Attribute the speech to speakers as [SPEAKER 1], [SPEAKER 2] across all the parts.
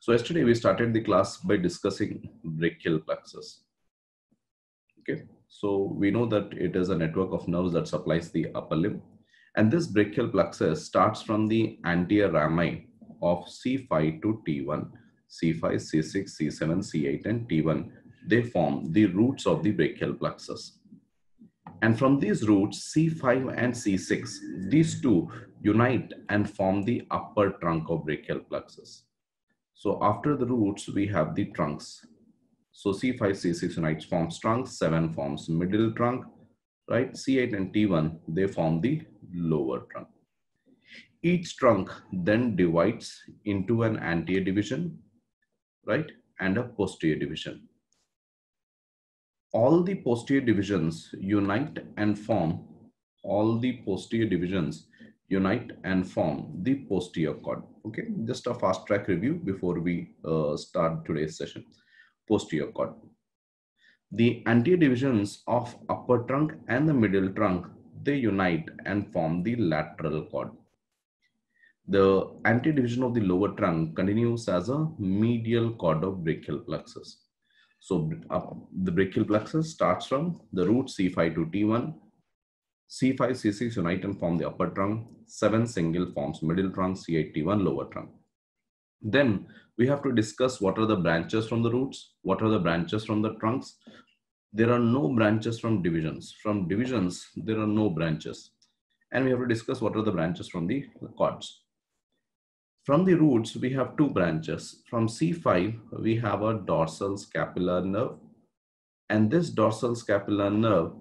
[SPEAKER 1] So yesterday
[SPEAKER 2] we started the class by discussing brachial plexus. Okay, so we know that it is a network of nerves that supplies the upper limb. And this brachial plexus starts from the anterior rami of C5 to T1, C5, C6, C7, C8, and T1. They form the roots of the brachial plexus. And from these roots, C5 and C6, these two unite and form the upper trunk of brachial plexus. So after the roots, we have the trunks. So C5, C6 unites forms trunks, 7 forms middle trunk, right? C8 and T1, they form the lower trunk. Each trunk then divides into an anterior division, right? And a posterior division. All the posterior divisions unite and form, all the posterior divisions unite and form the posterior cord. Okay, just a fast track review before we uh, start today's session. Posterior cord. The anterior divisions of upper trunk and the middle trunk, they unite and form the lateral cord. The anterior division of the lower trunk continues as a medial cord of brachial plexus. So uh, the brachial plexus starts from the root C5 to T1 C5, C6 unite and form the upper trunk, seven single forms middle trunk, C8, one lower trunk. Then we have to discuss what are the branches from the roots, what are the branches from the trunks. There are no branches from divisions. From divisions, there are no branches. And we have to discuss what are the branches from the cords. From the roots, we have two branches. From C5, we have a dorsal scapular nerve. And this dorsal scapular nerve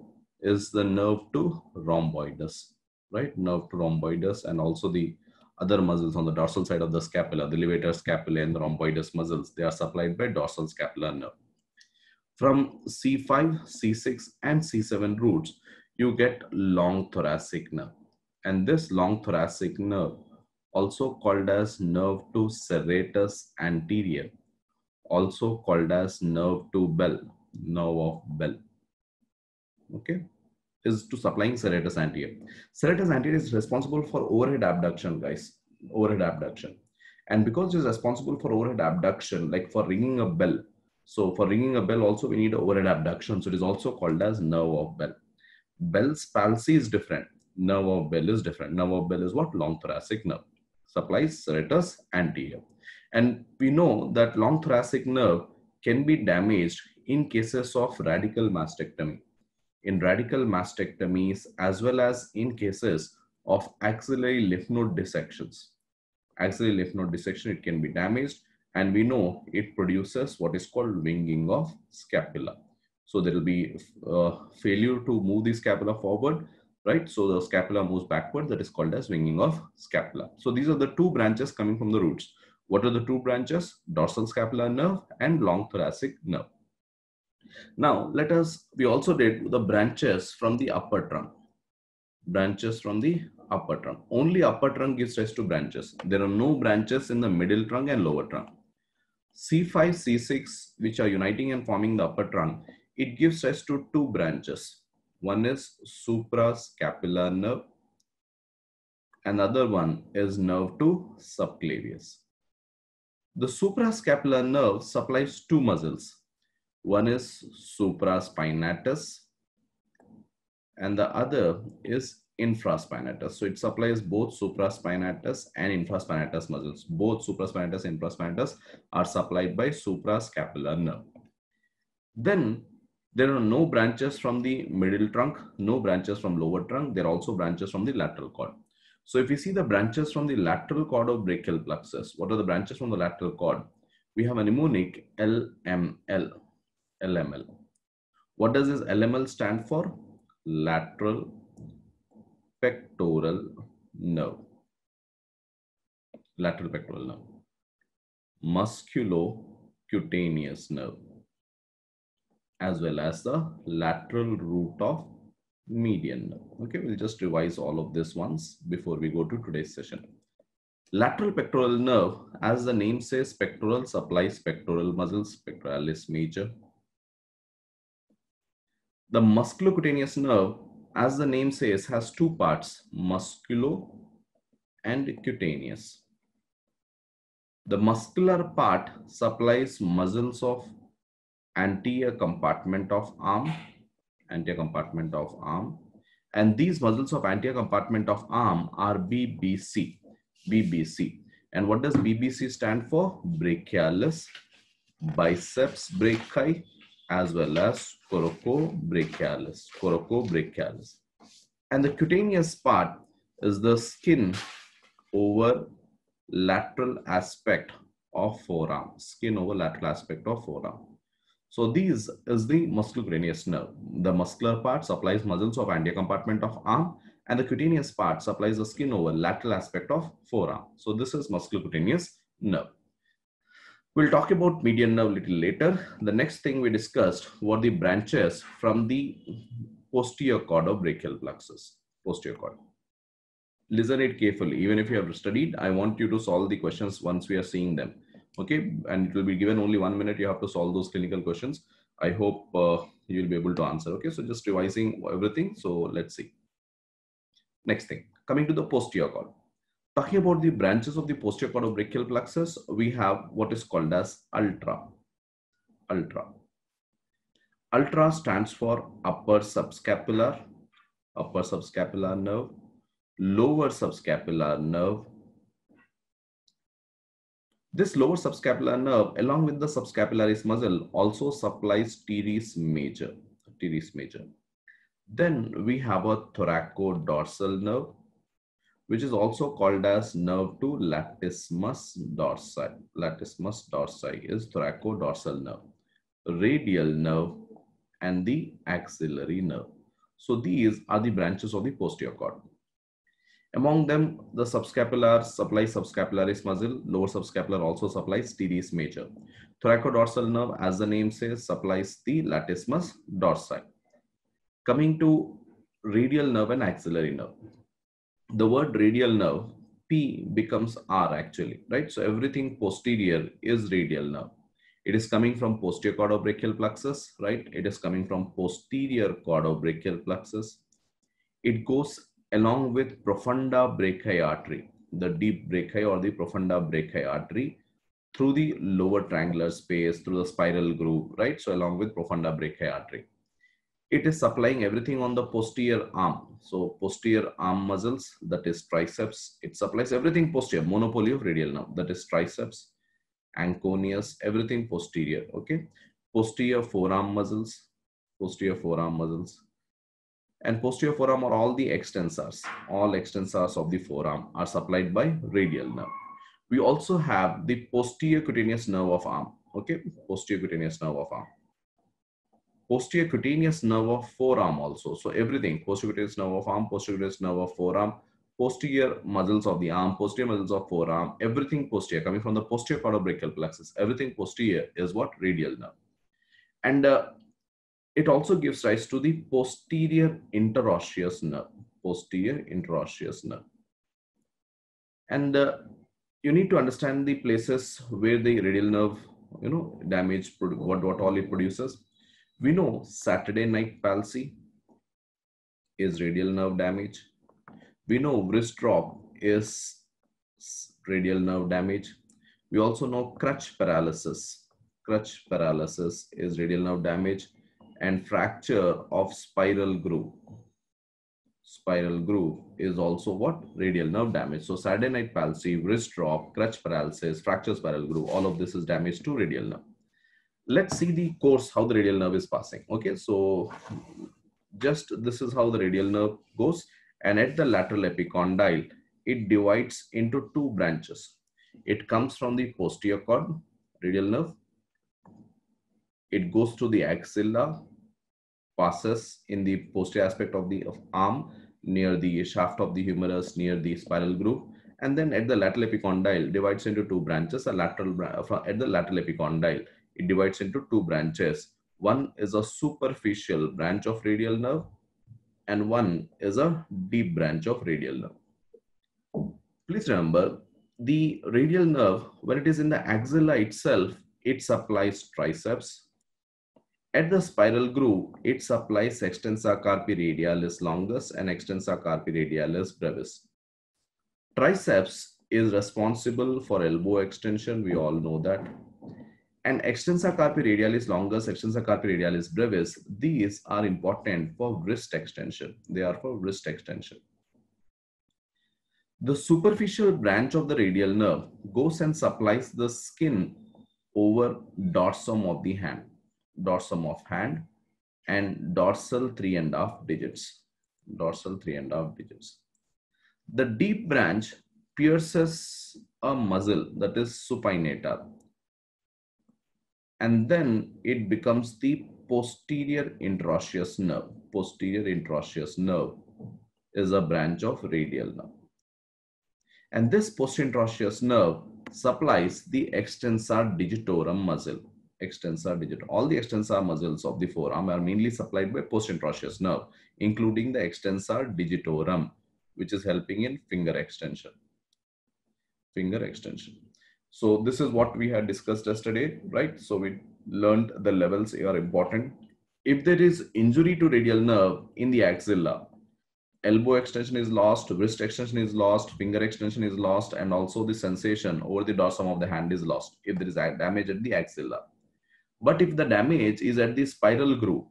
[SPEAKER 2] is the nerve to rhomboidus, right? Nerve to rhomboidus and also the other muscles on the dorsal side of the scapula, the levator scapula and the rhomboidus muscles, they are supplied by dorsal scapular nerve. From C5, C6 and C7 roots, you get long thoracic nerve. And this long thoracic nerve, also called as nerve to serratus anterior, also called as nerve to bell, nerve of bell. Okay is to supplying serratus anterior. Serratus anterior is responsible for overhead abduction, guys. Overhead abduction. And because it is responsible for overhead abduction, like for ringing a bell. So for ringing a bell also we need overhead abduction. So it is also called as nerve of bell. Bell's palsy is different. Nerve of bell is different. Nerve of bell is what? Long thoracic nerve. Supplies serratus anterior. And we know that long thoracic nerve can be damaged in cases of radical mastectomy in radical mastectomies as well as in cases of axillary lymph node dissections. Axillary lymph node dissection, it can be damaged and we know it produces what is called winging of scapula. So there will be uh, failure to move the scapula forward, right? So the scapula moves backward, that is called as winging of scapula. So these are the two branches coming from the roots. What are the two branches? Dorsal scapular nerve and long thoracic nerve. Now let us, we also did the branches from the upper trunk. Branches from the upper trunk. Only upper trunk gives rise to branches. There are no branches in the middle trunk and lower trunk. C5, C6, which are uniting and forming the upper trunk, it gives rise to two branches. One is suprascapular nerve. Another one is nerve to subclavius. The suprascapular nerve supplies two muscles, one is supraspinatus and the other is infraspinatus. So it supplies both supraspinatus and infraspinatus muscles. Both supraspinatus and infraspinatus are supplied by suprascapular nerve. Then there are no branches from the middle trunk, no branches from lower trunk. There are also branches from the lateral cord. So if you see the branches from the lateral cord of brachial plexus, what are the branches from the lateral cord? We have a mnemonic LML. LML. What does this LML stand for? Lateral pectoral nerve.
[SPEAKER 3] Lateral pectoral nerve.
[SPEAKER 2] Musculocutaneous nerve. As well as the lateral root of median nerve. Okay, we'll just revise all of this once before we go to today's session. Lateral pectoral nerve, as the name says, pectoral supplies pectoral muscles, pectoralis major, the musculocutaneous nerve, as the name says, has two parts, musculo and cutaneous. The muscular part supplies muscles of anterior compartment of arm, anterior compartment of arm, and these muscles of anterior compartment of arm are BBC, BBC. And what does BBC stand for? Brachialis, biceps brachii, as well as coracobrachialis, coracobrachialis. And the cutaneous part is the skin over lateral aspect of forearm, skin over lateral aspect of forearm. So these is the musculocutaneous nerve. The muscular part supplies muscles of anterior compartment of arm and the cutaneous part supplies the skin over lateral aspect of forearm. So this is musculocutaneous nerve. We'll talk about median nerve a little later. The next thing we discussed were the branches from the posterior cord of brachial plexus, posterior cord. Listen it carefully. Even if you have studied, I want you to solve the questions once we are seeing them. Okay, and it will be given only one minute. You have to solve those clinical questions. I hope uh, you'll be able to answer. Okay, so just revising everything. So let's see. Next thing, coming to the posterior cord talking about the branches of the posterior cord of brachial plexus, we have what is called as ultra. Ultra. Ultra stands for upper subscapular, upper subscapular nerve, lower subscapular nerve. This lower subscapular nerve, along with the subscapularis muscle, also supplies teres major. Teres major. Then we have a thoracodorsal nerve, which is also called as nerve to latissimus dorsi. Latissimus dorsi is thoracodorsal nerve, radial nerve, and the axillary nerve. So these are the branches of the posterior cord. Among them, the subscapular supplies subscapularis muscle, lower subscapular also supplies teres major. Thoracodorsal nerve, as the name says, supplies the latissimus dorsi. Coming to radial nerve and axillary nerve the word radial nerve, P becomes R actually, right? So everything posterior is radial nerve. It is coming from posterior cordobrachial plexus, right? It is coming from posterior cordobrachial plexus. It goes along with profunda brachii artery, the deep brachii or the profunda brachii artery through the lower triangular space, through the spiral groove, right? So along with profunda brachii artery it is supplying everything on the posterior arm. So posterior arm muscles, that is triceps. It supplies everything posterior, monopoly of radial nerve, that is triceps, anconius, everything posterior, okay? Posterior forearm muscles, posterior forearm muscles. And posterior forearm are all the extensors. All extensors of the forearm are supplied by radial nerve. We also have the posterior cutaneous nerve of arm, okay? Posterior cutaneous nerve of arm posterior cutaneous nerve of forearm also. So everything, posterior cutaneous nerve of arm, posterior cutaneous nerve of forearm, posterior muscles of the arm, posterior muscles of forearm, everything posterior, coming from the posterior part of brachial plexus, everything posterior is what radial nerve. And uh, it also gives rise to the posterior interosseous nerve, posterior interosseous nerve. And uh, you need to understand the places where the radial nerve, you know, damage, what, what all it produces we know Saturday night palsy is radial nerve damage. We know wrist drop is radial nerve damage. We also know crutch paralysis. Crutch paralysis is radial nerve damage and fracture of spiral groove. Spiral groove is also what? Radial nerve damage. So Saturday night palsy, wrist drop, crutch paralysis, fracture spiral groove, all of this is damage to radial nerve let's see the course how the radial nerve is passing okay so just this is how the radial nerve goes and at the lateral epicondyle it divides into two branches it comes from the posterior cord radial nerve it goes to the axilla passes in the posterior aspect of the of arm near the shaft of the humerus near the spiral groove and then at the lateral epicondyle divides into two branches a lateral uh, at the lateral epicondyle it divides into two branches. One is a superficial branch of radial nerve and one is a deep branch of radial nerve. Please remember the radial nerve, when it is in the axilla itself, it supplies triceps. At the spiral groove, it supplies extensor carpi radialis longus and extensor carpi radialis brevis. Triceps is responsible for elbow extension, we all know that and extensor carpi radialis longus, extensor carpi radialis brevis, these are important for wrist extension. They are for wrist extension. The superficial branch of the radial nerve goes and supplies the skin over dorsum of the hand, dorsum of hand and dorsal three and a half digits, dorsal three and a half digits. The deep branch pierces a muscle that is supinator and then it becomes the posterior interosseous nerve. Posterior interosseous nerve is a branch of radial nerve. And this posterior interosseous nerve supplies the extensor digitorum muscle. Extensor digit. All the extensor muscles of the forearm are mainly supplied by posterior interosseous nerve, including the extensor digitorum, which is helping in finger extension. Finger extension. So this is what we had discussed yesterday, right? So we learned the levels are important. If there is injury to radial nerve in the axilla, elbow extension is lost, wrist extension is lost, finger extension is lost, and also the sensation over the dorsum of the hand is lost if there is damage at the axilla. But if the damage is at the spiral groove,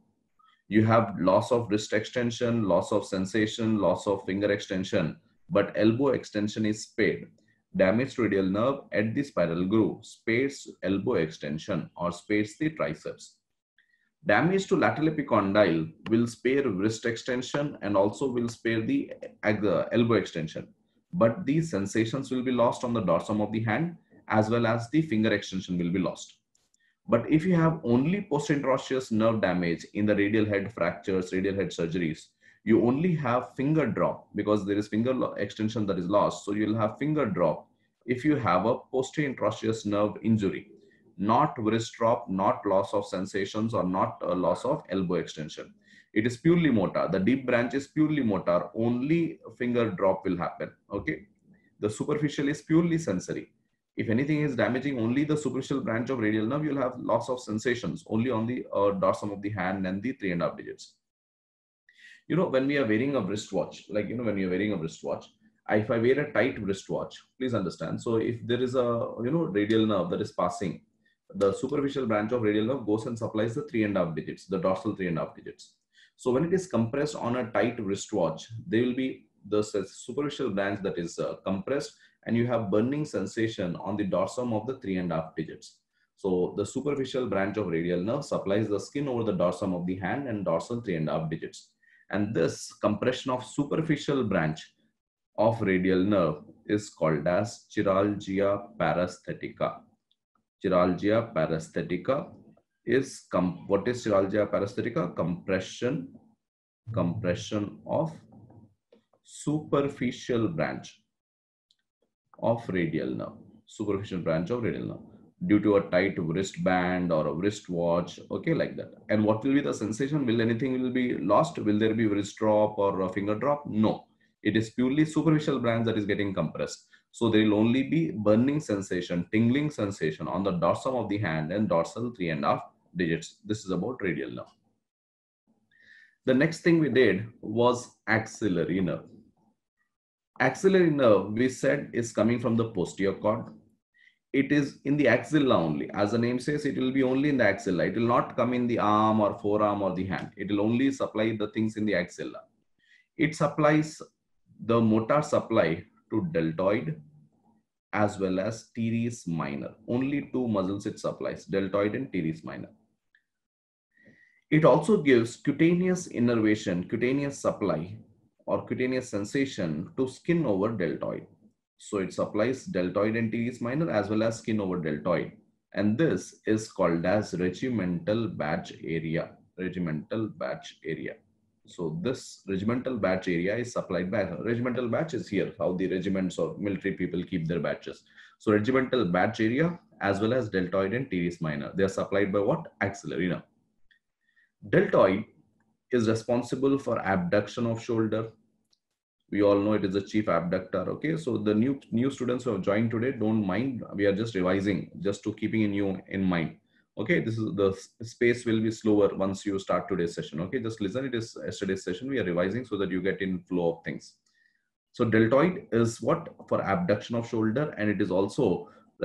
[SPEAKER 2] you have loss of wrist extension, loss of sensation, loss of finger extension, but elbow extension is spared damaged radial nerve at the spiral groove, space elbow extension or space the triceps. Damage to lateral epicondyle will spare wrist extension and also will spare uh, the elbow extension. But these sensations will be lost on the dorsum of the hand as well as the finger extension will be lost. But if you have only post-interosseous nerve damage in the radial head fractures, radial head surgeries, you only have finger drop because there is finger extension that is lost. So you'll have finger drop if you have a posterior interosseous nerve injury, not wrist drop, not loss of sensations or not loss of elbow extension. It is purely motor. The deep branch is purely motor. Only finger drop will happen. Okay. The superficial is purely sensory. If anything is damaging only the superficial branch of radial nerve, you'll have loss of sensations only on the uh, dorsum of the hand and the three and a half digits you know, when we are wearing a wristwatch, like, you know, when you're wearing a wristwatch, if I wear a tight wristwatch, please understand. So if there is a, you know, radial nerve that is passing, the superficial branch of radial nerve goes and supplies the three and a half digits, the dorsal three and a half digits. So when it is compressed on a tight wristwatch, they will be the superficial branch that is uh, compressed and you have burning sensation on the dorsum of the three and a half digits. So the superficial branch of radial nerve supplies the skin over the dorsum of the hand and dorsal three and a half digits. And this compression of superficial branch of radial nerve is called as chiralgia parasthetica. Chiralgia parasthetica is what is chiralgia parasthetica? Compression, compression of superficial branch of radial nerve, superficial branch of radial nerve due to a tight wristband or a wristwatch okay like that and what will be the sensation will anything will be lost will there be wrist drop or a finger drop no it is purely superficial branch that is getting compressed so there will only be burning sensation tingling sensation on the dorsum of the hand and dorsal three and a half digits this is about radial nerve the next thing we did was axillary nerve axillary nerve we said is coming from the posterior cord it is in the axilla only. As the name says, it will be only in the axilla. It will not come in the arm or forearm or the hand. It will only supply the things in the axilla. It supplies the motor supply to deltoid as well as teres minor. Only two muscles it supplies, deltoid and teres minor. It also gives cutaneous innervation, cutaneous supply or cutaneous sensation to skin over deltoid. So it supplies deltoid and teres minor as well as skin over deltoid. And this is called as regimental batch area, regimental batch area. So this regimental batch area is supplied by regimental batch is here, how the regiments or military people keep their batches. So regimental batch area as well as deltoid and teres minor, they are supplied by what? Axillarina. Deltoid is responsible for abduction of shoulder, we all know it is the chief abductor okay so the new new students who have joined today don't mind we are just revising just to keeping in you in mind okay this is the space will be slower once you start today's session okay just listen it is yesterday's session we are revising so that you get in flow of things so deltoid is what for abduction of shoulder and it is also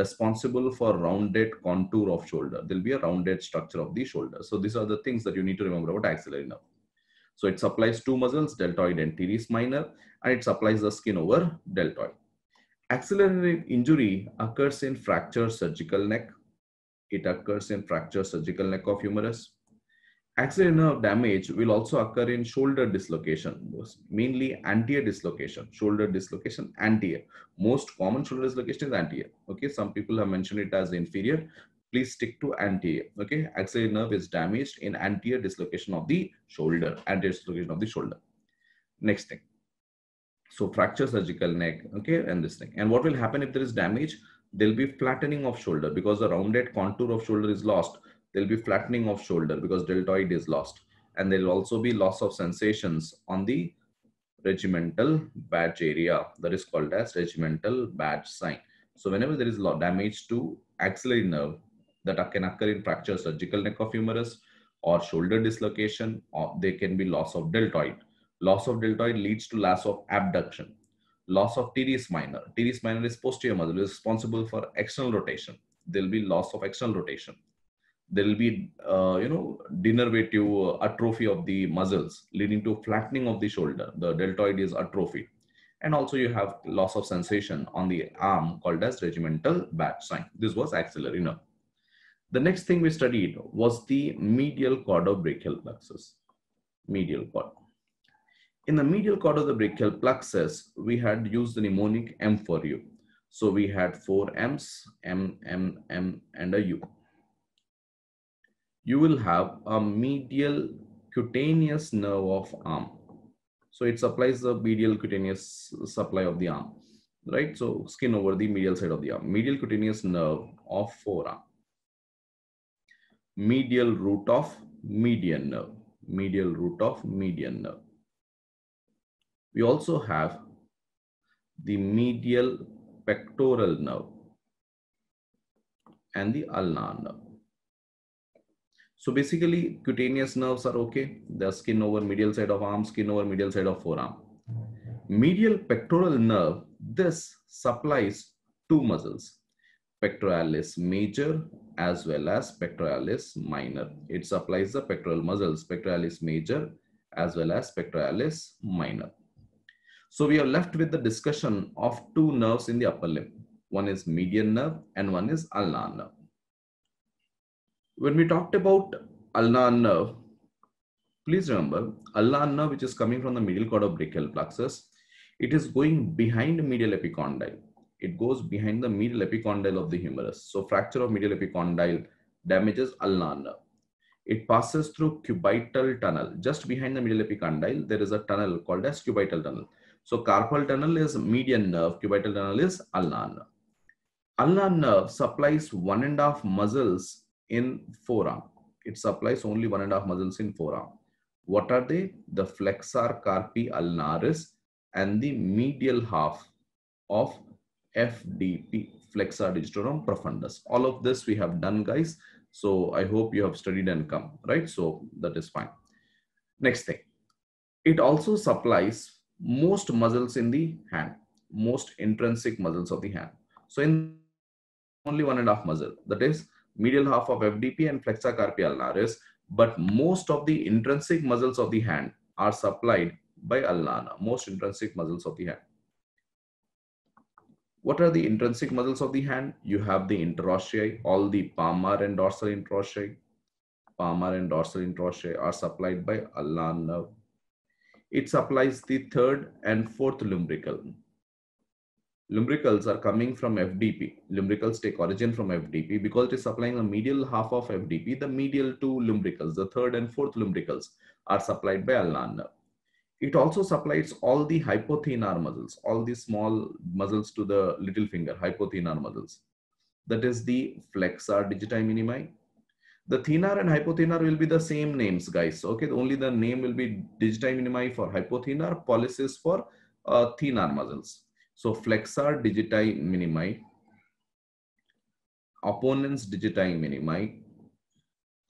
[SPEAKER 2] responsible for rounded contour of shoulder there'll be a rounded structure of the shoulder so these are the things that you need to remember about axillary nerve so it supplies two muscles, deltoid and teres minor, and it supplies the skin over deltoid. Axillary injury occurs in fracture surgical neck. It occurs in fracture surgical neck of humerus. Axillary nerve damage will also occur in shoulder dislocation, mainly anterior dislocation, shoulder dislocation anterior. Most common shoulder dislocation is anterior. Okay, some people have mentioned it as inferior, please stick to anterior. Okay, axillary nerve is damaged in anterior dislocation of the shoulder, anterior dislocation of the shoulder. Next thing. So fracture surgical neck, okay, and this thing. And what will happen if there is damage? There'll be flattening of shoulder because the rounded contour of shoulder is lost. There'll be flattening of shoulder because deltoid is lost. And there'll also be loss of sensations on the regimental badge area that is called as regimental badge sign. So whenever there is damage to axillary nerve, that can occur in fracture surgical neck of humerus or shoulder dislocation, or they can be loss of deltoid. Loss of deltoid leads to loss of abduction. Loss of teres minor. Teres minor is posterior muscle, is responsible for external rotation. There will be loss of external rotation. There will be, uh, you know, denervative uh, atrophy of the muscles, leading to flattening of the shoulder. The deltoid is atrophy, And also you have loss of sensation on the arm called as regimental bat sign. This was axillary nerve. The next thing we studied was the medial cord of brachial plexus. Medial cord. In the medial cord of the brachial plexus, we had used the mnemonic M for U. So we had four M's, M, M, M, and a U. You will have a medial cutaneous nerve of arm. So it supplies the medial cutaneous supply of the arm, right? So skin over the medial side of the arm, medial cutaneous nerve of forearm medial root of median nerve. Medial root of median nerve. We also have the medial pectoral nerve and the ulnar nerve. So basically cutaneous nerves are okay. The skin over medial side of arm, skin over medial side of forearm. Medial pectoral nerve, this supplies two muscles, pectoralis major as well as pectoralis minor. It supplies the pectoral muscles, pectoralis major as well as pectoralis minor. So we are left with the discussion of two nerves in the upper limb. One is median nerve and one is ulnar nerve. When we talked about ulnar nerve, please remember ulnar nerve which is coming from the medial cord of brachial plexus, it is going behind medial epicondyle it goes behind the medial epicondyle of the humerus. So fracture of medial epicondyle damages ulnar nerve. It passes through cubital tunnel. Just behind the medial epicondyle, there is a tunnel called as cubital tunnel. So carpal tunnel is median nerve, cubital tunnel is ulnar nerve. Ulnar nerve supplies one and a half muscles in forearm. It supplies only one and a half muscles in forearm. What are they? The flexor carpi ulnaris and the medial half of FDP, flexor digitorum profundus. All of this we have done, guys. So I hope you have studied and come, right? So that is fine. Next thing, it also supplies most muscles in the hand, most intrinsic muscles of the hand. So in only one and a half muscle, that is medial half of FDP and flexor carpi ulnaris, but most of the intrinsic muscles of the hand are supplied by ulnana, most intrinsic muscles of the hand. What are the intrinsic muscles of the hand? You have the interossei, all the palmar and dorsal interossei. Palmar and dorsal interossei are supplied by ulnar nerve. It supplies the third and fourth lumbrical. Lumbricals are coming from FDP. Lumbricals take origin from FDP because it is supplying the medial half of FDP. The medial two lumbricals, the third and fourth lumbricals are supplied by ulnar nerve it also supplies all the hypothenar muscles, all the small muscles to the little finger, hypothenar muscles. That is the flexor digiti minimi. The thenar and hypothenar will be the same names, guys. Okay, only the name will be digiti minimi for hypothenar, pollicis for uh, thenar muscles. So flexor digiti minimi, opponents digiti minimi,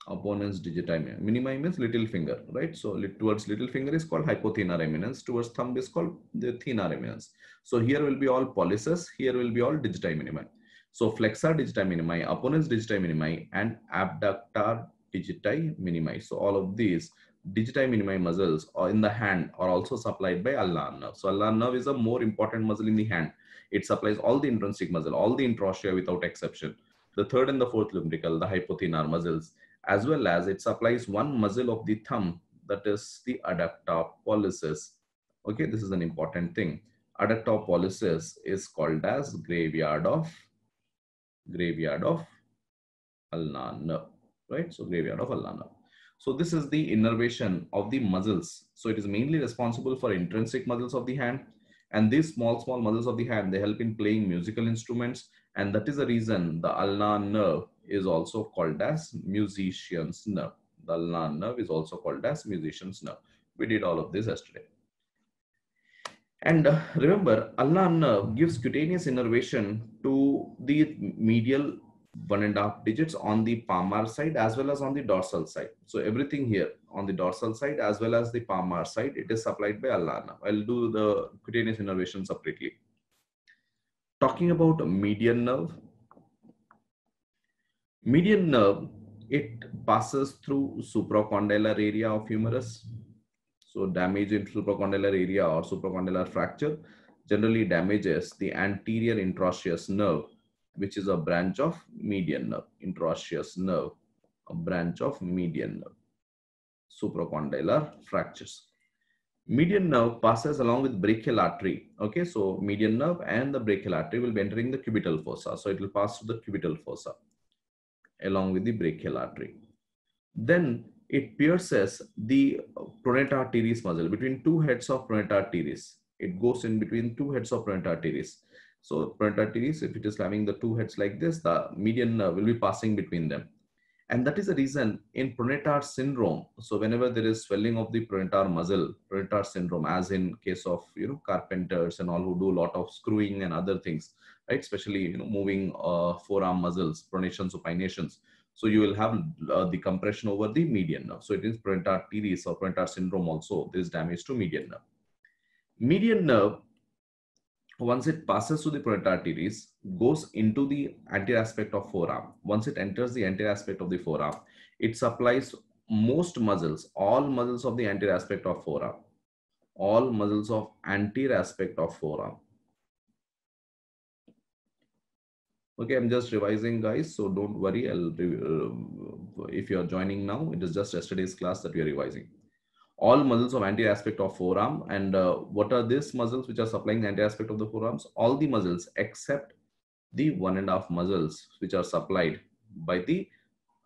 [SPEAKER 2] opponent's digiti minimi means little finger, right? So towards little finger is called hypothenar eminence, towards thumb is called the thenar eminence. So here will be all pollicis, here will be all digiti minimi. So flexor digiti minimi, opponent's digiti minimi, and abductor digiti minimi. So all of these digiti minimi muscles or in the hand are also supplied by ulnar nerve. So ulnar nerve is a more important muscle in the hand. It supplies all the intrinsic muscle, all the intraosseous without exception. The third and the fourth lumbrical, the hypothenar muscles, as well as it supplies one muscle of the thumb that is the adductor pollicis. Okay, this is an important thing. Adductor pollicis is called as graveyard of graveyard of ulnar nerve, right? So graveyard of ulnar nerve. So this is the innervation of the muscles. So it is mainly responsible for intrinsic muscles of the hand. And these small, small muscles of the hand, they help in playing musical instruments. And that is the reason the ulnar nerve is also called as musician's nerve. The ulnar nerve is also called as musician's nerve. We did all of this yesterday. And uh, remember, ulnar nerve gives cutaneous innervation to the medial one and a half digits on the palmar side as well as on the dorsal side. So everything here on the dorsal side as well as the palmar side, it is supplied by ulnar nerve. I'll do the cutaneous innervation separately. Talking about median nerve, Median nerve, it passes through supracondylar area of humerus. So damage in supracondylar area or supracondylar fracture generally damages the anterior interosseous nerve, which is a branch of median nerve, interosseous nerve, a branch of median nerve, supracondylar fractures. Median nerve passes along with brachial artery. Okay, so median nerve and the brachial artery will be entering the cubital fossa. So it will pass through the cubital fossa along with the brachial artery. Then it pierces the pronate arteries muscle between two heads of pronate arteries. It goes in between two heads of pronate arteries. So pronate arteries, if it is having the two heads like this, the median uh, will be passing between them. And that is the reason in pronator syndrome, so whenever there is swelling of the pronator muscle, pronator syndrome, as in case of, you know, carpenters and all who do a lot of screwing and other things, right? Especially, you know, moving uh, forearm muscles, pronations, supinations. So you will have uh, the compression over the median nerve. So it is pronator teres or pronator syndrome also, there is damage to median nerve. Median nerve once it passes through the parietal arteries, goes into the anterior aspect of forearm. Once it enters the anterior aspect of the forearm, it supplies most muscles, all muscles of the anterior aspect of forearm, all muscles of anterior aspect of forearm. Okay, I'm just revising guys, so don't worry. I'll, uh, if you're joining now, it is just yesterday's class that we are revising all muscles of anterior aspect of forearm. And uh, what are these muscles which are supplying the anterior aspect of the forearms? All the muscles except the one and a half muscles which are supplied by the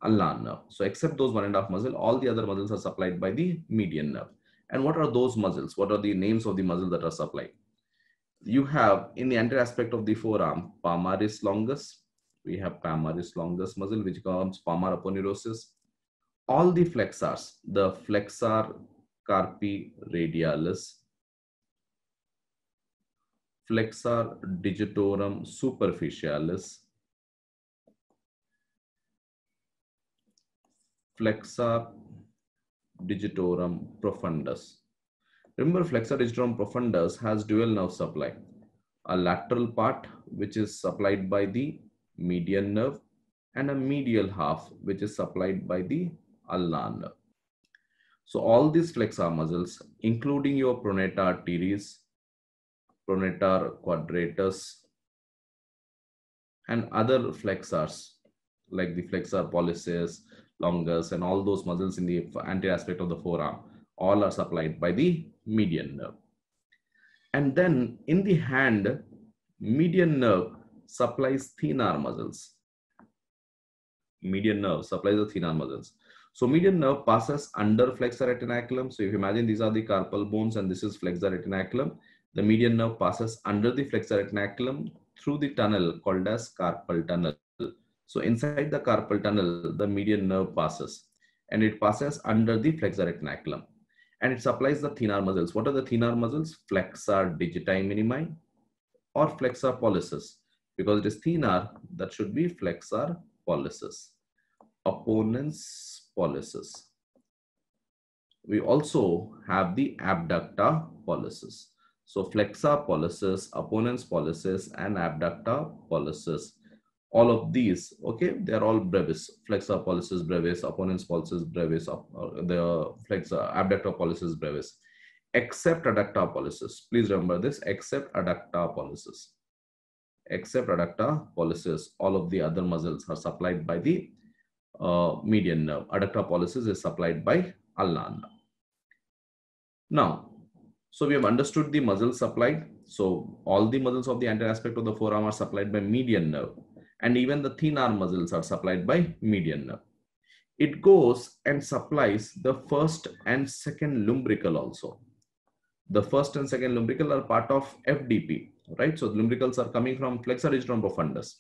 [SPEAKER 2] ulnar nerve. So except those one and a half muscle, all the other muscles are supplied by the median nerve. And what are those muscles? What are the names of the muscles that are supplied? You have in the anterior aspect of the forearm, palmaris longus. We have palmaris longus muscle, which comes palmar aponeurosis. All the flexors, the flexor carpi radialis, flexor digitorum
[SPEAKER 3] superficialis,
[SPEAKER 2] flexor digitorum profundus. Remember flexor digitorum profundus has dual nerve supply, a lateral part which is supplied by the median nerve and a medial half which is supplied by the ulnar nerve. So all these flexor muscles, including your pronator arteries, pronator quadratus, and other flexors, like the flexor pollicis, longus, and all those muscles in the anterior aspect of the forearm, all are supplied by the median nerve. And then in the hand, median nerve supplies thin arm muscles. Median nerve supplies the thin arm muscles. So median nerve passes under flexor retinaculum. So if you imagine these are the carpal bones and this is flexor retinaculum, the median nerve passes under the flexor retinaculum through the tunnel called as carpal tunnel. So inside the carpal tunnel, the median nerve passes and it passes under the flexor retinaculum and it supplies the thenar muscles. What are the thenar muscles? Flexor digiti minimi or flexor pollicis. Because it is thenar that should be flexor pollicis. Opponents pollicis. We also have the abductor pollicis. So flexor pollicis, opponens pollicis, and abductor pollicis. All of these, okay, they're all brevis. Flexor pollicis brevis, opponens pollicis brevis, uh, the flexor abductor pollicis brevis, except adductor pollicis. Please remember this, except adductor pollicis. Except adductor pollicis, all of the other muscles are supplied by the uh, median nerve. Uh, adductor pollicis is supplied by ulnar Now, so we have understood the muscle supplied. So all the muscles of the anterior aspect of the forearm are supplied by median nerve. And even the thin arm muscles are supplied by median nerve. It goes and supplies the first and second lumbrical also. The first and second lumbrical are part of FDP, right? So lumbricals are coming from flexor digitorum profundus.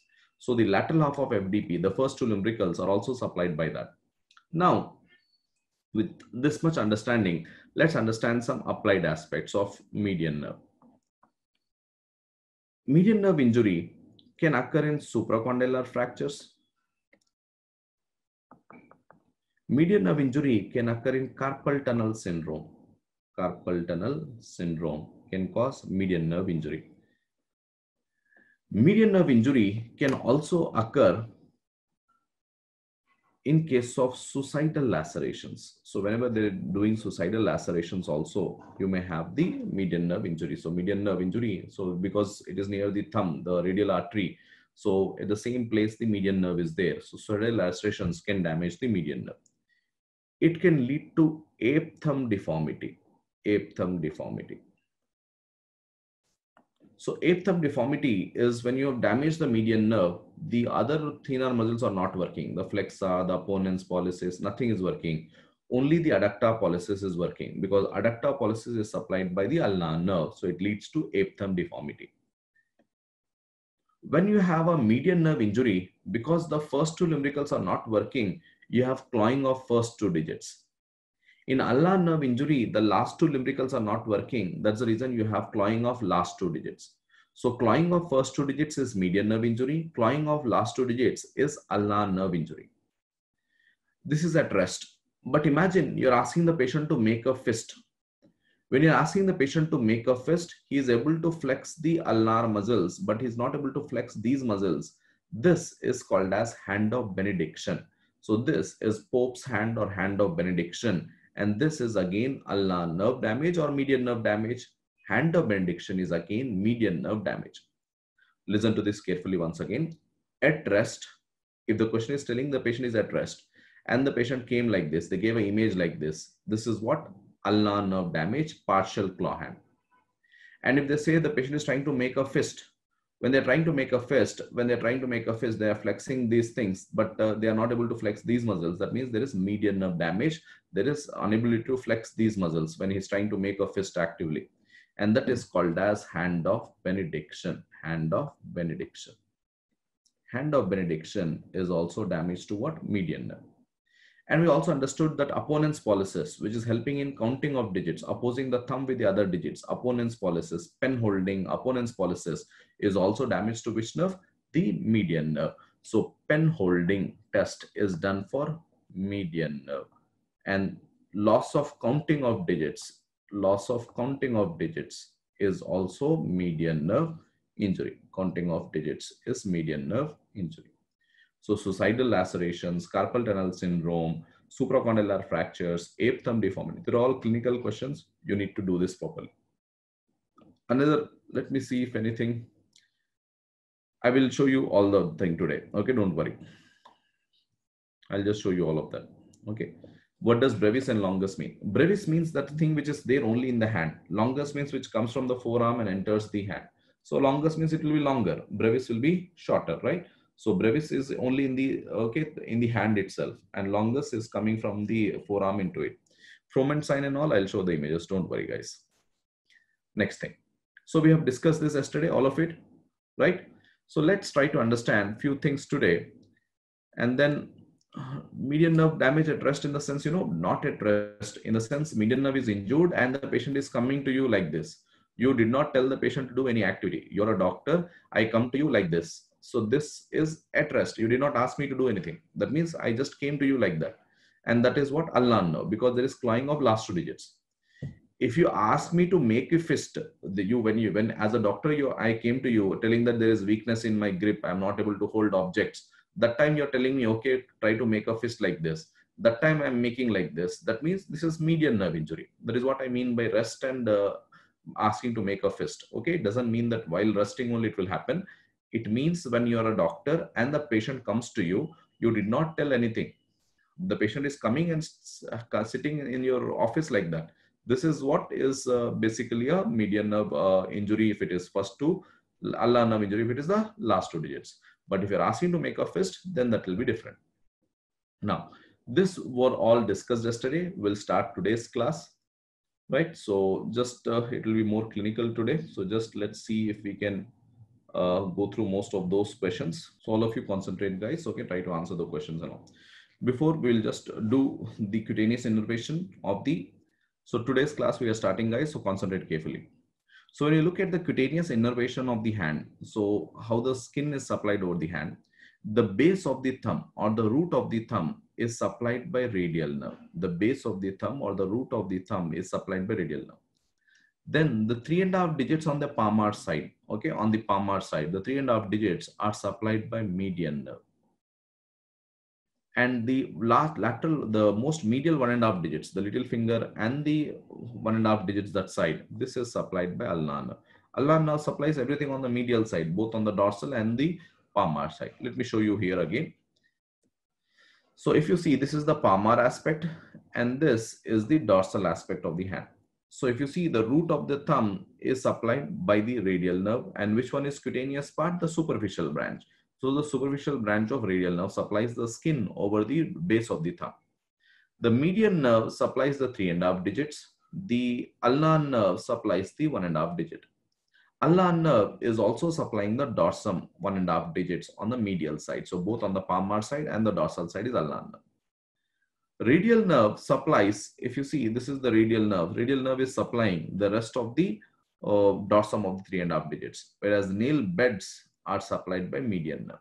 [SPEAKER 2] So the lateral half of FDP, the first two lumbricals are also supplied by that. Now, with this much understanding, let's understand some applied aspects of median nerve. Median nerve injury can occur in supracondylar fractures. Median nerve injury can occur in carpal tunnel syndrome. Carpal tunnel syndrome can cause median nerve injury. Median nerve injury can also occur in case of suicidal lacerations. So whenever they're doing suicidal lacerations also, you may have the median nerve injury. So median nerve injury, so because it is near the thumb, the radial artery. So at the same place, the median nerve is there. So suicidal lacerations can damage the median nerve. It can lead to ape thumb deformity, ape thumb deformity. So eighth thumb deformity is when you have damaged the median nerve, the other thenar muscles are not working. The flexor, the opponens pollicis, nothing is working. Only the adductor pollicis is working because adductor pollicis is supplied by the ulnar nerve. So it leads to eighth thumb deformity. When you have a median nerve injury, because the first two lumbricals are not working, you have clawing of first two digits. In ulnar nerve injury, the last two lumbricals are not working. That's the reason you have clawing of last two digits. So clawing of first two digits is median nerve injury. Clawing of last two digits is ulnar nerve injury. This is at rest. But imagine you're asking the patient to make a fist. When you're asking the patient to make a fist, he is able to flex the ulnar muscles, but he's not able to flex these muscles. This is called as hand of benediction. So this is Pope's hand or hand of benediction and this is again ulnar nerve damage or median nerve damage. Hand of benediction is again median nerve damage. Listen to this carefully once again. At rest, if the question is telling the patient is at rest and the patient came like this, they gave an image like this. This is what ulnar nerve damage, partial claw hand. And if they say the patient is trying to make a fist, when they're trying to make a fist when they're trying to make a fist they are flexing these things but uh, they are not able to flex these muscles that means there is median nerve damage there is inability to flex these muscles when he's trying to make a fist actively and that is called as hand of benediction hand of benediction hand of benediction is also damage to what median nerve and we also understood that opponent's policies, which is helping in counting of digits, opposing the thumb with the other digits, opponent's policies, pen holding, opponent's policies is also damage to which nerve? The median nerve. So pen holding test is done for median nerve. And loss of counting of digits, loss of counting of digits is also median nerve injury. Counting of digits is median nerve injury. So suicidal lacerations, carpal tunnel syndrome, supracondylar fractures, ape thumb deformity. They're all clinical questions. You need to do this properly. Another, let me see if anything. I will show you all the thing today. Okay, don't worry. I'll just show you all of that. Okay. What does brevis and longus mean? Brevis means that thing which is there only in the hand. Longus means which comes from the forearm and enters the hand. So longus means it will be longer. Brevis will be shorter, right? So brevis is only in the okay in the hand itself, and longus is coming from the forearm into it. Froment sign and all, I'll show the images. Don't worry, guys. Next thing. So we have discussed this yesterday, all of it, right? So let's try to understand few things today, and then uh, median nerve damage at rest in the sense you know not at rest in the sense median nerve is injured and the patient is coming to you like this you did not tell the patient to do any activity you're a doctor i come to you like this so this is at rest. You did not ask me to do anything. That means I just came to you like that. And that is what Allah know because there is clawing of last two digits. If you ask me to make a fist, the, you when you when as a doctor you I came to you telling that there is weakness in my grip, I'm not able to hold objects. That time you're telling me, okay, try to make a fist like this. That time I'm making like this. That means this is median nerve injury. That is what I mean by rest and uh, asking to make a fist. Okay, it doesn't mean that while resting only it will happen it means when you are a doctor and the patient comes to you, you did not tell anything. The patient is coming and uh, sitting in your office like that. This is what is uh, basically a median nerve uh, injury if it is first two, ulnar nerve injury if it is the last two digits. But if you're asking to make a fist, then that will be different. Now, this were all discussed yesterday. We'll start today's class right so just uh, it will be more clinical today so just let's see if we can uh, go through most of those questions. So all of you concentrate guys, okay, try to answer the questions and all. Before we'll just do the cutaneous innervation of the, so today's class we are starting guys, so concentrate carefully. So when you look at the cutaneous innervation of the hand, so how the skin is supplied over the hand, the base of the thumb or the root of the thumb is supplied by radial nerve. The base of the thumb or the root of the thumb is supplied by radial nerve. Then the three and a half digits on the palmar side, okay, on the palmar side, the three and a half digits are supplied by median nerve. And the last lateral, the most medial one and a half digits, the little finger and the one and a half digits that side, this is supplied by ulnar nerve. Ulnar nerve supplies everything on the medial side, both on the dorsal and the palmar side. Let me show you here again. So if you see, this is the palmar aspect and this is the dorsal aspect of the hand. So if you see the root of the thumb is supplied by the radial nerve and which one is cutaneous part? The superficial branch. So the superficial branch of radial nerve supplies the skin over the base of the thumb. The median nerve supplies the three and a half digits. The ulnar nerve supplies the one and a half digit. Ulnar nerve is also supplying the dorsum one and a half digits on the medial side. So both on the palmar side and the dorsal side is ulnar nerve. Radial nerve supplies, if you see, this is the radial nerve. Radial nerve is supplying the rest of the uh, dorsum of the three and a half digits, whereas nail beds are supplied by median nerve.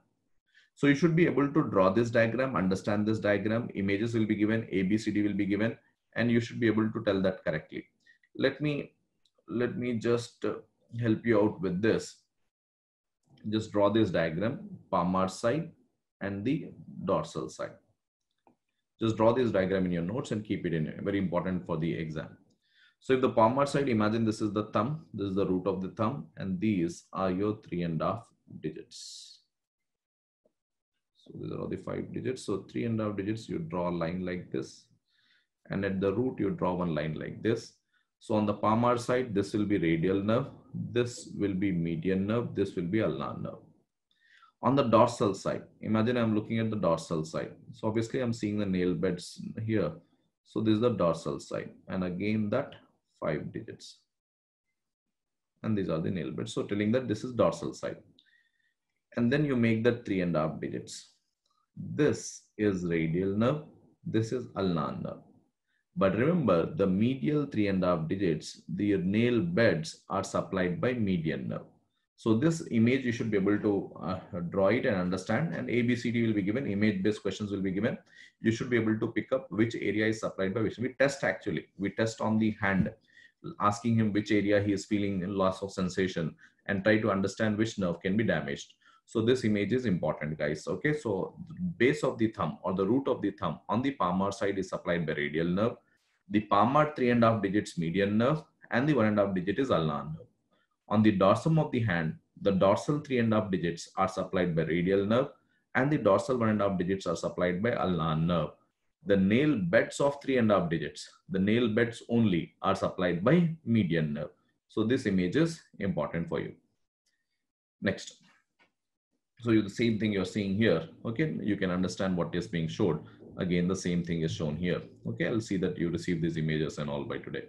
[SPEAKER 2] So you should be able to draw this diagram, understand this diagram, images will be given, A, B, C, D will be given, and you should be able to tell that correctly. Let me, let me just uh, help you out with this. Just draw this diagram, palmar side and the dorsal side. Just draw this diagram in your notes and keep it in very important for the exam. So if the palmar side, imagine this is the thumb, this is the root of the thumb, and these are your three and a half digits. So these are all the five digits. So three and a half digits, you draw a line like this. And at the root, you draw one line like this. So on the palmar side, this will be radial nerve. This will be median nerve. This will be ulnar nerve on the dorsal side. Imagine I'm looking at the dorsal side. So obviously I'm seeing the nail beds here. So this is the dorsal side. And again, that five digits. And these are the nail beds. So telling that this is dorsal side. And then you make that three and a half digits. This is radial nerve. This is ulnar nerve. But remember, the medial three and a half digits, the nail beds are supplied by median nerve. So this image, you should be able to uh, draw it and understand and ABCD will be given, image based questions will be given. You should be able to pick up which area is supplied by which. We test actually, we test on the hand, asking him which area he is feeling loss of sensation and try to understand which nerve can be damaged. So this image is important guys. Okay, so base of the thumb or the root of the thumb on the palmar side is supplied by radial nerve. The palmar three and a half digits median nerve and the one and a half digit is ulnar nerve. On the dorsum of the hand, the dorsal three and a half digits are supplied by radial nerve and the dorsal one and a half digits are supplied by ulnar nerve. The nail beds of three and a half digits, the nail beds only are supplied by median nerve. So this image is important for you. Next. So you, the same thing you're seeing here, okay? You can understand what is being showed. Again, the same thing is shown here. Okay, I'll see that you receive these images and all by today.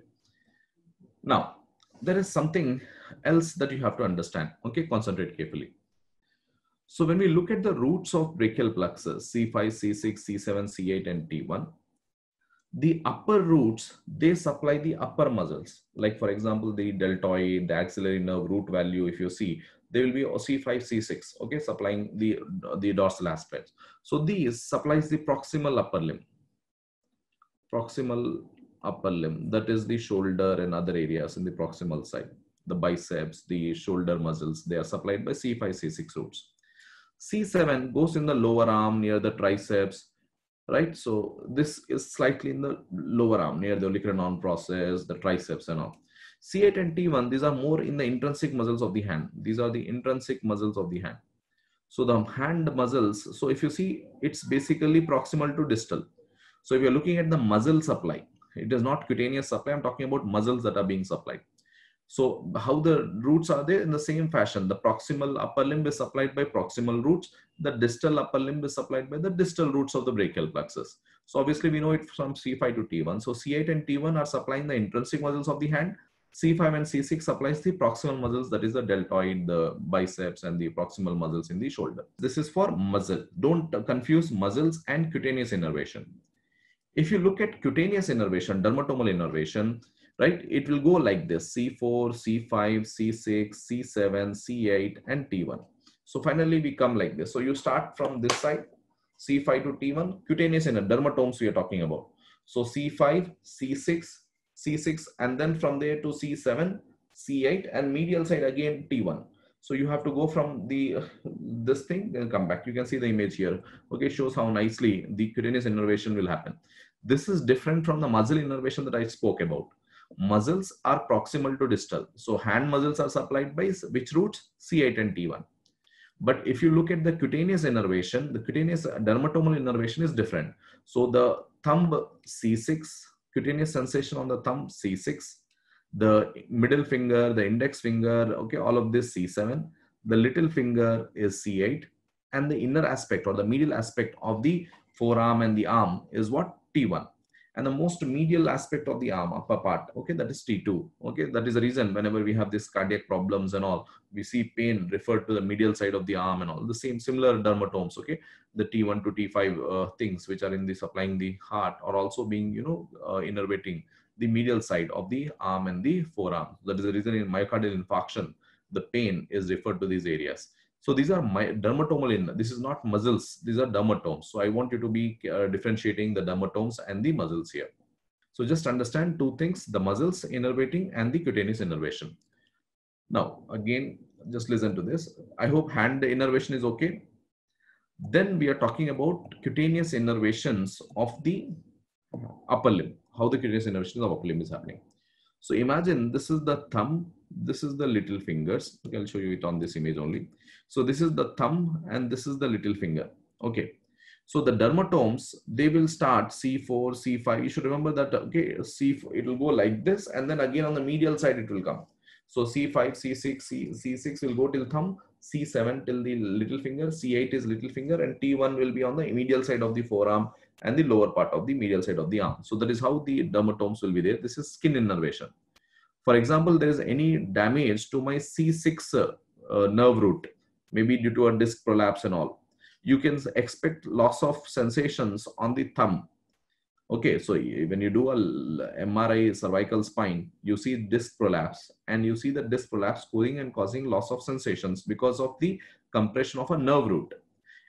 [SPEAKER 2] Now, there is something else that you have to understand. Okay, concentrate carefully. So when we look at the roots of brachial plexus, C5, C6, C7, C8, and T1, the upper roots, they supply the upper muscles. Like for example, the deltoid, the axillary nerve root value, if you see, they will be C5, C6, okay, supplying the, the dorsal aspects. So these supplies the proximal upper limb. Proximal upper limb, that is the shoulder and other areas in the proximal side the biceps, the shoulder muscles, they are supplied by C5, C6 roots. C7 goes in the lower arm near the triceps, right? So this is slightly in the lower arm near the olecranon process, the triceps and all. C8 and T1, these are more in the intrinsic muscles of the hand. These are the intrinsic muscles of the hand. So the hand muscles, so if you see, it's basically proximal to distal. So if you're looking at the muscle supply, it is not cutaneous supply. I'm talking about muscles that are being supplied. So how the roots are there? In the same fashion, the proximal upper limb is supplied by proximal roots. The distal upper limb is supplied by the distal roots of the brachial plexus. So obviously we know it from C5 to T1. So C8 and T1 are supplying the intrinsic muscles of the hand. C5 and C6 supplies the proximal muscles, that is the deltoid, the biceps, and the proximal muscles in the shoulder. This is for muscle. Don't confuse muscles and cutaneous innervation. If you look at cutaneous innervation, dermatomal innervation, right? It will go like this, C4, C5, C6, C7, C8, and T1. So finally, we come like this. So you start from this side, C5 to T1, cutaneous and dermatomes we are talking about. So C5, C6, C6, and then from there to C7, C8, and medial side again T1. So you have to go from the uh, this thing, and come back. You can see the image here. Okay, shows how nicely the cutaneous innervation will happen. This is different from the muscle innervation that I spoke about muscles are proximal to distal. So hand muscles are supplied by which roots? C8 and T1. But if you look at the cutaneous innervation, the cutaneous uh, dermatomal innervation is different. So the thumb C6, cutaneous sensation on the thumb C6, the middle finger, the index finger, okay, all of this C7, the little finger is C8, and the inner aspect or the medial aspect of the forearm and the arm is what? T1 and the most medial aspect of the arm, upper part, okay, that is T2. Okay, that is the reason whenever we have this cardiac problems and all, we see pain referred to the medial side of the arm and all, the same similar dermatomes, okay, the T1 to T5 uh, things which are in the supplying the heart are also being, you know, uh, innervating the medial side of the arm and the forearm. That is the reason in myocardial infarction, the pain is referred to these areas. So these are my dermatomal in. This is not muscles. These are dermatomes. So I want you to be uh, differentiating the dermatomes and the muscles here. So just understand two things, the muscles innervating and the cutaneous innervation. Now, again, just listen to this. I hope hand innervation is okay. Then we are talking about cutaneous innervations of the upper limb, how the cutaneous innervation of upper limb is happening. So imagine this is the thumb this is the little fingers. Okay, I'll show you it on this image only. So this is the thumb and this is the little finger. Okay. So the dermatomes, they will start C4, C5. You should remember that, okay, C4, it will go like this. And then again on the medial side, it will come. So C5, C6, C, C6 will go till thumb, C7 till the little finger, C8 is little finger, and T1 will be on the medial side of the forearm and the lower part of the medial side of the arm. So that is how the dermatomes will be there. This is skin innervation for example there is any damage to my c6 uh, nerve root maybe due to a disc prolapse and all you can expect loss of sensations on the thumb okay so when you do a mri cervical spine you see disc prolapse and you see the disc prolapse causing and causing loss of sensations because of the compression of a nerve root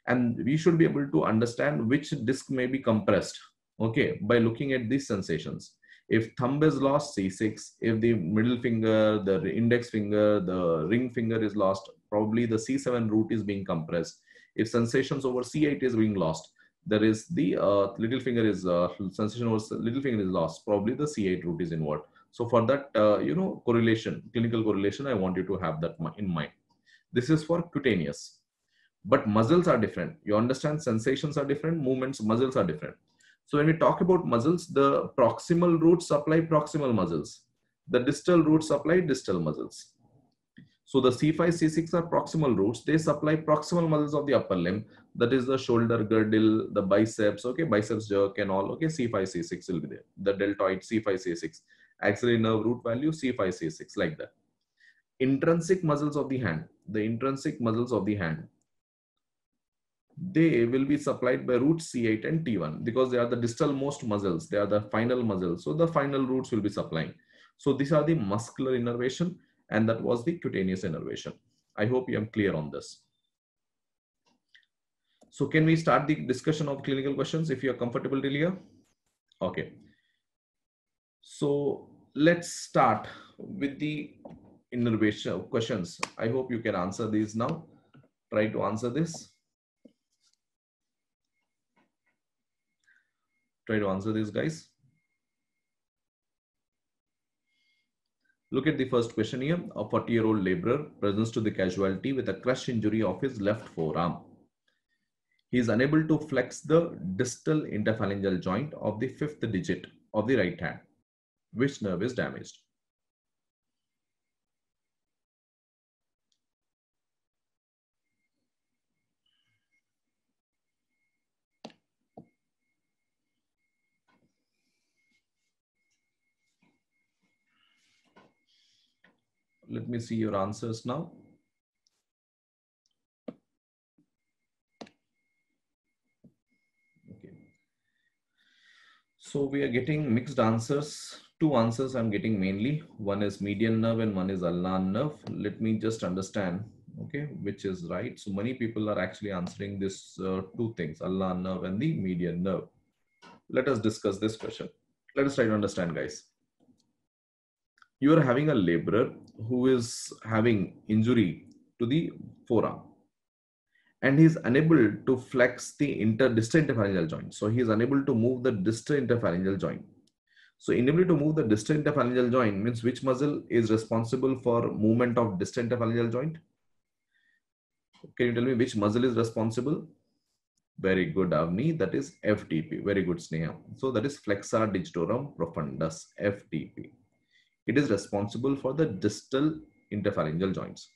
[SPEAKER 2] and we should be able to understand which disc may be compressed okay by looking at these sensations if thumb is lost, C6. If the middle finger, the index finger, the ring finger is lost, probably the C7 root is being compressed. If sensations over C8 is being lost, there is the uh, little finger is, uh, sensation over little finger is lost, probably the C8 root is involved. So for that, uh, you know, correlation, clinical correlation, I want you to have that in mind. This is for cutaneous but muscles are different you understand sensations are different movements muscles are different so when we talk about muscles, the proximal roots supply proximal muscles. The distal roots supply distal muscles. So the C5, C6 are proximal roots. They supply proximal muscles of the upper limb. That is the shoulder girdle, the biceps, okay, biceps jerk and all, okay, C5, C6 will be there. The deltoid, C5, C6. Axillary nerve root value, C5, C6, like that. Intrinsic muscles of the hand. The intrinsic muscles of the hand they will be supplied by root C8 and T1 because they are the distal most muscles. They are the final muscles. So the final roots will be supplying. So these are the muscular innervation and that was the cutaneous innervation. I hope you am clear on this. So can we start the discussion of clinical questions if you are comfortable Delia? Okay. So let's start with the innervation questions. I hope you can answer these now. Try to answer this. try to answer these guys. Look at the first question here. A 40-year-old laborer presents to the casualty with a crush injury of his left forearm. He is unable to flex the distal interphalangeal joint of the fifth digit of the right hand. Which nerve is damaged?
[SPEAKER 3] Let me see your answers now.
[SPEAKER 2] Okay. So we are getting mixed answers. Two answers I'm getting mainly. One is median nerve and one is ulnar nerve. Let me just understand okay which is right so many people are actually answering this uh, two things ulnar nerve and the median nerve let us discuss this question let us try to understand guys you are having a laborer who is having injury to the forearm and he is unable to flex the inter distal interpharyngeal joint. So he is unable to move the distal interpharyngeal joint. So inability to move the distal interpharyngeal joint means which muscle is responsible for movement of distal interpharyngeal joint? Can you tell me which muscle is responsible? Very good, Avni. That is FTP. Very good, Sneha. So that is flexor digitorum profundus, FTP. It is responsible for the distal interphalangeal joints.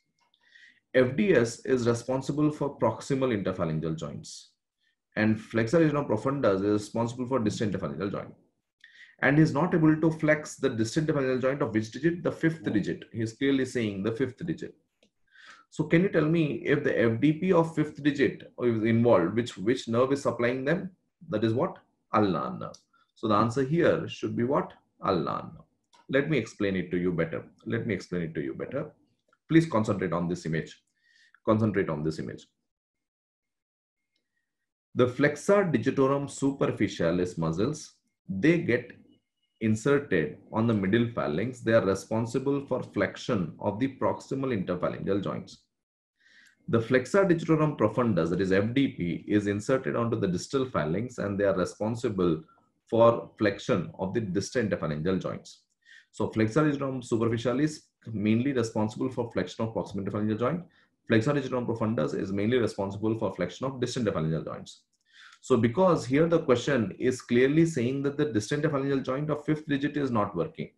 [SPEAKER 2] FDS is responsible for proximal interphalangeal joints. And flexor region profunda is responsible for distal interphalangeal joint. And is not able to flex the distal interphalangeal joint of which digit? The fifth hmm. digit. He is clearly saying the fifth digit. So can you tell me if the FDP of fifth digit is involved, which, which nerve is supplying them? That is what? ulnar nerve. So the answer here should be what? ulnar. nerve. Let me explain it to you better. Let me explain it to you better. Please concentrate on this image. Concentrate on this image. The flexor digitorum superficialis muscles, they get inserted on the middle phalanx. They are responsible for flexion of the proximal interphalangeal joints. The flexor digitorum profundus, that is FDP, is inserted onto the distal phalanx and they are responsible for flexion of the distal interphalangeal joints. So flexor digitorum superficial is mainly responsible for flexion of proximal phalangeal joint. Flexor digitorum profundus is mainly responsible for flexion of distant phalangeal joints. So because here the question is clearly saying that the distant phalangeal joint of fifth digit is not working.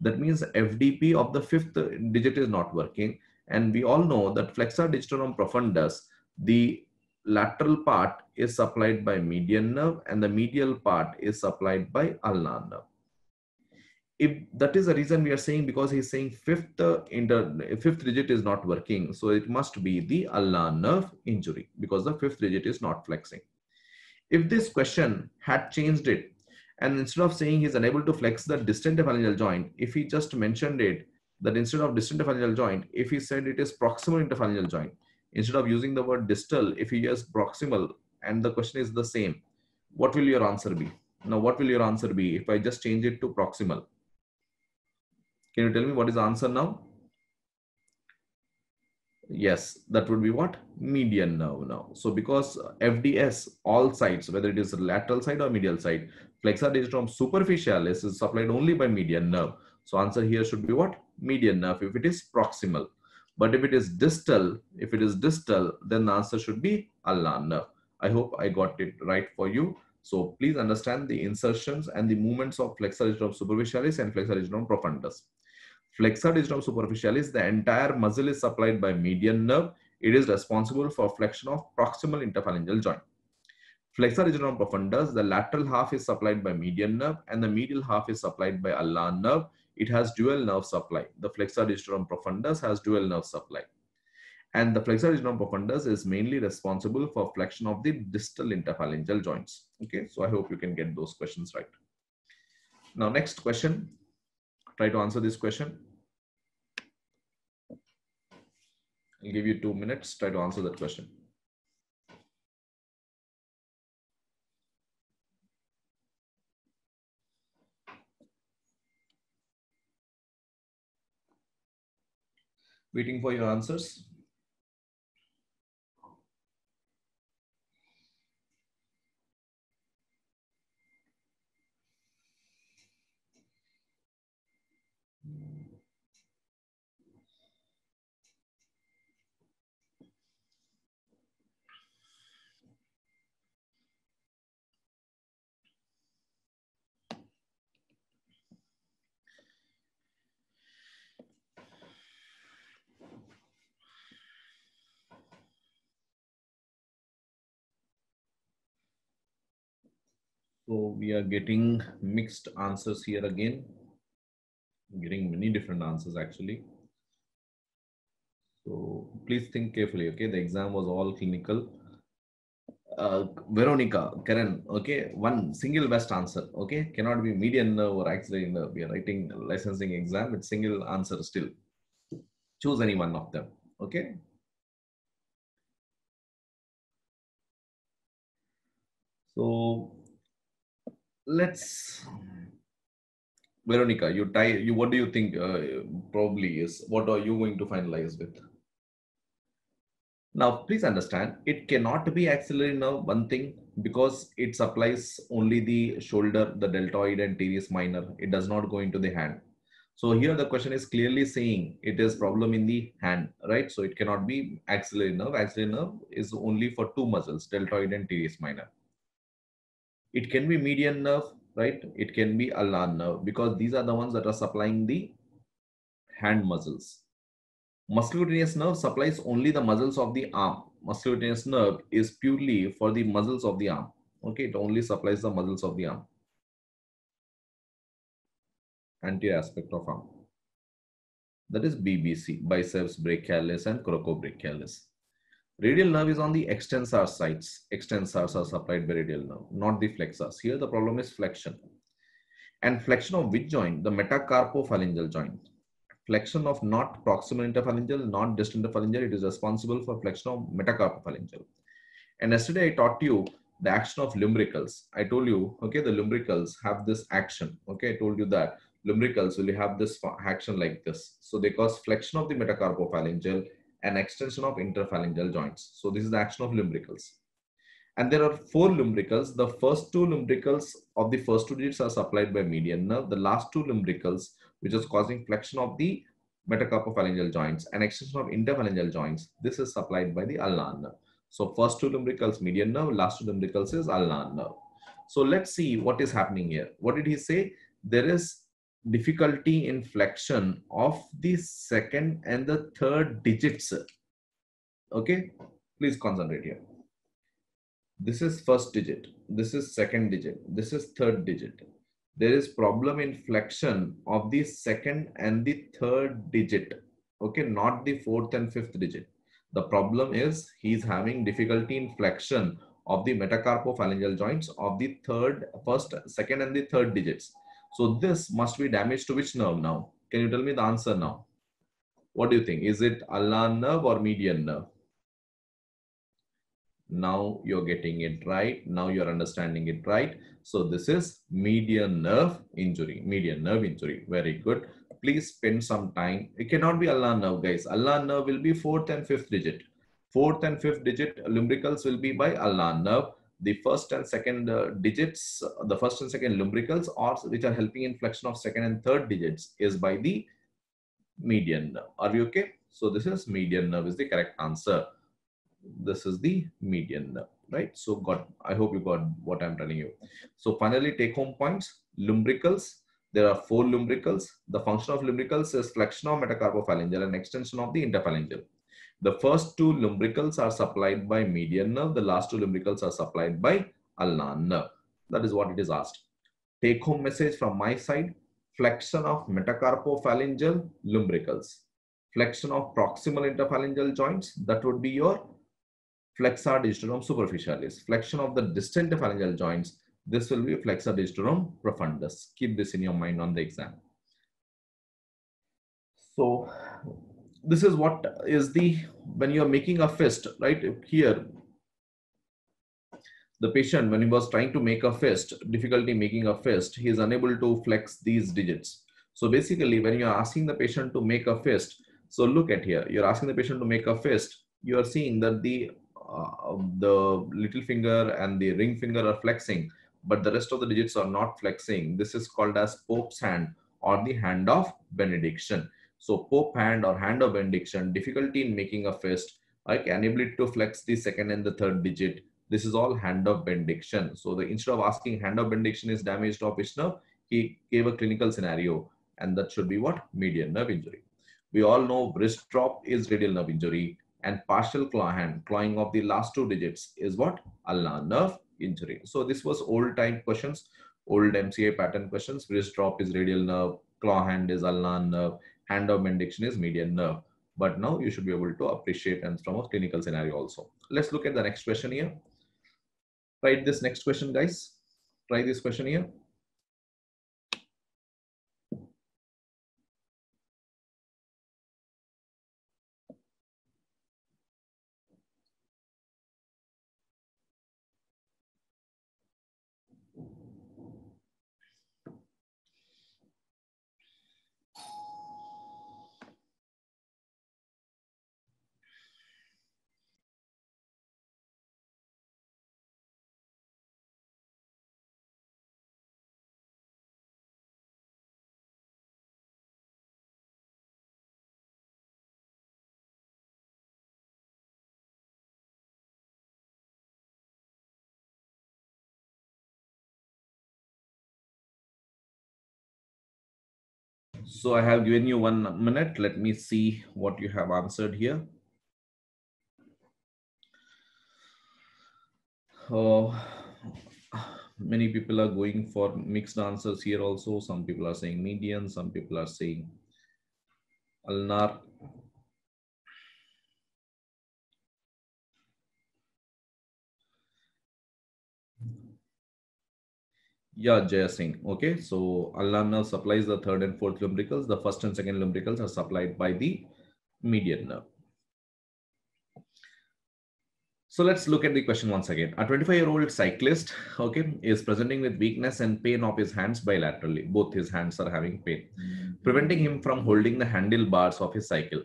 [SPEAKER 2] That means FDP of the fifth digit is not working. And we all know that flexor digitorum profundus, the lateral part is supplied by median nerve and the medial part is supplied by ulnar nerve if that is the reason we are saying because he's saying fifth inter, fifth digit is not working so it must be the ulnar nerve injury because the fifth digit is not flexing if this question had changed it and instead of saying he's unable to flex the distant phalangeal joint if he just mentioned it that instead of distant phalangeal joint if he said it is proximal interphalangeal joint instead of using the word distal if he use proximal and the question is the same what will your answer be now what will your answer be if i just change it to proximal can you tell me what is the answer now? Yes, that would be what? Median nerve now. So because FDS, all sides, whether it is lateral side or medial side, flexor digitorum superficialis is supplied only by median nerve. So answer here should be what? Median nerve if it is proximal. But if it is distal, if it is distal, then the answer should be ulnar nerve. I hope I got it right for you. So please understand the insertions and the movements of flexor digitorum superficialis and flexor digitorum profundus. Flexor digitorum superficialis, the entire muscle is supplied by median nerve. It is responsible for flexion of proximal interphalangeal joint. Flexor digitorum profundus, the lateral half is supplied by median nerve and the medial half is supplied by ulnar nerve. It has dual nerve supply. The flexor digitorum profundus has dual nerve supply. And the flexor region of profundus is mainly responsible for flexion of the distal interphalangeal joints. Okay, so I hope you can get those questions right. Now, next question. Try to answer this question. I'll give you two minutes. Try to answer that question.
[SPEAKER 3] Waiting for your answers. So we are getting
[SPEAKER 2] mixed answers here again. getting many different answers actually. So please think carefully, okay? The exam was all clinical. Uh, Veronica, Karen, okay? One single best answer, okay? Cannot be median or actually We are writing licensing exam with single answer still. Choose any one of them, okay? So let's Veronica, you tie you. What do you think? Uh, probably is what are you going to finalize with? Now, please understand, it cannot be axillary nerve. One thing because it supplies only the shoulder, the deltoid, and teres minor. It does not go into the hand. So here the question is clearly saying it is problem in the hand, right? So it cannot be axillary nerve. Axillary nerve is only for two muscles, deltoid and teres minor. It can be median nerve, right? It can be ulnar nerve because these are the ones that are supplying the hand muscles. Musculocutaneous nerve supplies only the muscles of the arm. Musculocutaneous nerve is purely for the muscles of the arm. Okay, it only supplies the muscles of the arm.
[SPEAKER 3] Anterior aspect of arm. That
[SPEAKER 2] is BBC, biceps brachialis and crocobrachialis Radial nerve is on the extensor sites. Extensors are supplied by radial nerve, not the flexors. Here the problem is flexion. And flexion of which joint? The metacarpophalangeal joint. Flexion of not proximal interphalangeal, not distal interphalangeal. It is responsible for flexion of metacarpophalangeal. And yesterday I taught you the action of lumbricals. I told you, okay, the lumbricals have this action. Okay, I told you that lumbricals will have this action like this. So they cause flexion of the metacarpophalangeal an extension of interphalangeal joints. So this is the action of lumbricals. And there are four lumbricals. The first two lumbricals of the first two digits are supplied by median nerve. The last two lumbricals, which is causing flexion of the metacarpophalangeal joints and extension of interphalangeal joints, this is supplied by the ulnar nerve. So first two lumbricals, median nerve, last two lumbricals is ulnar nerve. So let's see what is happening here. What did he say? There is difficulty in flexion of the second and the third digits. Okay, please concentrate here. This is first digit. This is second digit. This is third digit. There is problem in flexion of the second and the third digit. Okay, not the fourth and fifth digit. The problem is he's having difficulty in flexion of the metacarpophalangeal joints of the third, first, second and the third digits so this must be damage to which nerve now? Can you tell me the answer now? What do you think? Is it ulnar nerve or median nerve? Now you're getting it right. Now you're understanding it right. So this is median nerve injury. Median nerve injury. Very good. Please spend some time. It cannot be ulnar nerve, guys. Ulnar nerve will be fourth and fifth digit. Fourth and fifth digit lumbricals will be by ulnar nerve the first and second uh, digits, uh, the first and second lumbricals or which are helping in flexion of second and third digits is by the median. nerve. Are we okay? So this is median nerve is the correct answer. This is the median nerve, right? So got, I hope you got what I'm telling you. So finally take home points, lumbricals. There are four lumbricals. The function of lumbricals is flexion of metacarpophalangeal and extension of the interphalangeal. The first two lumbricals are supplied by median nerve. The last two lumbricals are supplied by ulnar nerve. That is what it is asked. Take home message from my side. Flexion of metacarpophalangeal lumbricals. Flexion of proximal interphalangeal joints. That would be your flexor digitorum superficialis. Flexion of the distant phalangeal joints. This will be flexor digitorum profundus. Keep this in your mind on the exam. So this is what is the when you are making a fist right here the patient when he was trying to make a fist difficulty making a fist he is unable to flex these digits so basically when you are asking the patient to make a fist so look at here you're asking the patient to make a fist you are seeing that the uh, the little finger and the ring finger are flexing but the rest of the digits are not flexing this is called as pope's hand or the hand of benediction so pope hand or hand of benediction. difficulty in making a fist, like inability to flex the second and the third digit. This is all hand of benediction. So the instead of asking hand of benediction is damaged or pitch he gave a clinical scenario and that should be what? Median nerve injury. We all know wrist drop is radial nerve injury and partial claw hand, clawing of the last two digits is what? Ulnar nerve injury. So this was old time questions, old MCA pattern questions. Wrist drop is radial nerve, claw hand is ulnar nerve, hand of bendiction is median nerve. But now you should be able to appreciate and from a clinical scenario also. Let's look at the next question here. Write this next question, guys. Try this question here.
[SPEAKER 3] So I have given you one minute. Let me
[SPEAKER 2] see what you have answered here. Oh, many people are going for mixed answers here also. Some people are saying median, some people are saying Alnar. Yeah, Jaya Singh. Okay, so ulnar supplies the third and fourth lumbricals. The first and second lumbricals are supplied by the median nerve. So let's look at the question once again. A 25-year-old cyclist, okay, is presenting with weakness and pain of his hands bilaterally. Both his hands are having pain, preventing him from holding the handlebars of his cycle.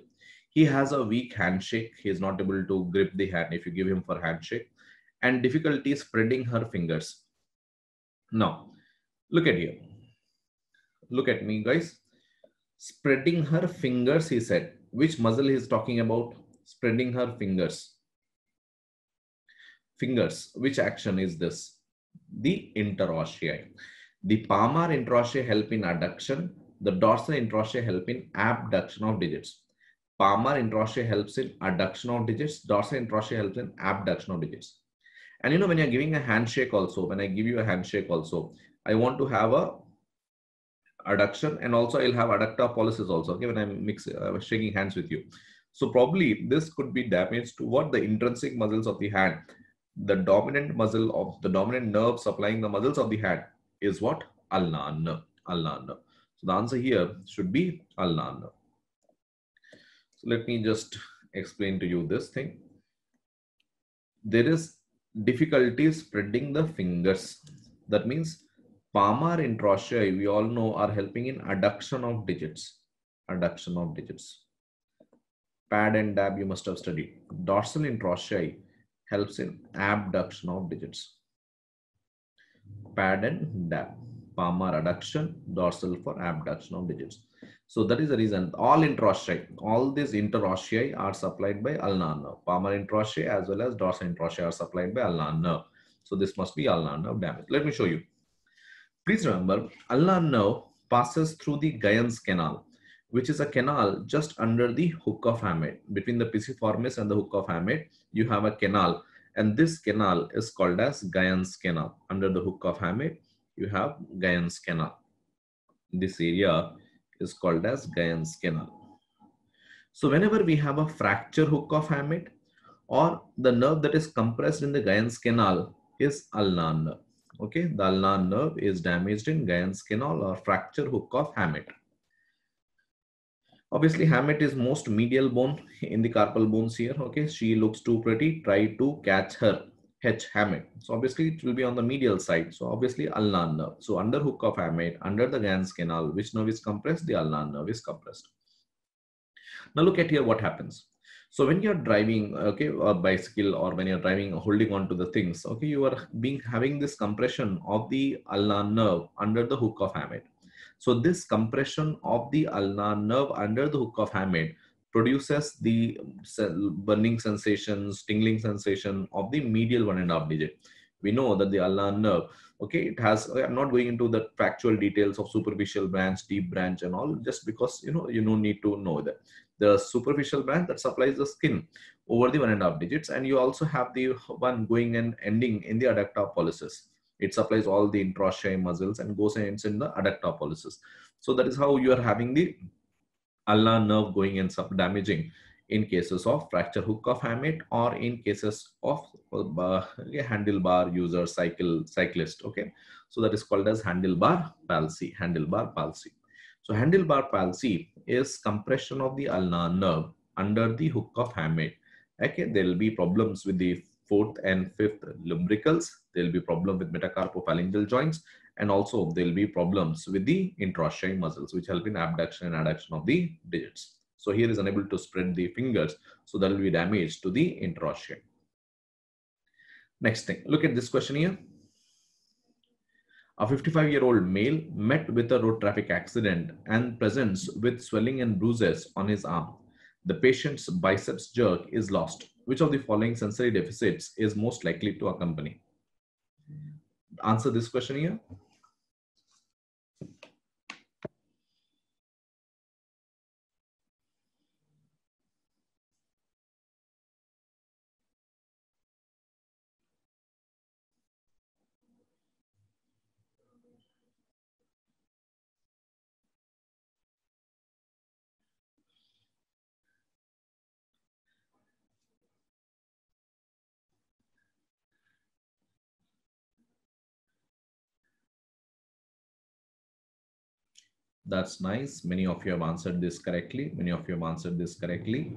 [SPEAKER 2] He has a weak handshake. He is not able to grip the hand if you give him for handshake, and difficulty spreading her fingers. Now, look at here. Look at me, guys. Spreading her fingers, he said. Which muscle is talking about? Spreading her fingers. Fingers. Which action is this? The interossei. The palmar interossei help in adduction. The dorsal interossei help in abduction of digits. Palmar interossei helps in adduction of digits. Dorsal interossei helps in abduction of digits. And you know, when you're giving a handshake also, when I give you a handshake also, I want to have a adduction and also I'll have adductor pollicis also, okay, when I'm mix, uh, shaking hands with you. So probably this could be damage to what the intrinsic muscles of the hand, the dominant muscle of the dominant nerve supplying the muscles of the hand is what? Ulnar nerve, ulnar nerve. So the answer here should be ulnar nerve. So let me just explain to you this thing. There is difficulty spreading the fingers. That means palmar introsia, we all know, are helping in adduction of digits. Adduction of digits. Pad and dab, you must have studied. Dorsal introsia helps in abduction of digits. Pad and dab. Palmar adduction, dorsal for abduction of digits. So that is the reason all interossei, all these interossei are supplied by ulnar nerve. Palmar interossei as well as dorsal interossei are supplied by ulnar nerve. So this must be ulnar nerve damage. Let me show you. Please remember, ulnar nerve passes through the Guyans canal, which is a canal just under the hook of hamid. Between the pisiformis and the hook of hamid, you have a canal. And this canal is called as Guyans canal. Under the hook of hamid, you have Guyans canal. This area is called as Guyan's canal. So whenever we have a fracture hook of Hammett or the nerve that is compressed in the Guyan's canal is ulnar nerve. Okay, the ulnar nerve is damaged in Guyan's canal or fracture hook of Hammett. Obviously, Hammett is most medial bone in the carpal bones here. Okay, she looks too pretty. Try to catch her. H hammock. So obviously it will be on the medial side. So obviously ulnar nerve. So under hook of Hamid, under the Gans canal, which nerve is compressed? The ulnar nerve is compressed. Now look at here what happens. So when you're driving, okay, a bicycle or when you're driving, holding on to the things, okay, you are being having this compression of the ulnar nerve under the hook of Hamid. So this compression of the ulnar nerve under the hook of Hamid produces the um, burning sensations, tingling sensation of the medial one and a half digit. We know that the ulnar nerve, okay, it has, I'm not going into the factual details of superficial branch, deep branch and all, just because, you know, you don't need to know that. The superficial branch that supplies the skin over the one and a half digits and you also have the one going and ending in the adductor pollicis. It supplies all the intraosseous muscles and goes and ends in the adductor pollicis. So that is how you are having the ulnar nerve going and sub damaging in cases of fracture hook of hamate or in cases of uh, handlebar user cycle cyclist okay so that is called as handlebar palsy handlebar palsy so handlebar palsy is compression of the ulnar nerve under the hook of hamate okay there will be problems with the fourth and fifth lumbricals there will be problem with metacarpophalangeal joints and also there will be problems with the intraosseous muscles which help in abduction and adduction of the digits. So here is unable to spread the fingers so there will be damage to the intraosseous. Next thing, look at this question here. A 55-year-old male met with a road traffic accident and presents with swelling and bruises on his arm. The patient's biceps jerk is lost. Which of the following sensory deficits is most likely to accompany? Answer this question here. That's nice. Many of you have answered this correctly. Many of you have answered this correctly.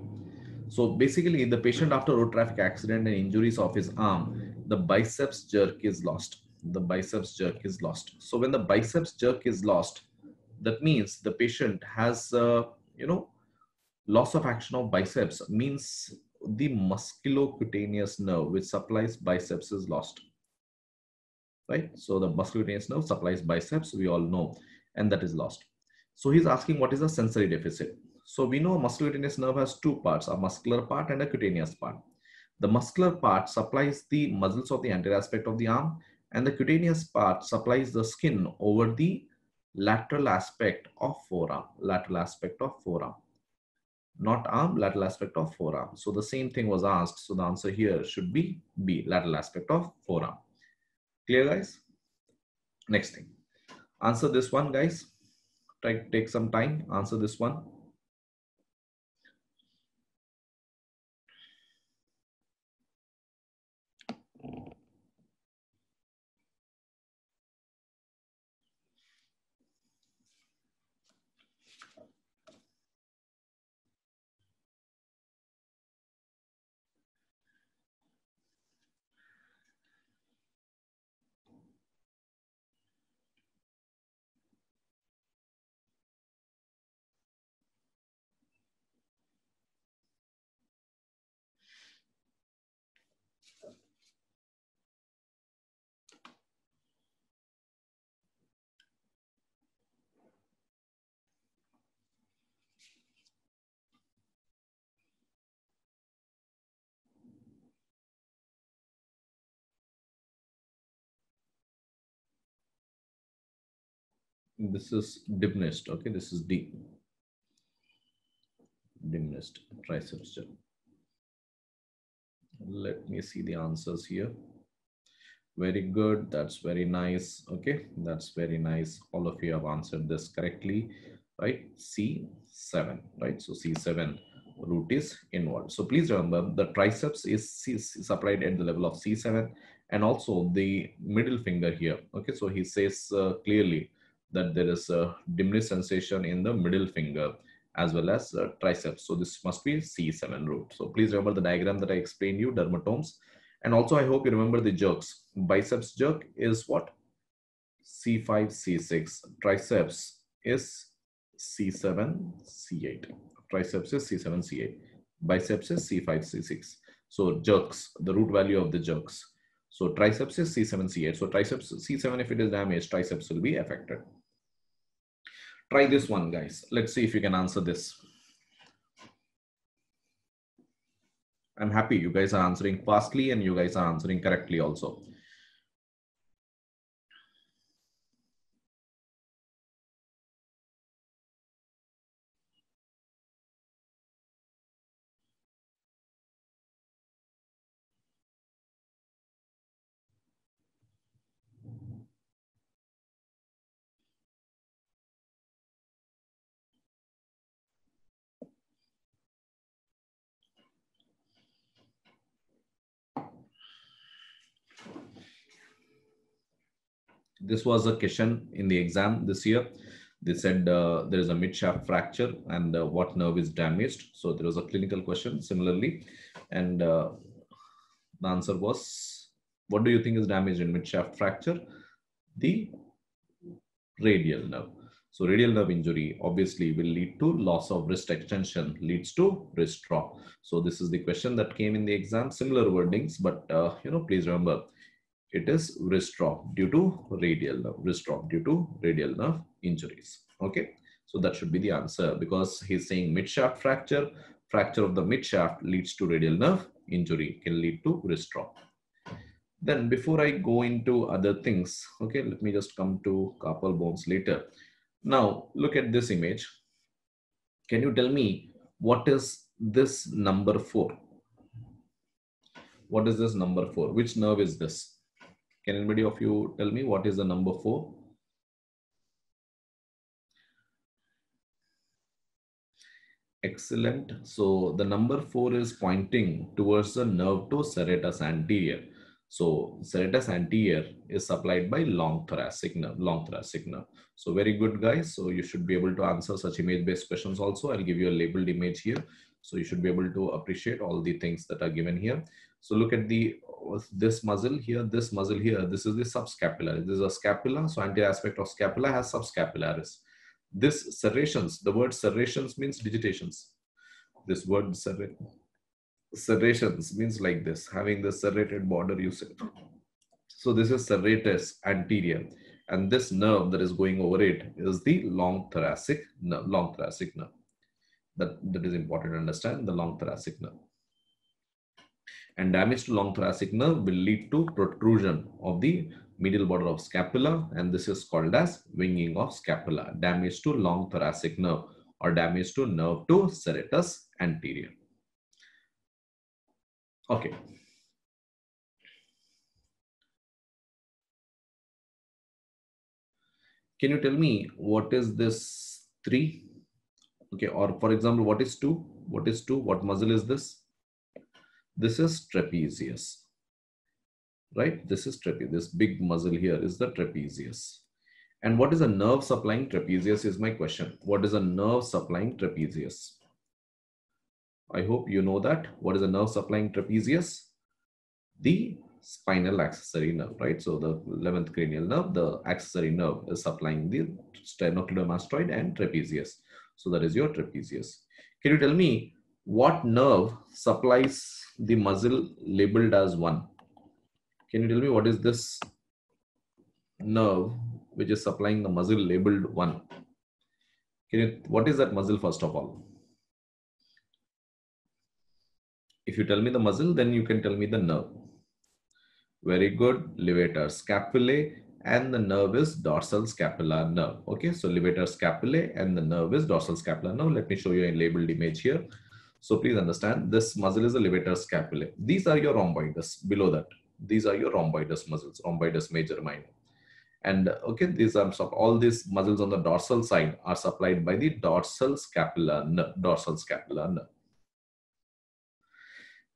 [SPEAKER 2] So basically, the patient after road traffic accident and injuries of his arm, the biceps jerk is lost. The biceps jerk is lost. So when the biceps jerk is lost, that means the patient has, uh, you know, loss of action of biceps means the musculocutaneous nerve which supplies biceps is lost. Right? So the musculocutaneous nerve supplies biceps, we all know, and that is lost. So he's asking what is a sensory deficit. So we know musculocutaneous nerve has two parts, a muscular part and a cutaneous part. The muscular part supplies the muscles of the anterior aspect of the arm and the cutaneous part supplies the skin over the lateral aspect of forearm, lateral aspect of forearm. Not arm, lateral aspect of forearm. So the same thing was asked. So the answer here should be B, lateral aspect of forearm. Clear guys? Next thing. Answer this one guys try to take some time, answer this one.
[SPEAKER 3] this is diminished. Okay, this is D.
[SPEAKER 2] Diminished triceps gel. Let me see the answers here. Very good. That's very nice. Okay, that's very nice. All of you have answered this correctly, right? C7, right? So C7 root is inward. So please remember the triceps is, C at the level of C7 and also the middle finger here. Okay, so he says uh, clearly that there is a dimness sensation in the middle finger as well as uh, triceps. So this must be C7 root. So please remember the diagram that I explained you, dermatomes. And also I hope you remember the jerks. Biceps jerk is what? C5, C6. Triceps is C7, C8. Triceps is C7, C8. Biceps is C5, C6. So jerks, the root value of the jerks. So triceps is C7, C8. So triceps C7, if it is damaged, triceps will be affected. Try this one, guys. Let's see if you can answer this. I'm happy you guys are answering fastly and you guys are answering
[SPEAKER 3] correctly also.
[SPEAKER 2] this was a question in the exam this year. They said uh, there is a midshaft fracture and uh, what nerve is damaged. So there was a clinical question similarly. And uh, the answer was, what do you think is damaged in midshaft fracture? The radial nerve. So radial nerve injury obviously will lead to loss of wrist extension, leads to wrist drop. So this is the question that came in the exam, similar wordings, but uh, you know, please remember it is wrist drop due to radial nerve, wrist drop due to radial nerve injuries. Okay, so that should be the answer because he's saying midshaft fracture, fracture of the midshaft leads to radial nerve injury, can lead to wrist drop. Then before I go into other things, okay, let me just come to carpal bones later. Now look at this image. Can you tell me what is this number four? What is this number four? Which nerve is this? Can anybody of you tell me what is the number four? Excellent. So the number four is pointing towards the nerve to serratus anterior. So serratus anterior is supplied by long thoracic nerve, long thoracic nerve. So very good guys. So you should be able to answer such image based questions also. I'll give you a labeled image here. So you should be able to appreciate all the things that are given here. So look at the this muscle here, this muscle here. This is the subscapularis. This is a scapula. So anterior aspect of scapula has subscapularis. This serrations, the word serrations means digitations. This word serra serrations means like this, having the serrated border, you see. So this is serratus anterior. And this nerve that is going over it is the long thoracic nerve, long thoracic nerve. That, that is important to understand, the long thoracic nerve and damage to long thoracic nerve will lead to protrusion of the medial border of scapula and this is called as winging of scapula, damage to long thoracic nerve or damage to nerve to serratus anterior. Okay. Can you tell me what is this 3? Okay, or for example, what is 2? What is 2? What muscle is this? This is trapezius, right? This is trapezius. This big muscle here is the trapezius. And what is a nerve supplying trapezius is my question. What is a nerve supplying trapezius? I hope you know that. What is a nerve supplying trapezius? The spinal accessory nerve, right? So the 11th cranial nerve, the accessory nerve is supplying the sternocleidomastoid and trapezius. So that is your trapezius. Can you tell me what nerve supplies the muscle labeled as 1. Can you tell me what is this nerve which is supplying the muscle labeled 1? Can you, what is that muscle first of all? If you tell me the muscle, then you can tell me the nerve. Very good. Levator scapulae and the nerve is dorsal scapular nerve. Okay, so levator scapulae and the nerve is dorsal scapular nerve. Let me show you a labeled image here. So please understand this muscle is the levator scapulae. These are your rhomboids below that. These are your rhomboidus muscles, rhomboidus major minor. And okay, these are all these muscles on the dorsal side are supplied by the dorsal scapula, nerve, dorsal scapula nerve.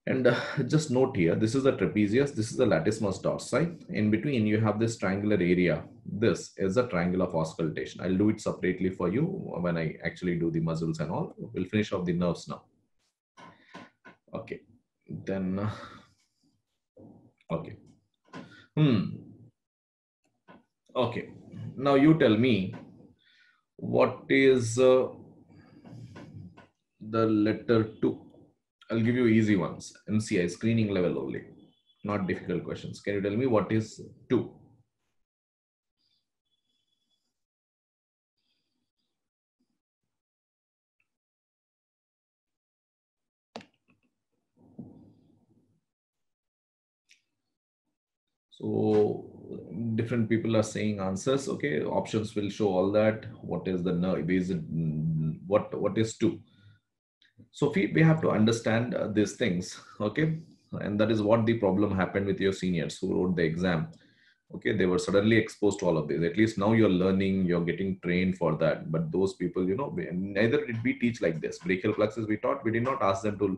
[SPEAKER 2] And uh, just note here, this is the trapezius, this is the latissimus dorsi. In between, you have this triangular area. This is the triangle of auscultation. I'll do it separately for you when I actually do the muscles and all. We'll finish off the nerves now. Okay, then, uh, okay. Hmm. Okay, now you tell me what is uh, the letter 2? I'll give you easy ones, MCI, screening level only, not difficult questions. Can you tell me what is 2? So different people are saying answers. Okay, options will show all that. What is the base? What what is two? So we have to understand uh, these things. Okay, and that is what the problem happened with your seniors who wrote the exam okay they were suddenly exposed to all of this at least now you're learning you're getting trained for that but those people you know neither did we teach like this brachial plexus we taught we did not ask them to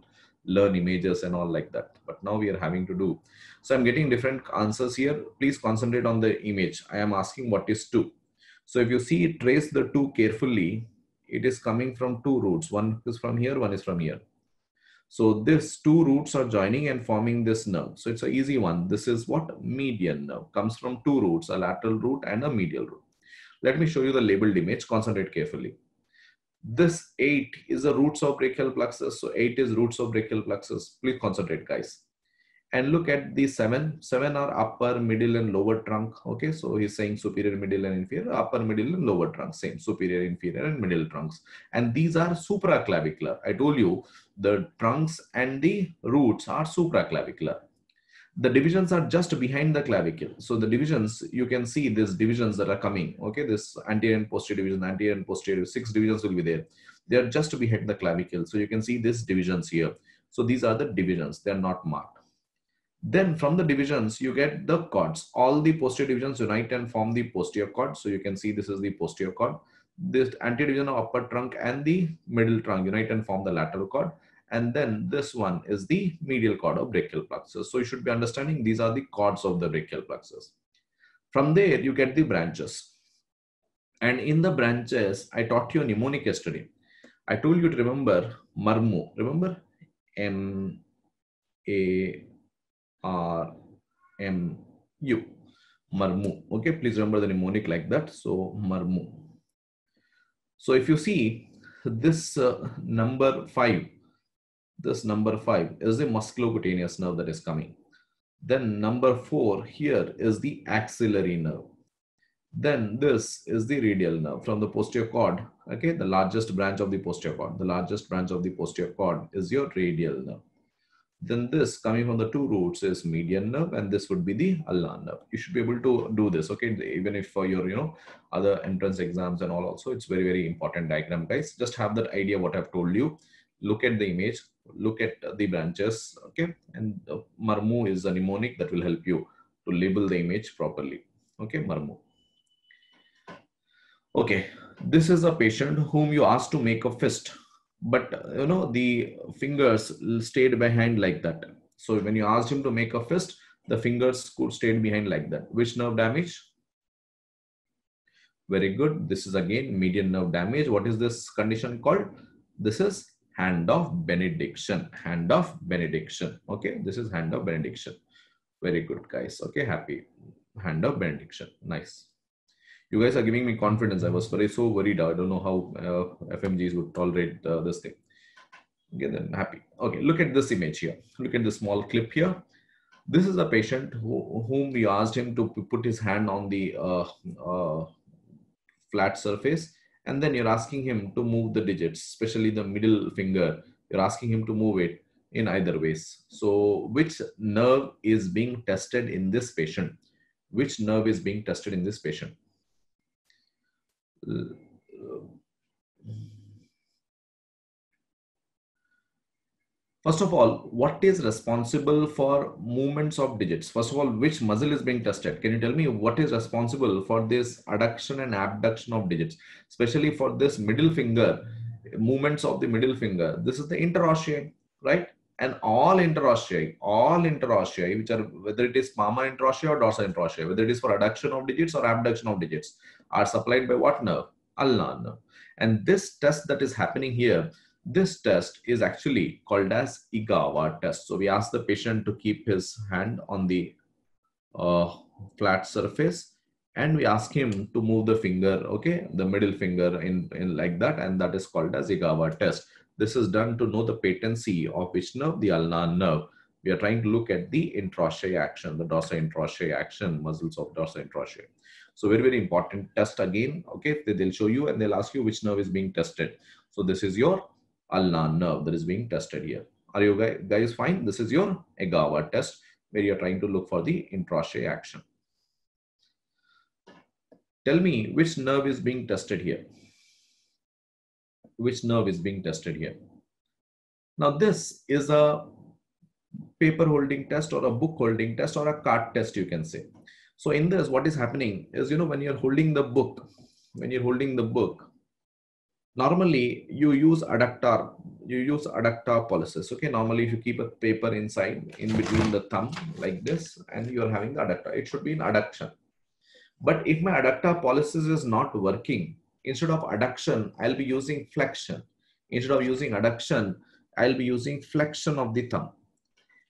[SPEAKER 2] learn images and all like that but now we are having to do so i'm getting different answers here please concentrate on the image i am asking what is two so if you see trace the two carefully it is coming from two roots one is from here one is from here so this two roots are joining and forming this nerve. So it's an easy one. This is what median nerve comes from two roots, a lateral root and a medial root. Let me show you the labeled image. Concentrate carefully. This eight is the roots of brachial plexus. So eight is roots of brachial plexus. Please concentrate guys and look at the seven. Seven are upper, middle, and lower trunk. Okay, so he's saying superior, middle, and inferior, upper, middle, and lower trunk. Same, superior, inferior, and middle trunks. And these are supraclavicular. I told you the trunks and the roots are supraclavicular. The divisions are just behind the clavicle. So the divisions, you can see these divisions that are coming. Okay, this anterior and posterior division, anterior and posterior, six divisions will be there. They are just behind the clavicle. So you can see these divisions here. So these are the divisions. They are not marked. Then from the divisions, you get the chords. All the posterior divisions unite and form the posterior cord. So you can see this is the posterior cord. This anterior of upper trunk and the middle trunk unite and form the lateral cord. And then this one is the medial cord of brachial plexus. So you should be understanding these are the cords of the brachial plexus. From there, you get the branches. And in the branches, I taught you mnemonic yesterday. I told you to remember MARMU. Remember? M A R-M-U, Marmu. Okay, please remember the mnemonic like that. So Marmu. So if you see this uh, number five, this number five is the musculocutaneous nerve that is coming. Then number four here is the axillary nerve. Then this is the radial nerve from the posterior cord. Okay, the largest branch of the posterior cord. The largest branch of the posterior cord is your radial nerve then this coming from the two roots is median nerve and this would be the ulnar nerve. You should be able to do this, okay? Even if for uh, your, you know, other entrance exams and all also, it's very, very important diagram, guys. Just have that idea what I've told you. Look at the image, look at the branches, okay? And uh, MARMU is a mnemonic that will help you to label the image properly, okay? MARMU. Okay, this is a patient whom you asked to make a fist but you know the fingers stayed behind like that so when you asked him to make a fist the fingers could stayed behind like that which nerve damage very good this is again median nerve damage what is this condition called this is hand of benediction hand of benediction okay this is hand of benediction very good guys okay happy hand of benediction nice you guys are giving me confidence. I was very so worried. I don't know how uh, FMGs would tolerate uh, this thing. Get them happy. Okay, look at this image here. Look at the small clip here. This is a patient who, whom we asked him to put his hand on the uh, uh, flat surface. And then you're asking him to move the digits, especially the middle finger. You're asking him to move it in either ways. So which nerve is being tested in this patient? Which nerve is being tested in this patient? First of all, what is responsible for movements of digits? First of all, which muscle is being tested? Can you tell me what is responsible for this adduction and abduction of digits, especially for this middle finger, movements of the middle finger? This is the interossean, right? and all interossei, all interossei, which are whether it is mama interossei or dorsal interossei, whether it is for adduction of digits or abduction of digits, are supplied by what nerve? Ulnar nerve. And this test that is happening here, this test is actually called as Igawa test. So we ask the patient to keep his hand on the uh, flat surface and we ask him to move the finger, okay, the middle finger in, in like that and that is called as Igawa test. This is done to know the patency of which nerve, the ulnar nerve. We are trying to look at the intraosseous action, the dorsal intraosseous action, muscles of dorsal intraosseous So very, very important test again. Okay, they'll show you and they'll ask you which nerve is being tested. So this is your ulnar nerve that is being tested here. Are you guys fine? This is your Egawa test where you're trying to look for the intraosseous action. Tell me which nerve is being tested here which nerve is being tested here. Now this is a paper holding test or a book holding test or a cart test you can say. So in this what is happening is you know when you're holding the book, when you're holding the book, normally you use adductor, you use adductor pollicis. Okay, normally if you keep a paper inside in between the thumb like this and you're having the adductor, it should be in adduction. But if my adductor pollicis is not working, Instead of adduction, I'll be using flexion. Instead of using adduction, I'll be using flexion of the thumb.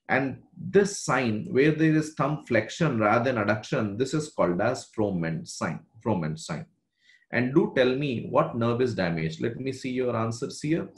[SPEAKER 2] And this sign, where there is thumb flexion rather than adduction, this is called as Froment sign. Froment sign. And do tell me what nerve is damaged. Let me see your answers here.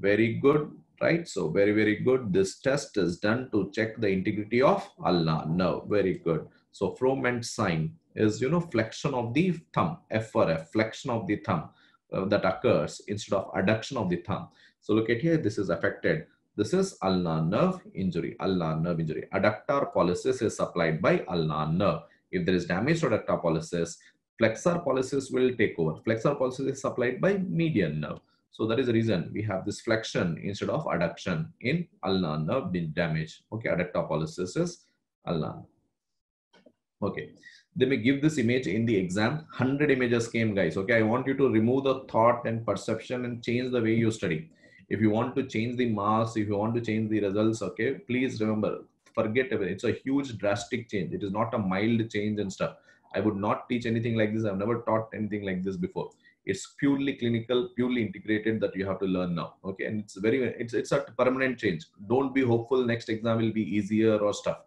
[SPEAKER 2] Very good, right? So very, very good. This test is done to check the integrity of ulnar nerve. Very good. So Froment sign is you know flexion of the thumb f for f flexion of the thumb uh, that occurs instead of adduction of the thumb so look at here this is affected this is ulnar nerve injury ulnar nerve injury adductor pollicis is supplied by ulnar nerve if there is damage to adductor pollicis flexor pollicis will take over flexor pollicis is supplied by median nerve so that is the reason we have this flexion instead of adduction in ulnar nerve damage okay adductor pollicis is ulnar okay they may give this image in the exam 100 images came guys okay i want you to remove the thought and perception and change the way you study if you want to change the marks if you want to change the results okay please remember forget everything it's a huge drastic change it is not a mild change and stuff i would not teach anything like this i've never taught anything like this before it's purely clinical purely integrated that you have to learn now okay and it's very it's it's a permanent change don't be hopeful next exam will be easier or stuff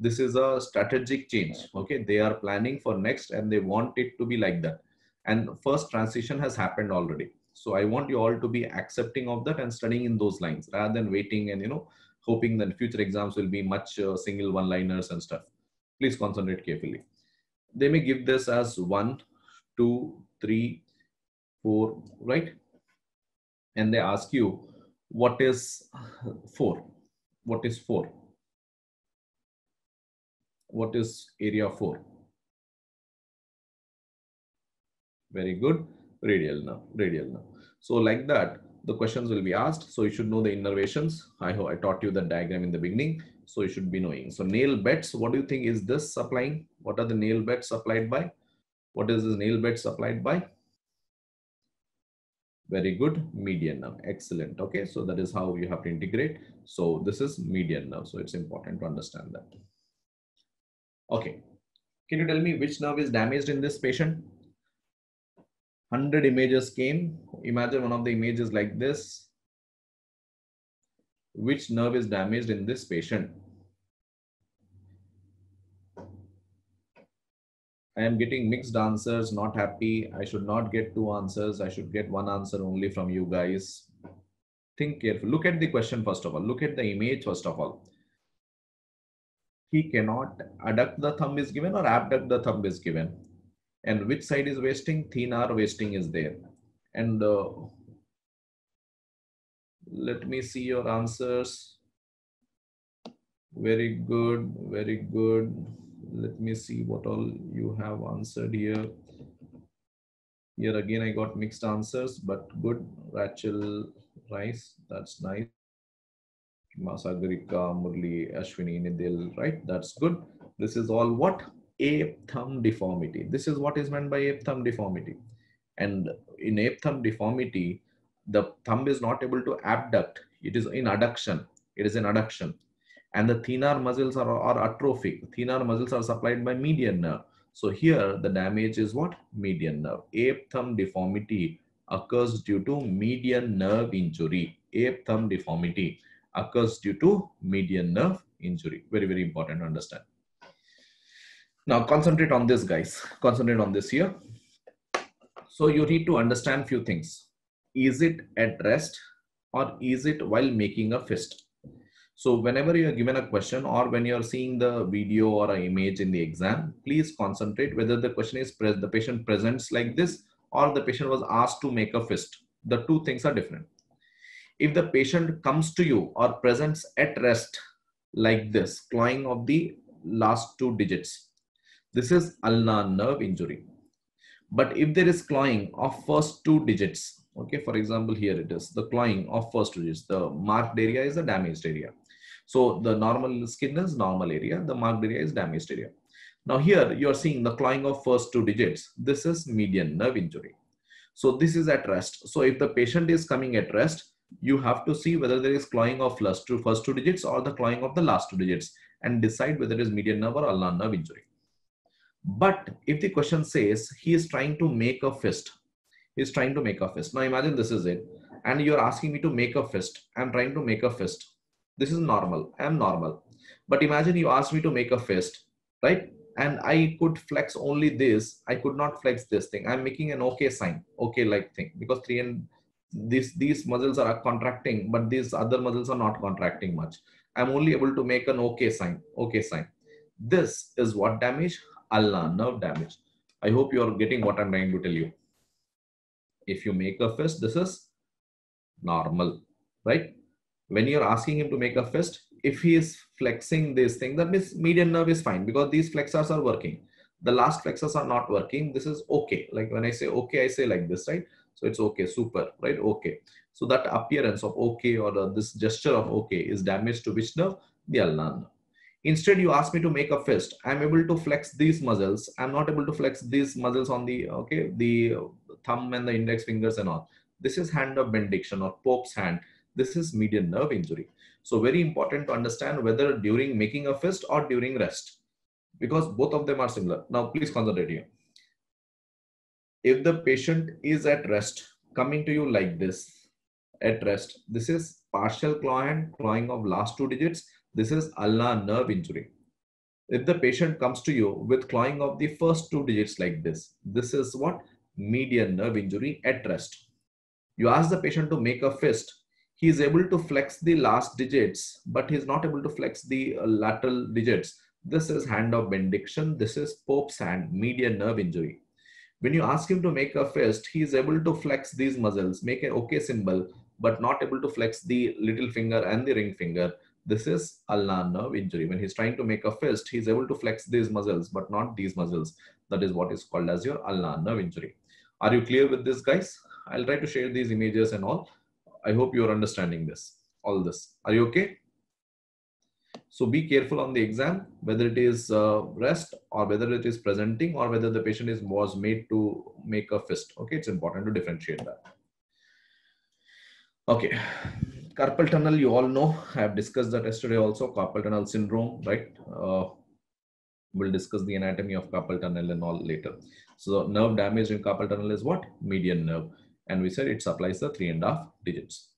[SPEAKER 2] this is a strategic change okay they are planning for next and they want it to be like that and first transition has happened already so i want you all to be accepting of that and studying in those lines rather than waiting and you know hoping that future exams will be much uh, single one liners and stuff please concentrate carefully they may give this as one two three four right and they ask you what is
[SPEAKER 3] four what is four what is area 4? Very good.
[SPEAKER 2] Radial now. Radial now. So like that, the questions will be asked. So you should know the innervations. I hope I taught you the diagram in the beginning. So you should be knowing. So nail beds, what do you think is this supplying? What are the nail beds supplied by? What is this nail bed supplied by? Very good. Median nerve. Excellent. Okay. So that is how you have to integrate. So this is median nerve. So it's important to understand that. Okay. Can you tell me which nerve is damaged in this patient? 100 images came. Imagine one of the images like this. Which nerve is damaged in this patient? I am getting mixed answers, not happy. I should not get two answers. I should get one answer only from you guys. Think careful. Look at the question first of all. Look at the image first of all he cannot adduct the thumb is given or abduct the thumb is given. And which side is wasting? Thin R wasting is there. And uh, let me see your
[SPEAKER 3] answers. Very good, very good.
[SPEAKER 2] Let me see what all you have answered here. Here again, I got mixed answers, but good. Rachel Rice, that's nice. Sagarika, Murli, Ashwini, Nidil, right? That's good. This is all what? Ape thumb deformity. This is what is meant by ape thumb deformity. And in ape thumb deformity, the thumb is not able to abduct. It is in adduction. It is in adduction. And the thenar muscles are, are atrophic. Thenar muscles are supplied by median nerve. So here the damage is what? Median nerve. Ape thumb deformity occurs due to median nerve injury. Ape thumb deformity occurs due to median nerve injury. Very, very important to understand. Now concentrate on this guys, concentrate on this here. So you need to understand few things. Is it at rest or is it while making a fist? So whenever you are given a question or when you are seeing the video or an image in the exam, please concentrate whether the question is the patient presents like this or the patient was asked to make a fist. The two things are different if the patient comes to you or presents at rest like this, clawing of the last two digits, this is ulnar nerve injury. But if there is clawing of first two digits, okay, for example, here it is, the clawing of first two digits, the marked area is the damaged area. So the normal skin is normal area, the marked area is damaged area. Now here you are seeing the clawing of first two digits. This is median nerve injury. So this is at rest. So if the patient is coming at rest, you have to see whether there is clawing of first two, first two digits or the clawing of the last two digits and decide whether it is median nerve or ulnar nerve injury. But if the question says he is trying to make a fist, he is trying to make a fist. Now imagine this is it and you're asking me to make a fist. I'm trying to make a fist. This is normal. I'm normal. But imagine you asked me to make a fist, right? And I could flex only this. I could not flex this thing. I'm making an okay sign, okay like thing because three and this, these muscles are contracting, but these other muscles are not contracting much. I'm only able to make an okay sign, okay sign. This is what damage? Allah, nerve damage. I hope you are getting what I'm trying to tell you. If you make a fist, this is normal, right? When you're asking him to make a fist, if he is flexing this thing, that means median nerve is fine because these flexors are working. The last flexors are not working. This is okay. Like when I say okay, I say like this, right? So it's okay, super, right? Okay. So that appearance of okay or this gesture of okay is damage to which nerve? The ulnar Instead, you ask me to make a fist. I'm able to flex these muscles. I'm not able to flex these muscles on the, okay, the thumb and the index fingers and all. This is hand of benediction or Pope's hand. This is median nerve injury. So very important to understand whether during making a fist or during rest because both of them are similar. Now please concentrate here if the patient is at rest, coming to you like this, at rest, this is partial clawing, clawing of last two digits. This is ulnar nerve injury. If the patient comes to you with clawing of the first two digits like this, this is what? Median nerve injury at rest. You ask the patient to make a fist, he is able to flex the last digits, but he is not able to flex the uh, lateral digits. This is hand of benediction. This is Pope's hand, median nerve injury. When you ask him to make a fist, he is able to flex these muscles, make an okay symbol, but not able to flex the little finger and the ring finger. This is ulnar nerve injury. When he's trying to make a fist, he's able to flex these muscles, but not these muscles. That is what is called as your ulnar nerve injury. Are you clear with this, guys? I'll try to share these images and all. I hope you're understanding this, all this. Are you okay? So be careful on the exam, whether it is uh, rest or whether it is presenting or whether the patient is was made to make a fist. Okay, it's important to differentiate that. Okay, carpal tunnel, you all know. I have discussed that yesterday also, carpal tunnel syndrome, right? Uh, we'll discuss the anatomy of carpal tunnel and all later. So nerve damage in carpal tunnel is what? Median nerve. And we said it supplies the three and a half digits.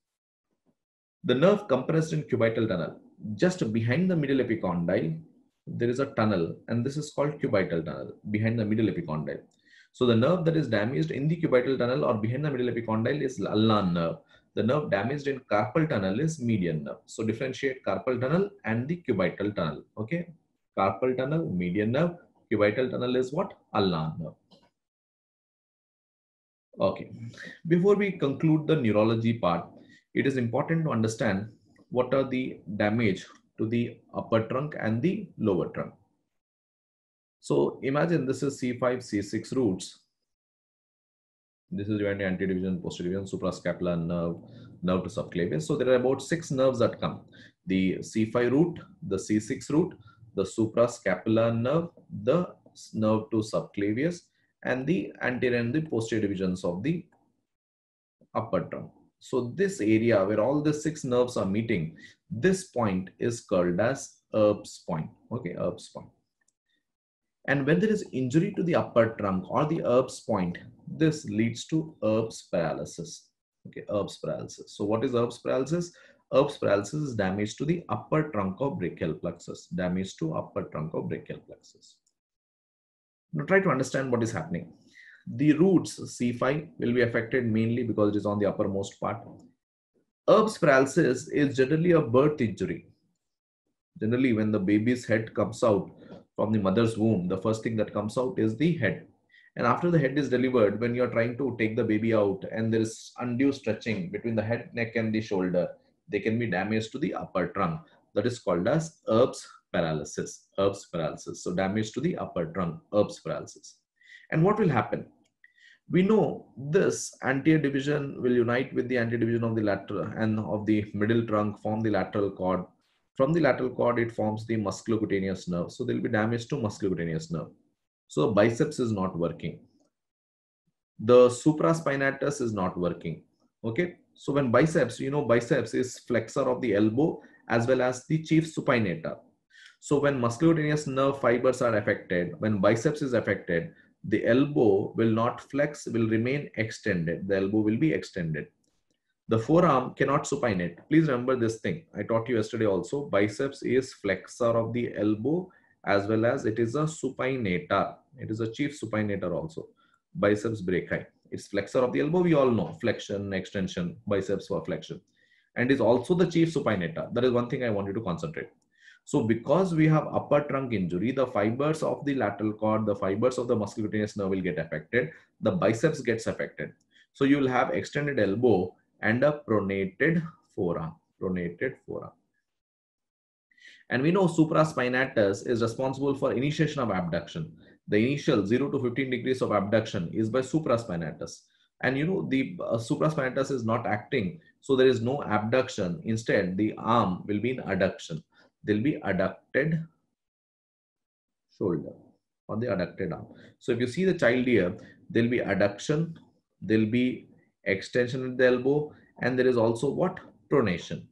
[SPEAKER 2] The nerve compressed in cubital tunnel just behind the middle epicondyle, there is a tunnel and this is called cubital tunnel behind the middle epicondyle. So the nerve that is damaged in the cubital tunnel or behind the middle epicondyle is ulnar nerve. The nerve damaged in carpal tunnel is median nerve. So differentiate carpal tunnel and the cubital tunnel. Okay. Carpal tunnel, median nerve, cubital tunnel is what? Ulnar nerve. Okay. Before we conclude the neurology part, it is important to understand what are the damage to the upper trunk and the lower trunk. So imagine this is C5, C6 roots. This is your anterior posterior division, suprascapular nerve, nerve to subclavian. So there are about six nerves that come. The C5 root, the C6 root, the suprascapular nerve, the nerve to subclavius, and the anterior and the posterior divisions of the upper trunk. So this area where all the six nerves are meeting, this point is called as Erb's point, okay, Erb's point. And when there is injury to the upper trunk or the Erb's point, this leads to Erb's paralysis, okay, Erb's paralysis. So what is Erb's paralysis? Erb's paralysis is damage to the upper trunk of brachial plexus, damage to upper trunk of brachial plexus. Now try to understand what is happening. The roots C5 will be affected mainly because it is on the uppermost part. Herbs paralysis is generally a birth injury. Generally, when the baby's head comes out from the mother's womb, the first thing that comes out is the head. And after the head is delivered, when you're trying to take the baby out and there is undue stretching between the head, neck, and the shoulder, they can be damaged to the upper trunk. That is called as herbs paralysis, Herbs paralysis. So damage to the upper trunk, herbs paralysis. And what will happen? we know this anterior division will unite with the anterior division of the lateral and of the middle trunk form the lateral cord from the lateral cord it forms the musculocutaneous nerve so there will be damage to musculocutaneous nerve so biceps is not working the supraspinatus is not working okay so when biceps you know biceps is flexor of the elbow as well as the chief supinator. so when musculocutaneous nerve fibers are affected when biceps is affected the elbow will not flex, will remain extended. The elbow will be extended. The forearm cannot supinate. Please remember this thing. I taught you yesterday also. Biceps is flexor of the elbow as well as it is a supinator. It is a chief supinator also. Biceps brachii. It's flexor of the elbow. We all know flexion, extension, biceps for flexion. And is also the chief supinator. That is one thing I want you to concentrate. So because we have upper trunk injury, the fibers of the lateral cord, the fibers of the musculocutaneous nerve will get affected. The biceps gets affected. So you will have extended elbow and a pronated forearm, pronated forearm. And we know supraspinatus is responsible for initiation of abduction. The initial 0 to 15 degrees of abduction is by supraspinatus. And you know, the uh, supraspinatus is not acting. So there is no abduction. Instead, the arm will be in adduction they'll be adducted shoulder or the adducted arm. So if you see the child here, there'll be adduction, there'll be extension at the elbow, and there is also what? Pronation.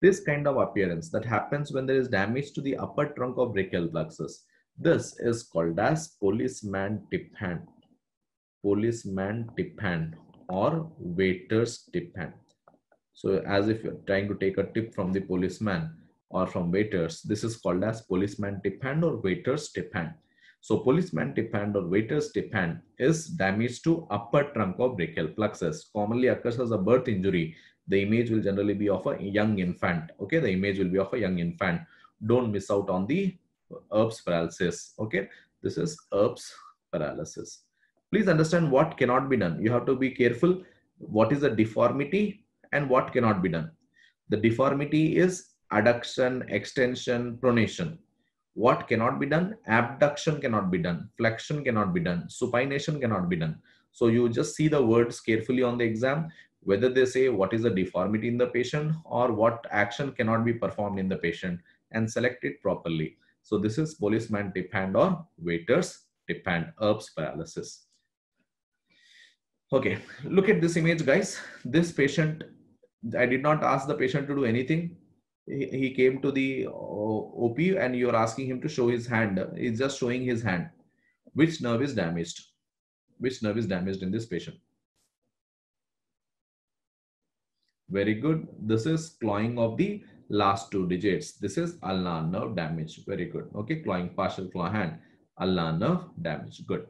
[SPEAKER 2] This kind of appearance that happens when there is damage to the upper trunk of brachial plexus. This is called as policeman tip hand, policeman tip hand or waiter's tip hand. So as if you're trying to take a tip from the policeman, or from waiters. This is called as policeman depend or waiters depend. So policeman depend or waiters depend is damage to upper trunk or brachial plexus. Commonly occurs as a birth injury. The image will generally be of a young infant. Okay, the image will be of a young infant. Don't miss out on the herbs paralysis. Okay, this is herbs paralysis. Please understand what cannot be done. You have to be careful. What is the deformity and what cannot be done? The deformity is adduction, extension, pronation. What cannot be done? Abduction cannot be done. Flexion cannot be done. Supination cannot be done. So you just see the words carefully on the exam, whether they say what is the deformity in the patient or what action cannot be performed in the patient and select it properly. So this is policeman tip hand or waiter's tip hand, herbs paralysis. Okay, look at this image guys. This patient, I did not ask the patient to do anything he came to the uh, op and you're asking him to show his hand he's just showing his hand which nerve is damaged which nerve is damaged in this patient very good this is clawing of the last two digits this is ulnar nerve damage very good okay clawing partial claw hand ulnar nerve damage good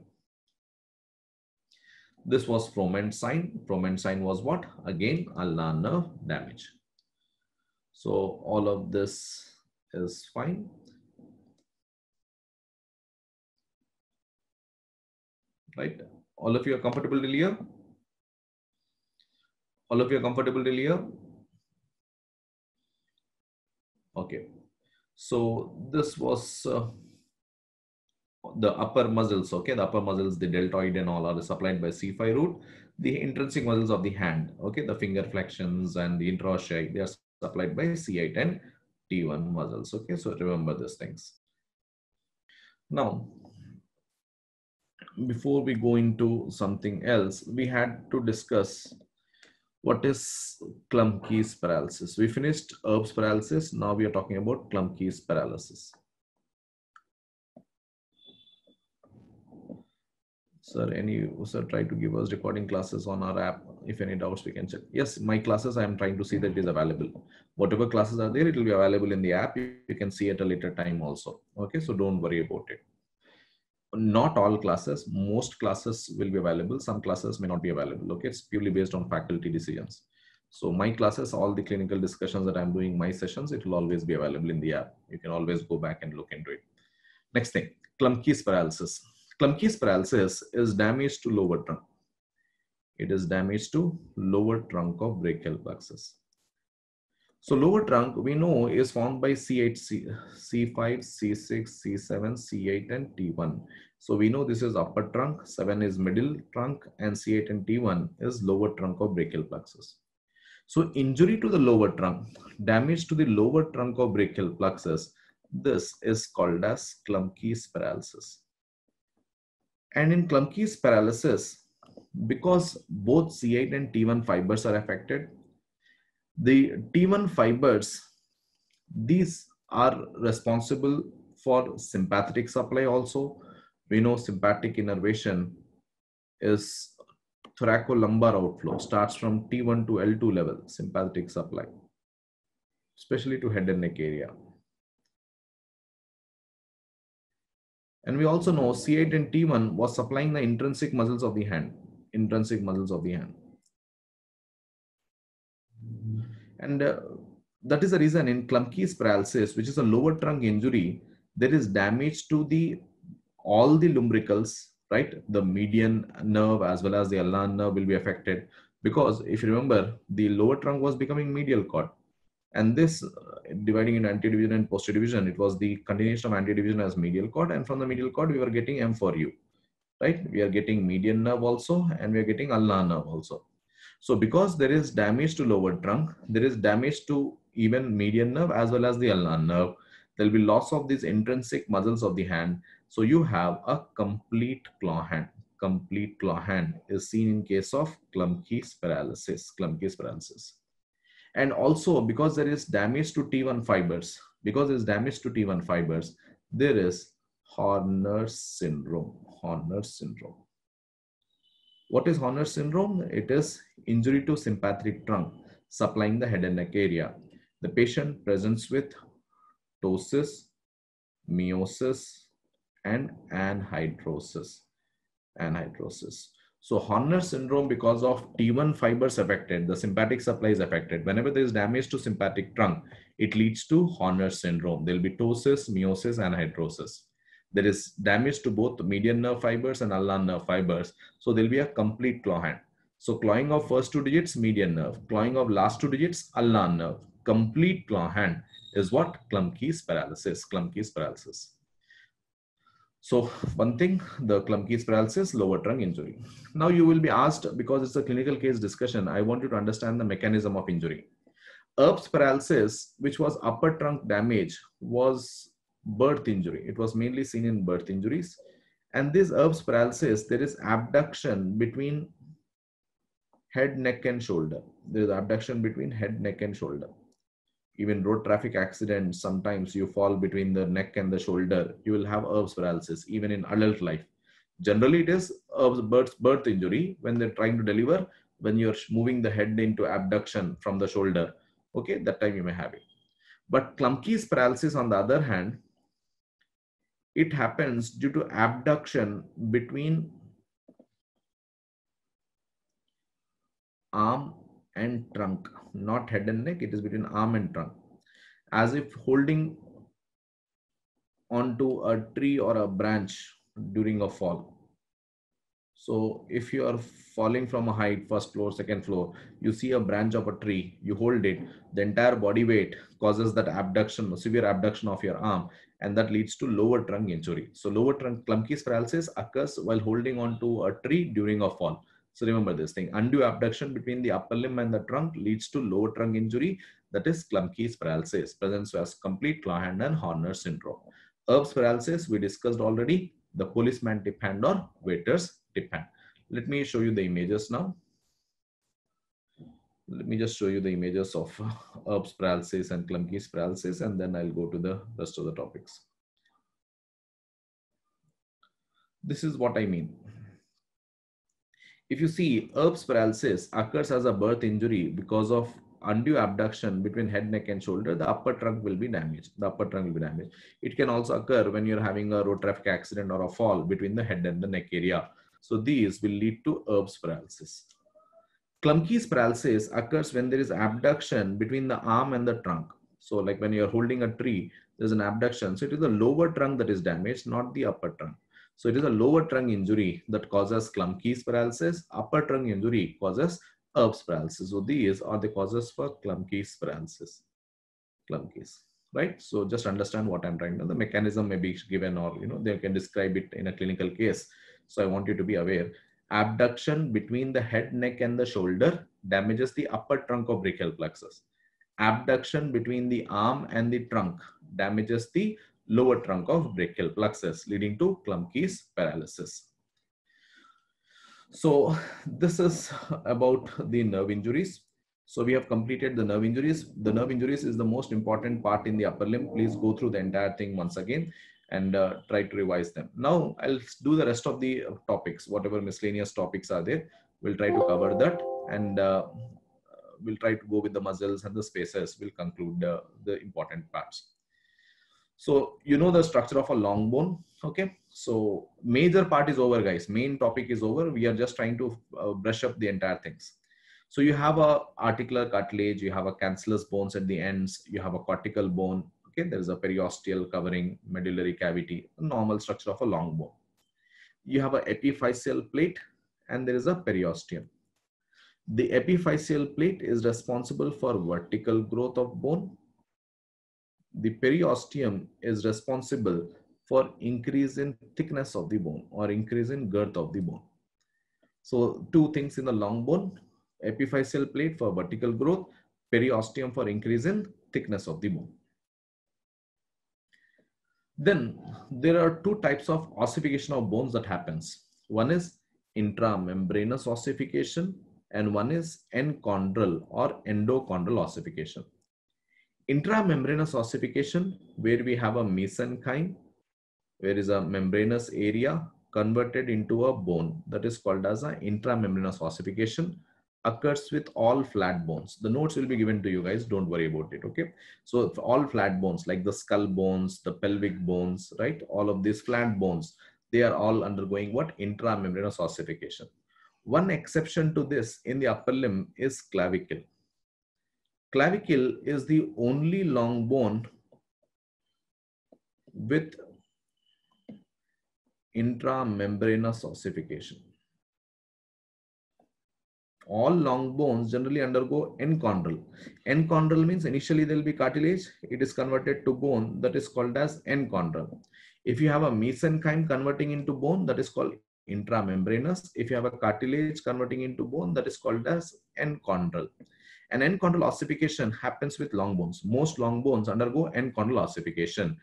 [SPEAKER 2] this was Froment sign. Froment sign was what? Again, ulnar nerve damage. So all of this is fine.
[SPEAKER 3] Right, all of you are comfortable till here? All of you are comfortable till here?
[SPEAKER 2] Okay, so this was uh, the upper muscles, okay, the upper muscles, the deltoid and all are supplied by C5 root. The intrinsic muscles of the hand, okay, the finger flexions and the intraossei, they are supplied by c 10 T1 muscles. Okay, so remember these things. Now, before we go into something else, we had to discuss what is Klumpke's paralysis. We finished Herb's paralysis. Now we are talking about Klumpke's paralysis. sir any sir try to give us recording classes on our app if any doubts we can check yes my classes i am trying to see that it is available whatever classes are there it will be available in the app you can see at a later time also okay so don't worry about it not all classes most classes will be available some classes may not be available okay it's purely based on faculty decisions so my classes all the clinical discussions that i'm doing my sessions it will always be available in the app you can always go back and look into it next thing clumkey's paralysis Klumpke's paralysis is damage to lower trunk. It is damage to lower trunk of brachial plexus. So lower trunk we know is formed by C8, C, C5, C6, C7, C8 and T1. So we know this is upper trunk, 7 is middle trunk and C8 and T1 is lower trunk of brachial plexus. So injury to the lower trunk, damage to the lower trunk of brachial plexus, this is called as Klumpke's paralysis. And in Klumpke's paralysis, because both C8 and T1 fibers are affected, the T1 fibers, these are responsible for sympathetic supply also. We know sympathetic innervation is thoracolumbar outflow, starts from T1 to L2 level, sympathetic supply, especially to head and neck area. And we also know C8 and T1 was supplying the intrinsic muscles of the hand, intrinsic muscles of the hand. And uh, that is the reason in Klumpke's paralysis, which is a lower trunk injury, there is damage to the all the lumbricals, right? The median nerve as well as the ulnar nerve will be affected because if you remember, the lower trunk was becoming medial cord, and this dividing into anti-division and post-division. It was the continuation of anti-division as medial cord, And from the medial cord we were getting M4U, right? We are getting median nerve also, and we are getting ulnar nerve also. So because there is damage to lower trunk, there is damage to even median nerve as well as the ulnar nerve. There'll be loss of these intrinsic muscles of the hand. So you have a complete claw hand. Complete claw hand is seen in case of Klumpke's paralysis. Klumpke's paralysis. And also because there is damage to T1 fibers, because there is damage to T1 fibers, there is Horner syndrome. Horner syndrome. What is Horner syndrome? It is injury to sympathetic trunk supplying the head and neck area. The patient presents with ptosis, meiosis, and anhidrosis. Anhidrosis. So Horner syndrome because of T1 fibers affected, the sympathetic supply is affected. Whenever there is damage to sympathetic trunk, it leads to Horner syndrome. There'll be ptosis, meiosis, and hydrosis. There is damage to both median nerve fibers and ulnar nerve fibers. So there'll be a complete claw hand. So clawing of first two digits, median nerve. Clawing of last two digits, ulnar nerve. Complete claw hand is what Klumpke's paralysis, Klumpke's paralysis. So one thing, the Klumpke's paralysis, lower trunk injury. Now you will be asked, because it's a clinical case discussion, I want you to understand the mechanism of injury. Earp's paralysis, which was upper trunk damage, was birth injury. It was mainly seen in birth injuries. And this Earp's paralysis, there is abduction between head, neck and shoulder. There is abduction between head, neck and shoulder even road traffic accidents sometimes you fall between the neck and the shoulder you will have herbs paralysis even in adult life generally it is herbs birth, birth injury when they're trying to deliver when you're moving the head into abduction from the shoulder okay that time you may have it but clumky's paralysis on the other hand it happens due to abduction between arm and trunk, not head and neck. It is between arm and trunk, as if holding onto a tree or a branch during a fall. So if you are falling from a height, first floor, second floor, you see a branch of a tree, you hold it, the entire body weight causes that abduction, severe abduction of your arm, and that leads to lower trunk injury. So lower trunk clunky paralysis occurs while holding onto a tree during a fall. So remember this thing, undue abduction between the upper limb and the trunk leads to lower trunk injury, that is Klumpke's paralysis, presents as complete claw hand and Horner syndrome. Herb's paralysis, we discussed already, the policeman tip hand or waiter's tip hand. Let me show you the images now. Let me just show you the images of Herb's paralysis and Klumpke's paralysis, and then I'll go to the rest of the topics. This is what I mean. If you see, Erb's paralysis occurs as a birth injury because of undue abduction between head, neck, and shoulder, the upper trunk will be damaged. The upper trunk will be damaged. It can also occur when you're having a road traffic accident or a fall between the head and the neck area. So these will lead to Erb's paralysis. Klumpke's paralysis occurs when there is abduction between the arm and the trunk. So like when you're holding a tree, there's an abduction. So it is the lower trunk that is damaged, not the upper trunk. So it is a lower trunk injury that causes Klumpke's paralysis. Upper trunk injury causes Erb's paralysis. So these are the causes for Klumpke's paralysis. Klumpke's, right? So just understand what I'm trying to. The mechanism may be given, or you know, they can describe it in a clinical case. So I want you to be aware. Abduction between the head, neck, and the shoulder damages the upper trunk of brachial plexus. Abduction between the arm and the trunk damages the lower trunk of brachial plexus, leading to Klumpke's paralysis. So this is about the nerve injuries. So we have completed the nerve injuries. The nerve injuries is the most important part in the upper limb. Please go through the entire thing once again and uh, try to revise them. Now I'll do the rest of the uh, topics, whatever miscellaneous topics are there. We'll try to cover that and uh, we'll try to go with the muscles and the spaces. We'll conclude uh, the important parts. So you know the structure of a long bone. Okay. So major part is over guys. Main topic is over. We are just trying to uh, brush up the entire things. So you have a articular cartilage, you have a cancellous bones at the ends, you have a cortical bone. Okay. There is a periosteal covering, medullary cavity, normal structure of a long bone. You have an epiphyseal plate and there is a periosteum. The epiphyseal plate is responsible for vertical growth of bone the periosteum is responsible for increase in thickness of the bone or increase in girth of the bone. So two things in the long bone, epiphyseal plate for vertical growth, periosteum for increase in thickness of the bone. Then there are two types of ossification of bones that happens. One is intramembranous ossification and one is enchondral or endochondral ossification. Intramembranous ossification, where we have a mesenchyme, where is a membranous area converted into a bone that is called as an intramembranous ossification occurs with all flat bones. The notes will be given to you guys. Don't worry about it. Okay. So all flat bones like the skull bones, the pelvic bones, right? All of these flat bones, they are all undergoing what? Intramembranous ossification. One exception to this in the upper limb is clavicle clavicle is the only long bone with intramembranous ossification. All long bones generally undergo enchondral. Enchondral means initially there will be cartilage. It is converted to bone that is called as enchondral. If you have a mesenchyme converting into bone that is called intramembranous. If you have a cartilage converting into bone that is called as enchondral. And end condyle ossification happens with long bones. Most long bones undergo end condyle ossification,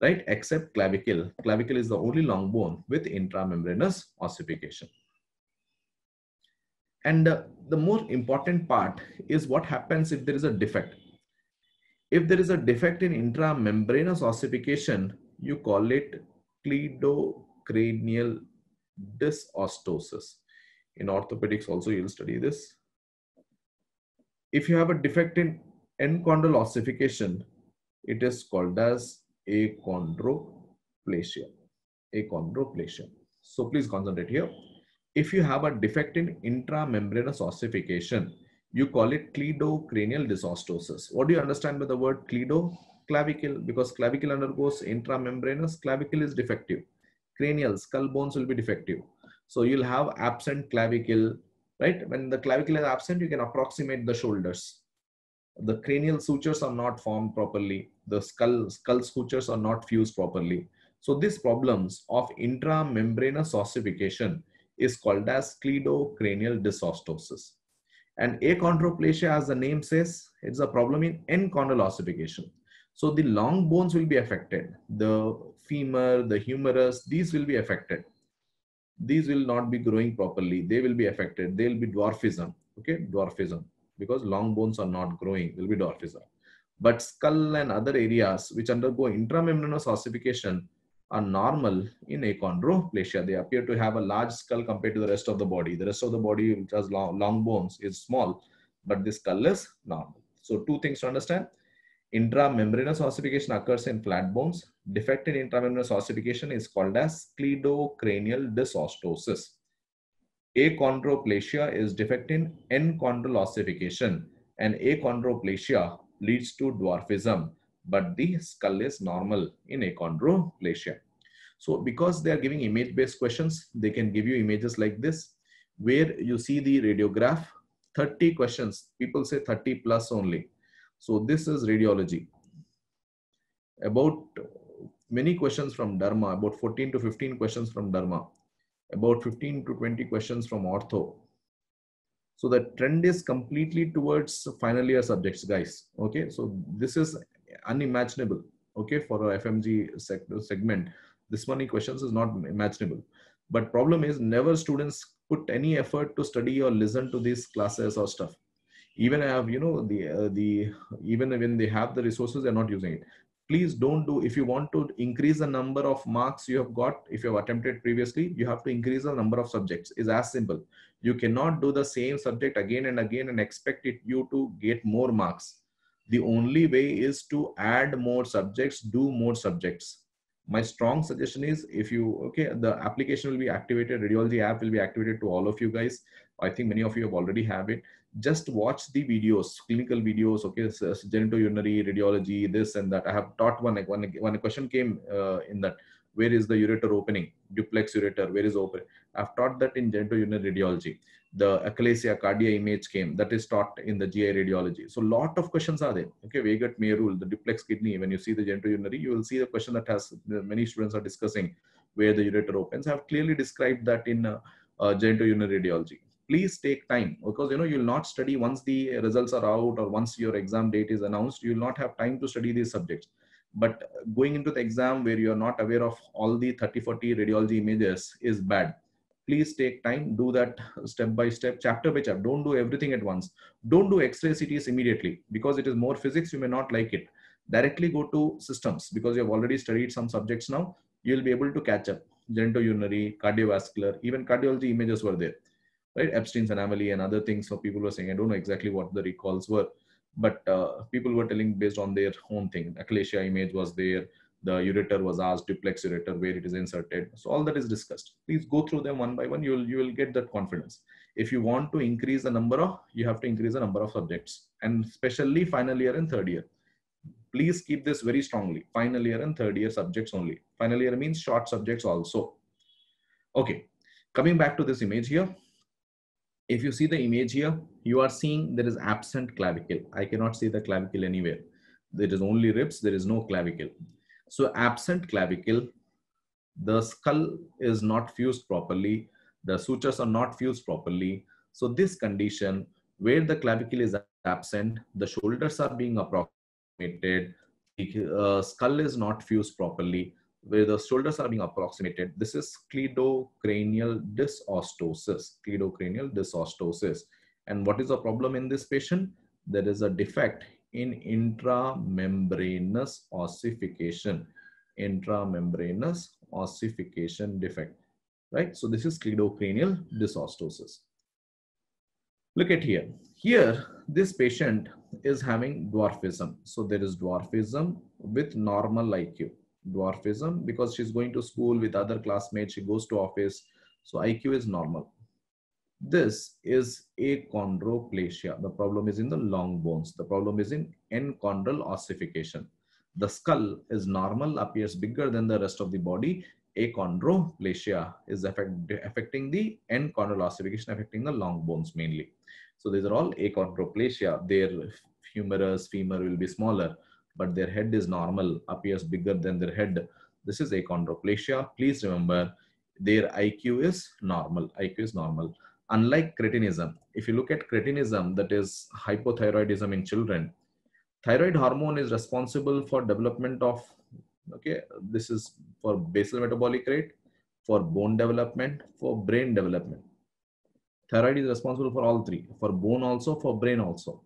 [SPEAKER 2] right? Except clavicle. Clavicle is the only long bone with intramembranous ossification. And uh, the more important part is what happens if there is a defect. If there is a defect in intramembranous ossification, you call it cleidocranial dysostosis. In orthopedics also, you'll study this if you have a defect in endochondral ossification, it is called as achondroplasia. Achondroplasia. So please concentrate here. If you have a defect in intramembranous ossification, you call it cleidocranial dysostosis. What do you understand by the word cleido? Clavicle, because clavicle undergoes intramembranous, clavicle is defective. Cranial, skull bones will be defective. So you'll have absent clavicle, right? When the clavicle is absent, you can approximate the shoulders. The cranial sutures are not formed properly. The skull, skull sutures are not fused properly. So these problems of intramembranous ossification is called as cleidocranial dysostosis. And achondroplasia, as the name says, it's a problem in end condyle ossification. So the long bones will be affected. The femur, the humerus, these will be affected these will not be growing properly. They will be affected. They'll be dwarfism. Okay, dwarfism because long bones are not growing, will be dwarfism. But skull and other areas which undergo intramembranous ossification are normal in achondroplasia. They appear to have a large skull compared to the rest of the body. The rest of the body, which has long, long bones, is small, but this skull is normal. So, two things to understand intramembranous ossification occurs in flat bones Defect in intravenous ossification is called as cleidocranial dysostosis. Achondroplasia is defect in enchondral ossification and achondroplasia leads to dwarfism, but the skull is normal in achondroplasia. So because they are giving image-based questions, they can give you images like this, where you see the radiograph, 30 questions, people say 30 plus only. So this is radiology. About many questions from Dharma, about 14 to 15 questions from Dharma, about 15 to 20 questions from Ortho. So the trend is completely towards final year subjects, guys. Okay, so this is unimaginable. Okay, for a FMG segment, this many questions is not imaginable. But problem is never students put any effort to study or listen to these classes or stuff even have you know the uh, the even when they have the resources they're not using it please don't do if you want to increase the number of marks you have got if you have attempted previously you have to increase the number of subjects is as simple you cannot do the same subject again and again and expect it, you to get more marks the only way is to add more subjects do more subjects my strong suggestion is if you okay the application will be activated radiology app will be activated to all of you guys i think many of you have already have it just watch the videos clinical videos okay so, urinary genitourinary radiology this and that i have taught one like one question came uh, in that where is the ureter opening duplex ureter where is open i've taught that in genitourinary radiology the achalasia cardia image came that is taught in the gi radiology so lot of questions are there okay we may rule the duplex kidney when you see the genitourinary you will see the question that has uh, many students are discussing where the ureter opens i've clearly described that in uh, uh, genitourinary radiology please take time because you know you'll not study once the results are out or once your exam date is announced you'll not have time to study these subjects but going into the exam where you're not aware of all the 30 40 radiology images is bad please take time do that step by step chapter by chapter don't do everything at once don't do x-ray cts immediately because it is more physics you may not like it directly go to systems because you have already studied some subjects now you'll be able to catch up genitourinary cardiovascular even cardiology images were there right? Epstein's anomaly and other things. So people were saying, I don't know exactly what the recalls were, but uh, people were telling based on their own thing. Achalasia image was there. The ureter was asked, duplex ureter, where it is inserted. So all that is discussed. Please go through them one by one. You will you will get that confidence. If you want to increase the number of, you have to increase the number of subjects, and especially final year and third year please keep this very strongly final year and third year subjects only final year means short subjects also okay coming back to this image here if you see the image here, you are seeing there is absent clavicle. I cannot see the clavicle anywhere. There is only ribs, there is no clavicle. So absent clavicle, the skull is not fused properly, the sutures are not fused properly. So this condition where the clavicle is absent, the shoulders are being approximated, uh, skull is not fused properly where the shoulders are being approximated. This is cleidocranial dysostosis, cleidocranial dysostosis. And what is the problem in this patient? There is a defect in intramembranous ossification, intramembranous ossification defect, right? So this is cleidocranial dysostosis. Look at here. Here, this patient is having dwarfism. So there is dwarfism with normal IQ dwarfism because she's going to school with other classmates, she goes to office, so IQ is normal. This is achondroplasia. The problem is in the long bones. The problem is in enchondral ossification. The skull is normal, appears bigger than the rest of the body. Achondroplasia is affecting the enchondral ossification, affecting the long bones mainly. So these are all achondroplasia. Their humerus, femur will be smaller but their head is normal, appears bigger than their head. This is achondroplasia. Please remember their IQ is normal. IQ is normal. Unlike cretinism, if you look at cretinism, that is hypothyroidism in children, thyroid hormone is responsible for development of, okay, this is for basal metabolic rate, for bone development, for brain development. Thyroid is responsible for all three, for bone also, for brain also.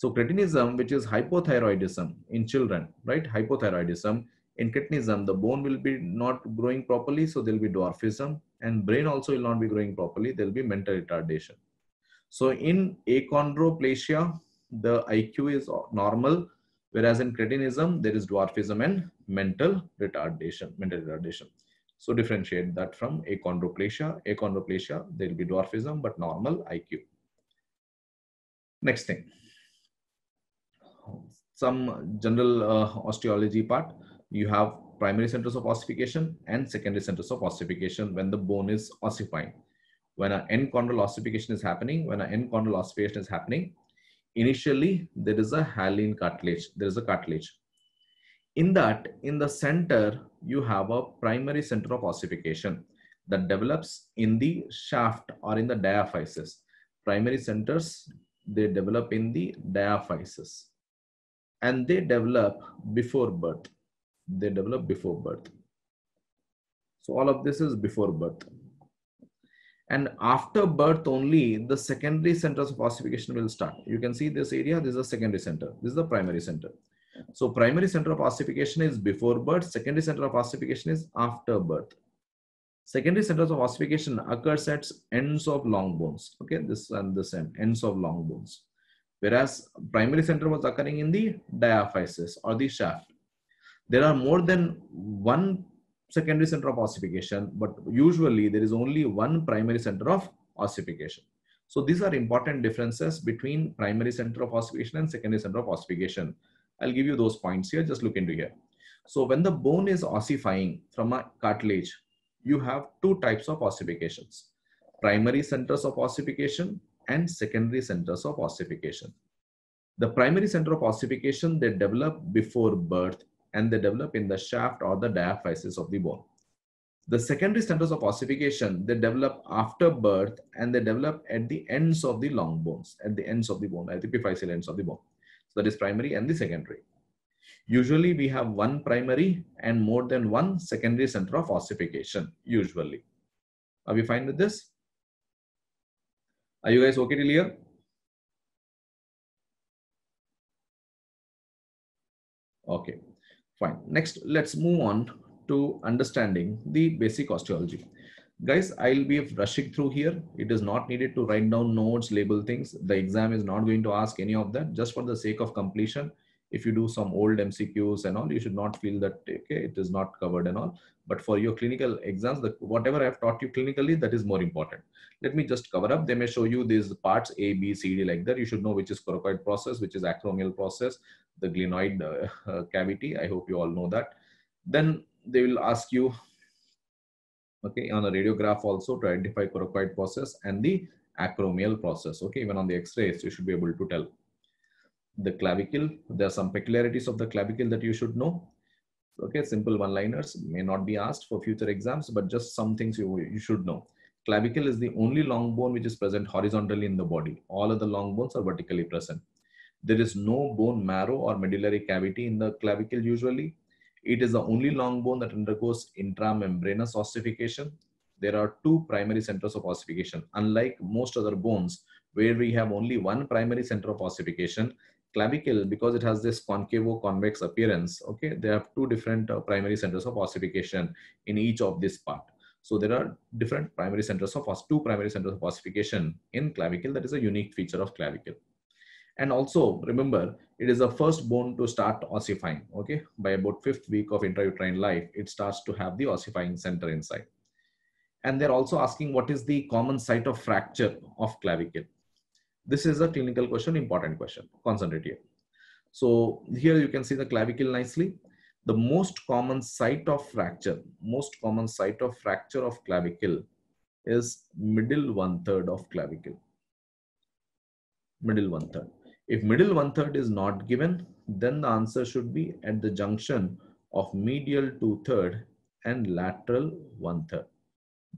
[SPEAKER 2] So cretinism, which is hypothyroidism in children, right? Hypothyroidism. In cretinism, the bone will be not growing properly, so there'll be dwarfism, and brain also will not be growing properly. There'll be mental retardation. So in achondroplasia, the IQ is normal, whereas in cretinism, there is dwarfism and mental retardation. Mental retardation. So differentiate that from achondroplasia. Achondroplasia, there will be dwarfism, but normal IQ. Next thing some general uh, osteology part. You have primary centers of ossification and secondary centers of ossification when the bone is ossifying. When an end chondral ossification is happening, when an end chondral ossification is happening, initially there is a hyaline cartilage, there is a cartilage. In that, in the center, you have a primary center of ossification that develops in the shaft or in the diaphysis. Primary centers, they develop in the diaphysis and they develop before birth. They develop before birth. So all of this is before birth. And after birth only, the secondary centers of ossification will start. You can see this area, this is the secondary center. This is the primary center. So primary center of ossification is before birth. Secondary center of ossification is after birth. Secondary centers of ossification occurs at ends of long bones. Okay, this and this end, ends of long bones whereas primary center was occurring in the diaphysis or the shaft. There are more than one secondary center of ossification, but usually there is only one primary center of ossification. So these are important differences between primary center of ossification and secondary center of ossification. I'll give you those points here, just look into here. So when the bone is ossifying from a cartilage, you have two types of ossifications. Primary centers of ossification and secondary centers of ossification. The primary center of ossification, they develop before birth and they develop in the shaft or the diaphysis of the bone. The secondary centers of ossification, they develop after birth and they develop at the ends of the long bones, at the ends of the bone, at the epiphyseal ends of the bone. So that is primary and the secondary. Usually we have one primary and more than one secondary center of ossification, usually. Are we fine with this? Are you guys okay till here? Okay, fine. Next, let's move on to understanding the basic osteology. Guys, I'll be rushing through here. It is not needed to write down notes, label things. The exam is not going to ask any of that. Just for the sake of completion, if you do some old mcqs and all you should not feel that okay it is not covered and all but for your clinical exams the, whatever i've taught you clinically that is more important let me just cover up they may show you these parts a b c d like that you should know which is coracoid process which is acromial process the glenoid uh, uh, cavity i hope you all know that then they will ask you okay on a radiograph also to identify coracoid process and the acromial process okay even on the x-rays you should be able to tell the clavicle. There are some peculiarities of the clavicle that you should know. Okay, simple one-liners may not be asked for future exams, but just some things you, you should know. Clavicle is the only long bone which is present horizontally in the body. All other long bones are vertically present. There is no bone marrow or medullary cavity in the clavicle usually. It is the only long bone that undergoes intramembranous ossification. There are two primary centers of ossification. Unlike most other bones, where we have only one primary center of ossification, clavicle, because it has this concavo-convex appearance, okay, they have two different uh, primary centers of ossification in each of this part. So there are different primary centers of two primary centers of ossification in clavicle. That is a unique feature of clavicle. And also remember, it is the first bone to start ossifying. Okay, by about fifth week of intrauterine life, it starts to have the ossifying center inside. And they're also asking what is the common site of fracture of clavicle. This is a clinical question, important question. Concentrate here. So here you can see the clavicle nicely. The most common site of fracture, most common site of fracture of clavicle is middle one third of clavicle. Middle one third. If middle one third is not given, then the answer should be at the junction of medial two third and lateral one third.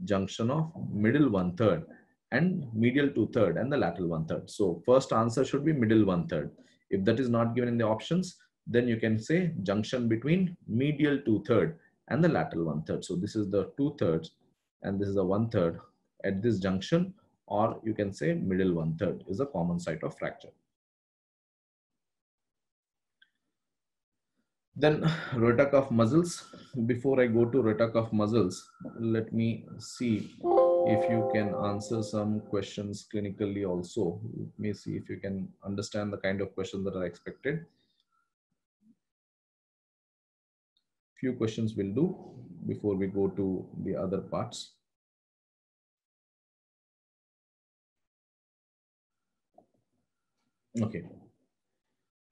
[SPEAKER 2] Junction of middle one third and medial two third and the lateral one third. So first answer should be middle one third. If that is not given in the options, then you can say junction between medial two third and the lateral one third. So this is the two thirds and this is the one third at this junction, or you can say middle one third is a common site of fracture. Then rotator cuff muscles. Before I go to rotator cuff muscles, let me see if you can answer some questions clinically also. Let me see if you can understand the kind of questions that are expected.
[SPEAKER 3] Few questions will do before we go to the other parts.
[SPEAKER 2] Okay.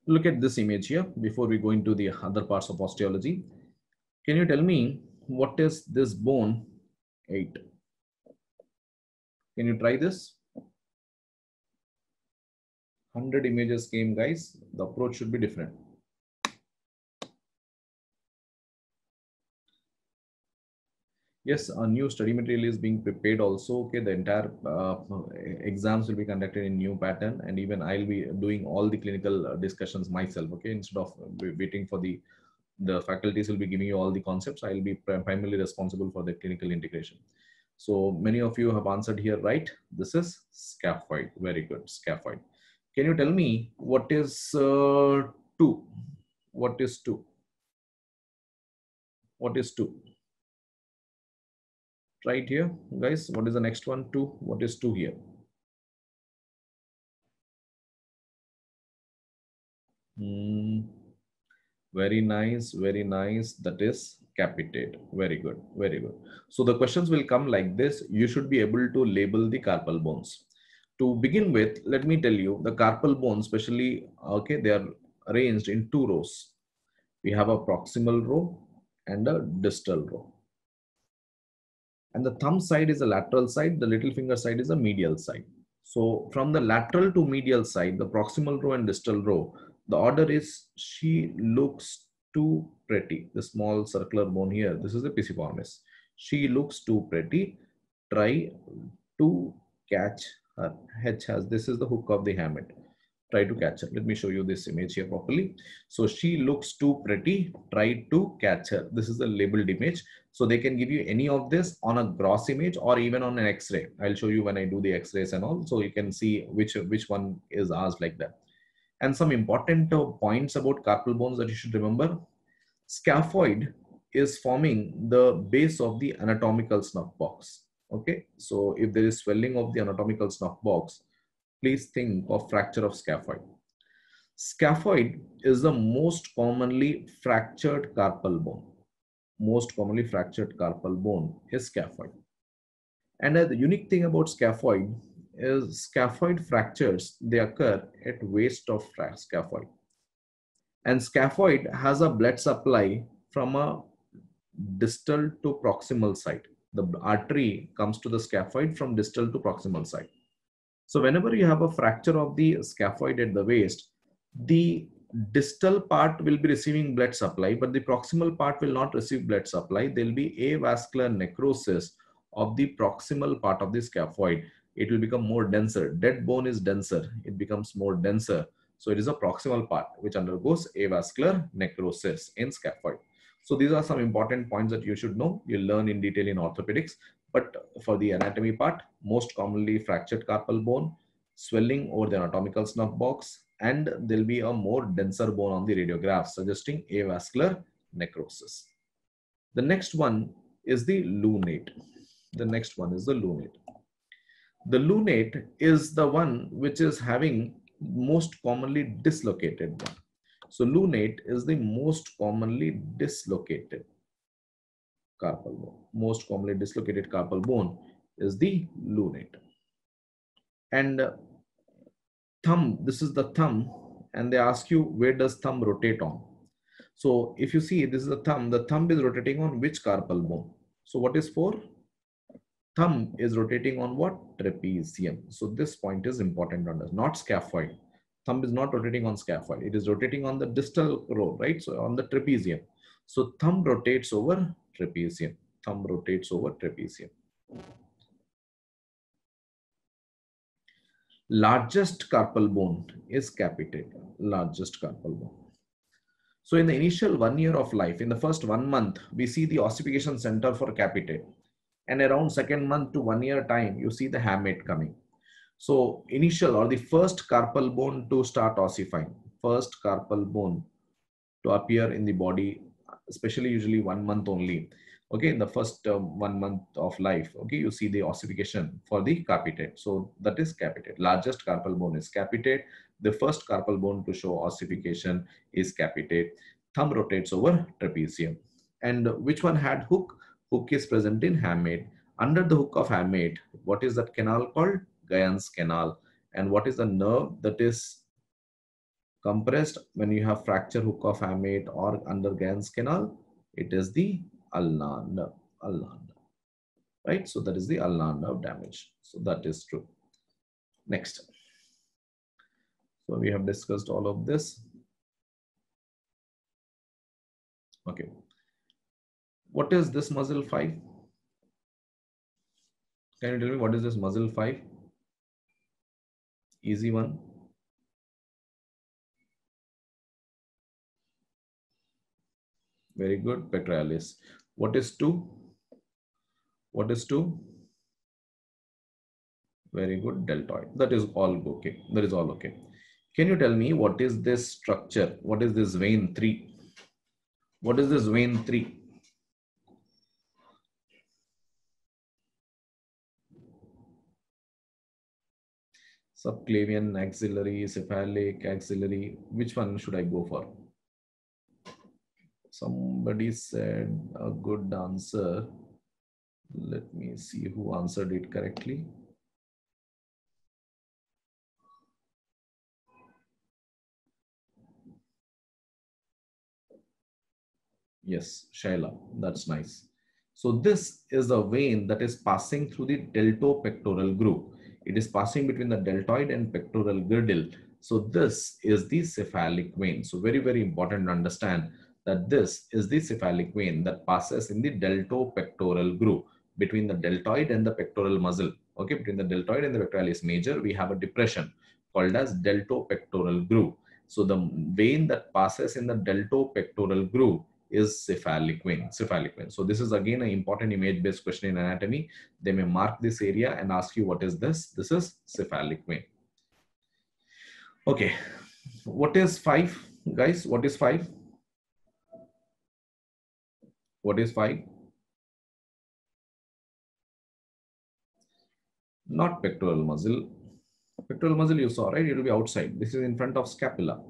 [SPEAKER 2] Look at this image here before we go into the other parts of osteology. Can you tell me what is this bone 8?
[SPEAKER 3] Can you try this? 100 images came, guys. The approach should be different.
[SPEAKER 2] Yes, a new study material is being prepared also. Okay, the entire uh, exams will be conducted in new pattern and even I'll be doing all the clinical uh, discussions myself. Okay, instead of uh, waiting for the, the faculties will be giving you all the concepts. I'll be primarily responsible for the clinical integration. So many of you have answered here, right? This is scaphoid. Very good, scaphoid. Can you tell me what is uh, two? What is two?
[SPEAKER 3] What is two? Right
[SPEAKER 1] here, guys. What is the next one? Two. What is two here?
[SPEAKER 2] Mm, very nice, very nice. That is capitate very good very good so the questions will come like this you should be able to label the carpal bones to begin with let me tell you the carpal bones especially okay they are arranged in two rows we have a proximal row and a distal row and the thumb side is a lateral side the little finger side is a medial side so from the lateral to medial side the proximal row and distal row the order is she looks too pretty. The small circular bone here, this is the pisiformis. She looks too pretty. Try to catch her. H has, this is the hook of the hammock. Try to catch her. Let me show you this image here properly. So she looks too pretty. Try to catch her. This is the labeled image. So they can give you any of this on a gross image or even on an x-ray. I'll show you when I do the x-rays and all. So you can see which, which one is ours like that. And some important uh, points about carpal bones that you should remember. Scaphoid is forming the base of the anatomical snuff box. Okay, so if there is swelling of the anatomical snuff box, please think of fracture of scaphoid. Scaphoid is the most commonly fractured carpal bone. Most commonly fractured carpal bone is scaphoid. And uh, the unique thing about scaphoid is scaphoid fractures. They occur at waist of scaphoid. And scaphoid has a blood supply from a distal to proximal side. The artery comes to the scaphoid from distal to proximal side. So whenever you have a fracture of the scaphoid at the waist, the distal part will be receiving blood supply, but the proximal part will not receive blood supply. There will be avascular necrosis of the proximal part of the scaphoid it will become more denser. Dead bone is denser. It becomes more denser. So it is a proximal part which undergoes avascular necrosis in scaphoid. So these are some important points that you should know. You'll learn in detail in orthopedics. But for the anatomy part, most commonly fractured carpal bone, swelling over the anatomical snuff box, and there'll be a more denser bone on the radiograph suggesting avascular necrosis. The next one is the lunate. The next one is the lunate the lunate is the one which is having most commonly dislocated one. So lunate is the most commonly dislocated carpal bone. Most commonly dislocated carpal bone is the lunate. And uh, thumb, this is the thumb and they ask you where does thumb rotate on? So if you see this is the thumb, the thumb is rotating on which carpal bone? So what is for? thumb is rotating on what? Trapezium. So this point is important on us, not scaphoid. Thumb is not rotating on scaphoid. It is rotating on the distal row, right? So on the trapezium. So thumb rotates over trapezium. Thumb rotates over trapezium. Largest carpal bone is capitate. Largest carpal bone. So in the initial one year of life, in the first one month, we see the ossification center for capitate and around second month to one year time, you see the hamate coming. So initial or the first carpal bone to start ossifying, first carpal bone to appear in the body, especially usually one month only. Okay, in the first um, one month of life, okay, you see the ossification for the capitate. So that is capitate. Largest carpal bone is capitate. The first carpal bone to show ossification is capitate. Thumb rotates over trapezium. And which one had hook? hook is present in Hamate. Under the hook of Hamate, what is that canal called? Guyan's canal. And what is the nerve that is compressed when you have fracture hook of Hamate or under Guyan's canal? It is the ulnar nerve, ulnar nerve, right? So that
[SPEAKER 3] is the ulnar nerve damage. So that is true. Next. So we have discussed all of this. Okay. What is this muzzle 5? Can you tell me what is this muzzle 5? Easy one.
[SPEAKER 2] Very good, Petralis. What is 2? What is 2? Very good, deltoid. That is all okay. That is all okay. Can you tell me what is this structure? What is this vein 3? What is this vein 3?
[SPEAKER 3] subclavian axillary,
[SPEAKER 2] cephalic axillary. Which one should I go for? Somebody said a good answer. Let me see
[SPEAKER 3] who answered it correctly.
[SPEAKER 2] Yes, Shaila, that's nice. So this is a vein that is passing through the deltopectoral group. It is passing between the deltoid and pectoral girdle. So this is the cephalic vein. So very, very important to understand that this is the cephalic vein that passes in the deltopectoral groove between the deltoid and the pectoral muscle. Okay, between the deltoid and the pectoralis major, we have a depression called as deltopectoral groove. So the vein that passes in the deltopectoral groove is cephalic vein, cephalic vein. So this is again an important image-based question in anatomy. They may mark this area and ask you what is this? This is cephalic vein. Okay, what is 5? Guys, what is 5? What is 5? Not pectoral muscle. Pectoral muscle you saw, right? It will be outside. This is in front of scapula.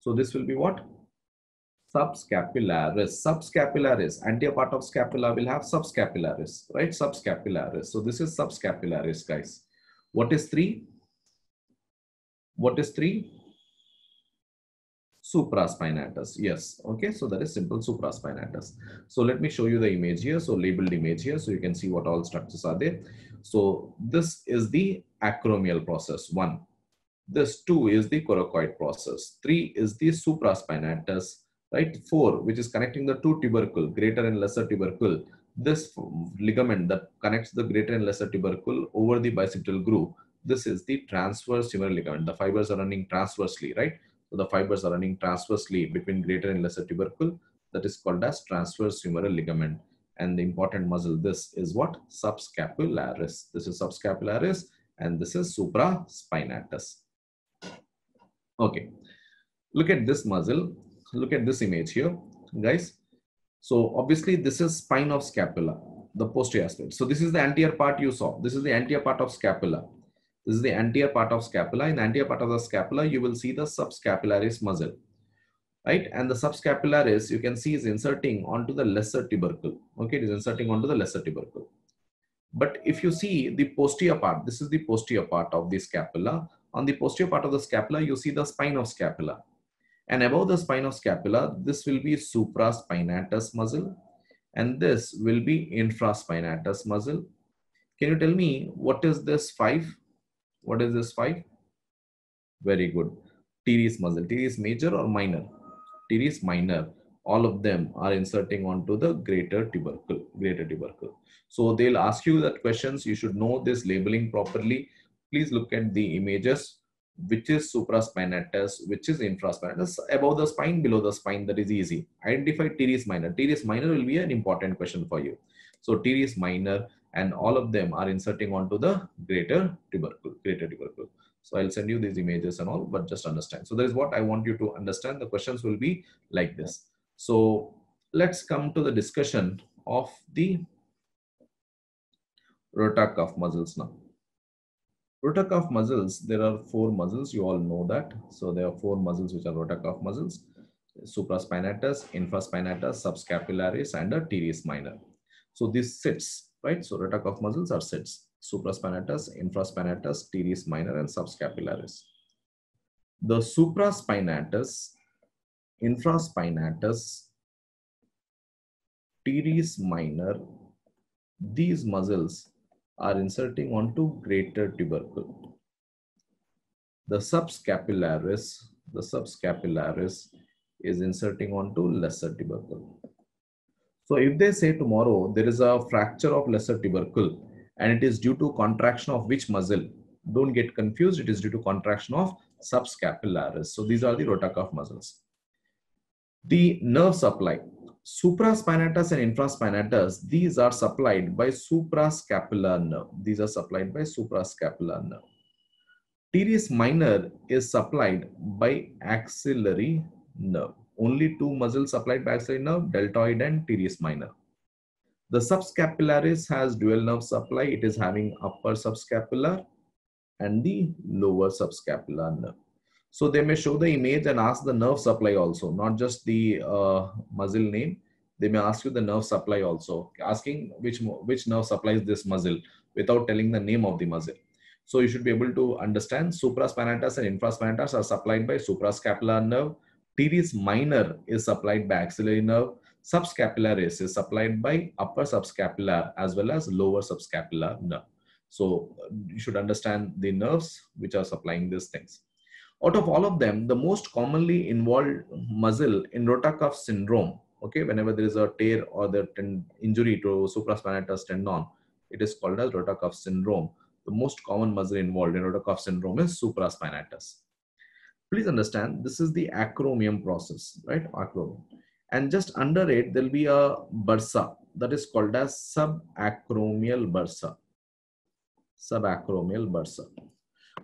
[SPEAKER 2] So this will be what? subscapularis. Subscapularis, anterior part of scapula will have subscapularis, right? Subscapularis. So this is subscapularis, guys. What is three? What is three? Supraspinatus. Yes. Okay. So that is simple supraspinatus. So let me show you the image here. So labeled image here. So you can see what all structures are there. So this is the acromial process one. This two is the coracoid process. Three is the supraspinatus right? Four, which is connecting the two tubercle, greater and lesser tubercle. This ligament that connects the greater and lesser tubercle over the bicipital groove. This is the transverse humeral ligament. The fibers are running transversely, right? So the fibers are running transversely between greater and lesser tubercle. That is called as transverse humeral ligament. And the important muscle, this is what? Subscapularis. This is subscapularis and this is supraspinatus. Okay, look at this muscle look at this image here, guys. So obviously this is spine of scapula, the posterior aspect. So this is the anterior part you saw. This is the anterior part of scapula. This is the anterior part of scapula. In anterior part of the scapula, you will see the subscapularis muscle, right? And the subscapularis, you can see is inserting onto the lesser tubercle. Okay, it is inserting onto the lesser tubercle. But if you see the posterior part, this is the posterior part of the scapula. On the posterior part of the scapula, you see the spine of scapula. And above the spinoscapula, this will be supraspinatus muscle and this will be infraspinatus muscle. Can you tell me what is this 5? What is this 5? Very good. Teres muscle. Teres major or minor? Teres minor. All of them are inserting onto the greater tubercle. Greater tubercle. So they'll ask you that questions. You should know this labeling properly. Please look at the images which is supraspinatus, which is infraspinatus, above the spine, below the spine, that is easy. Identify teres minor. Teres minor will be an important question for you. So teres minor and all of them are inserting onto the greater tubercle, greater tubercle. So I'll send you these images and all, but just understand. So that is what I want you to understand. The questions will be like this. So let's come to the discussion of the rotator cuff muscles now rotator cuff muscles, there are four muscles, you all know that. So there are four muscles which are rotator cuff muscles, supraspinatus, infraspinatus, subscapularis, and a teres minor. So these sits, right? So rotator cuff muscles are sits, supraspinatus, infraspinatus, teres minor, and subscapularis. The supraspinatus, infraspinatus,
[SPEAKER 3] teres minor, these muscles
[SPEAKER 2] are inserting onto greater tubercle. The subscapularis, the subscapularis is inserting onto lesser tubercle. So if they say tomorrow there is a fracture of lesser tubercle and it is due to contraction of which muscle, don't get confused, it is due to contraction of subscapularis. So these are the rotacuff muscles. The nerve supply, supraspinatus and infraspinatus, these are supplied by suprascapular nerve. These are supplied by suprascapular nerve. Teres minor is supplied by axillary nerve. Only two muscles supplied by axillary nerve, deltoid and teres minor. The subscapularis has dual nerve supply. It is having upper subscapular and the lower subscapular nerve. So they may show the image and ask the nerve supply also, not just the uh, muscle name. They may ask you the nerve supply also, asking which, which nerve supplies this muscle without telling the name of the muscle. So you should be able to understand supraspinatus and infraspinatus are supplied by suprascapular nerve. Teres minor is supplied by axillary nerve. Subscapularis is supplied by upper subscapular as well as lower subscapular nerve. So you should understand the nerves which are supplying these things. Out of all of them, the most commonly involved muscle in rotacuff syndrome, okay, whenever there is a tear or the injury to supraspinatus tendon, it is called as rotacuff syndrome. The most common muscle involved in rotacuff syndrome is supraspinatus. Please understand, this is the acromion process, right? Acromion. And just under it, there'll be a bursa that is called as subacromial bursa. Subacromial bursa.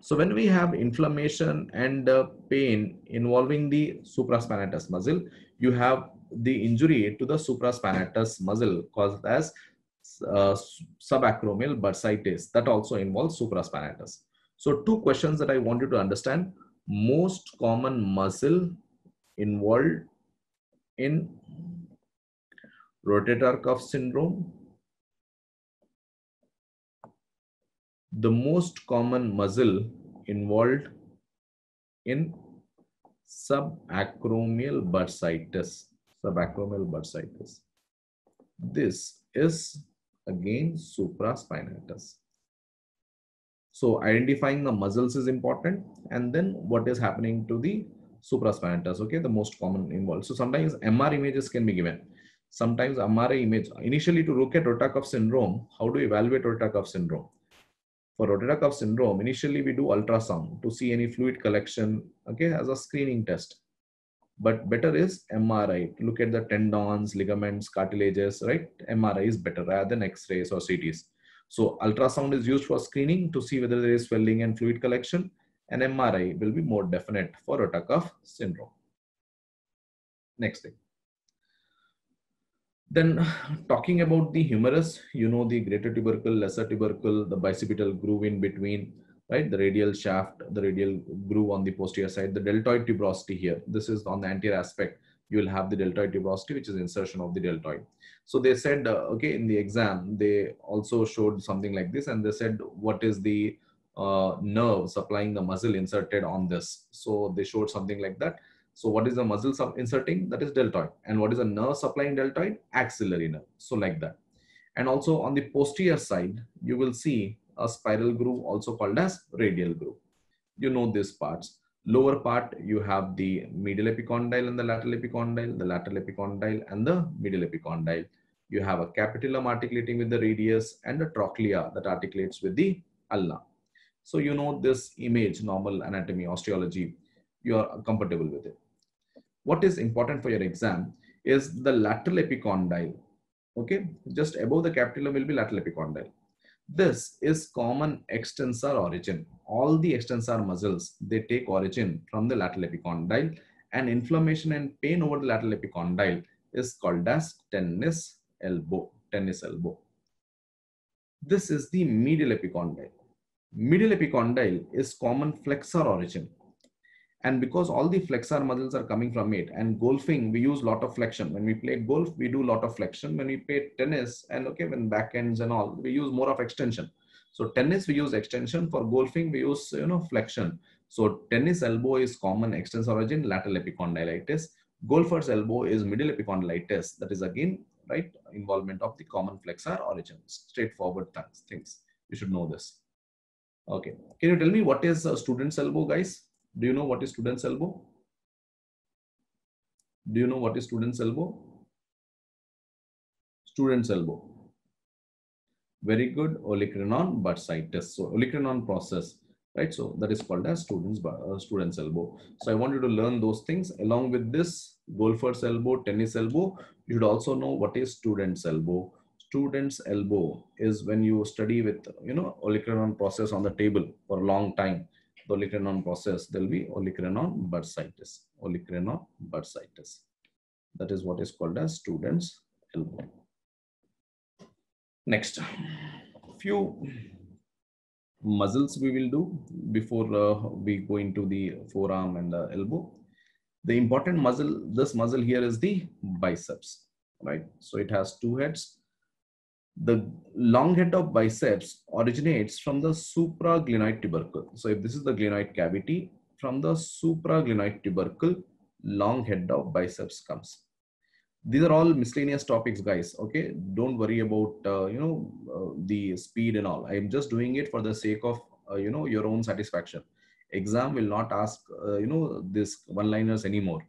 [SPEAKER 2] So when we have inflammation and uh, pain involving the supraspinatus muscle, you have the injury to the supraspinatus muscle caused as uh, subacromial bursitis. That also involves supraspinatus. So two questions that I want you to understand. Most common muscle involved in
[SPEAKER 3] rotator cuff syndrome.
[SPEAKER 2] The most common muscle involved in subacromial bursitis. Subacromial bursitis. This is again supraspinatus. So identifying the muscles is important and then what is happening to the supraspinatus, okay, the most common involved. So sometimes MR images can be given. Sometimes MRI image, initially to look at rotakoff syndrome, how to evaluate rotakoff syndrome? for rotator cuff syndrome, initially we do ultrasound to see any fluid collection, okay, as a screening test. But better is MRI, to look at the tendons, ligaments, cartilages, right? MRI is better rather than X-rays or CTs. So ultrasound is used for screening to see whether there is swelling and fluid collection and MRI will be more definite for rotator cuff syndrome. Next thing. Then talking about the humerus, you know the greater tubercle, lesser tubercle, the bicipital groove in between, right? The radial shaft, the radial groove on the posterior side, the deltoid tuberosity here. This is on the anterior aspect. You will have the deltoid tuberosity, which is insertion of the deltoid. So they said, uh, okay, in the exam, they also showed something like this and they said, what is the uh, nerve supplying the muscle inserted on this? So they showed something like that so what is the muscle sub inserting? That is deltoid. And what is the nerve supplying deltoid? Axillary nerve. So like that. And also on the posterior side, you will see a spiral groove also called as radial groove. You know these parts. Lower part, you have the medial epicondyle and the lateral epicondyle, the lateral epicondyle and the medial epicondyle. You have a capitulum articulating with the radius and a trochlea that articulates with the ulna. So you know this image, normal anatomy, osteology, you are comfortable with it what is important for your exam is the lateral epicondyle. Okay, just above the capitulum will be lateral epicondyle. This is common extensor origin. All the extensor muscles, they take origin from the lateral epicondyle and inflammation and pain over the lateral epicondyle is called as tennis elbow, tennis elbow. This is the medial epicondyle. Medial epicondyle is common flexor origin. And because all the flexor muscles are coming from it and golfing, we use lot of flexion. When we play golf, we do lot of flexion. When we play tennis and okay, when back ends and all, we use more of extension. So tennis, we use extension. For golfing, we use, you know, flexion. So tennis elbow is common extensor origin, lateral epicondylitis. Golfer's elbow is middle epicondylitis. That is again, right, involvement of the common flexor origin. Straightforward things. things. You should know this. Okay. Can you tell me what is a student's elbow, guys? Do you know
[SPEAKER 3] what is student's elbow? Do you know what is student's elbow? Student's elbow. Very good, olecranon
[SPEAKER 2] bursitis. So olecranon process, right? So that is called as student's, uh, student's elbow. So I want you to learn those things. Along with this, golfer's elbow, tennis elbow, you should also know what is student's elbow. Student's elbow is when you study with, you know, olecranon process on the table for a long time the olecranon process, there will be olecranon bursitis. Olecranon bursitis. That is what is called as student's elbow. Next, few muscles we will do before uh, we go into the forearm and the elbow. The important muscle, this muscle here is the biceps, right? So it has two heads the long head of biceps originates from the supraglenoid tubercle. So if this is the glenoid cavity, from the supraglenoid tubercle, long head of biceps comes. These are all miscellaneous topics, guys. Okay, don't worry about uh, you know uh, the speed and all. I am just doing it for the sake of uh, you know your own satisfaction. Exam will not ask uh, you know this one-liners anymore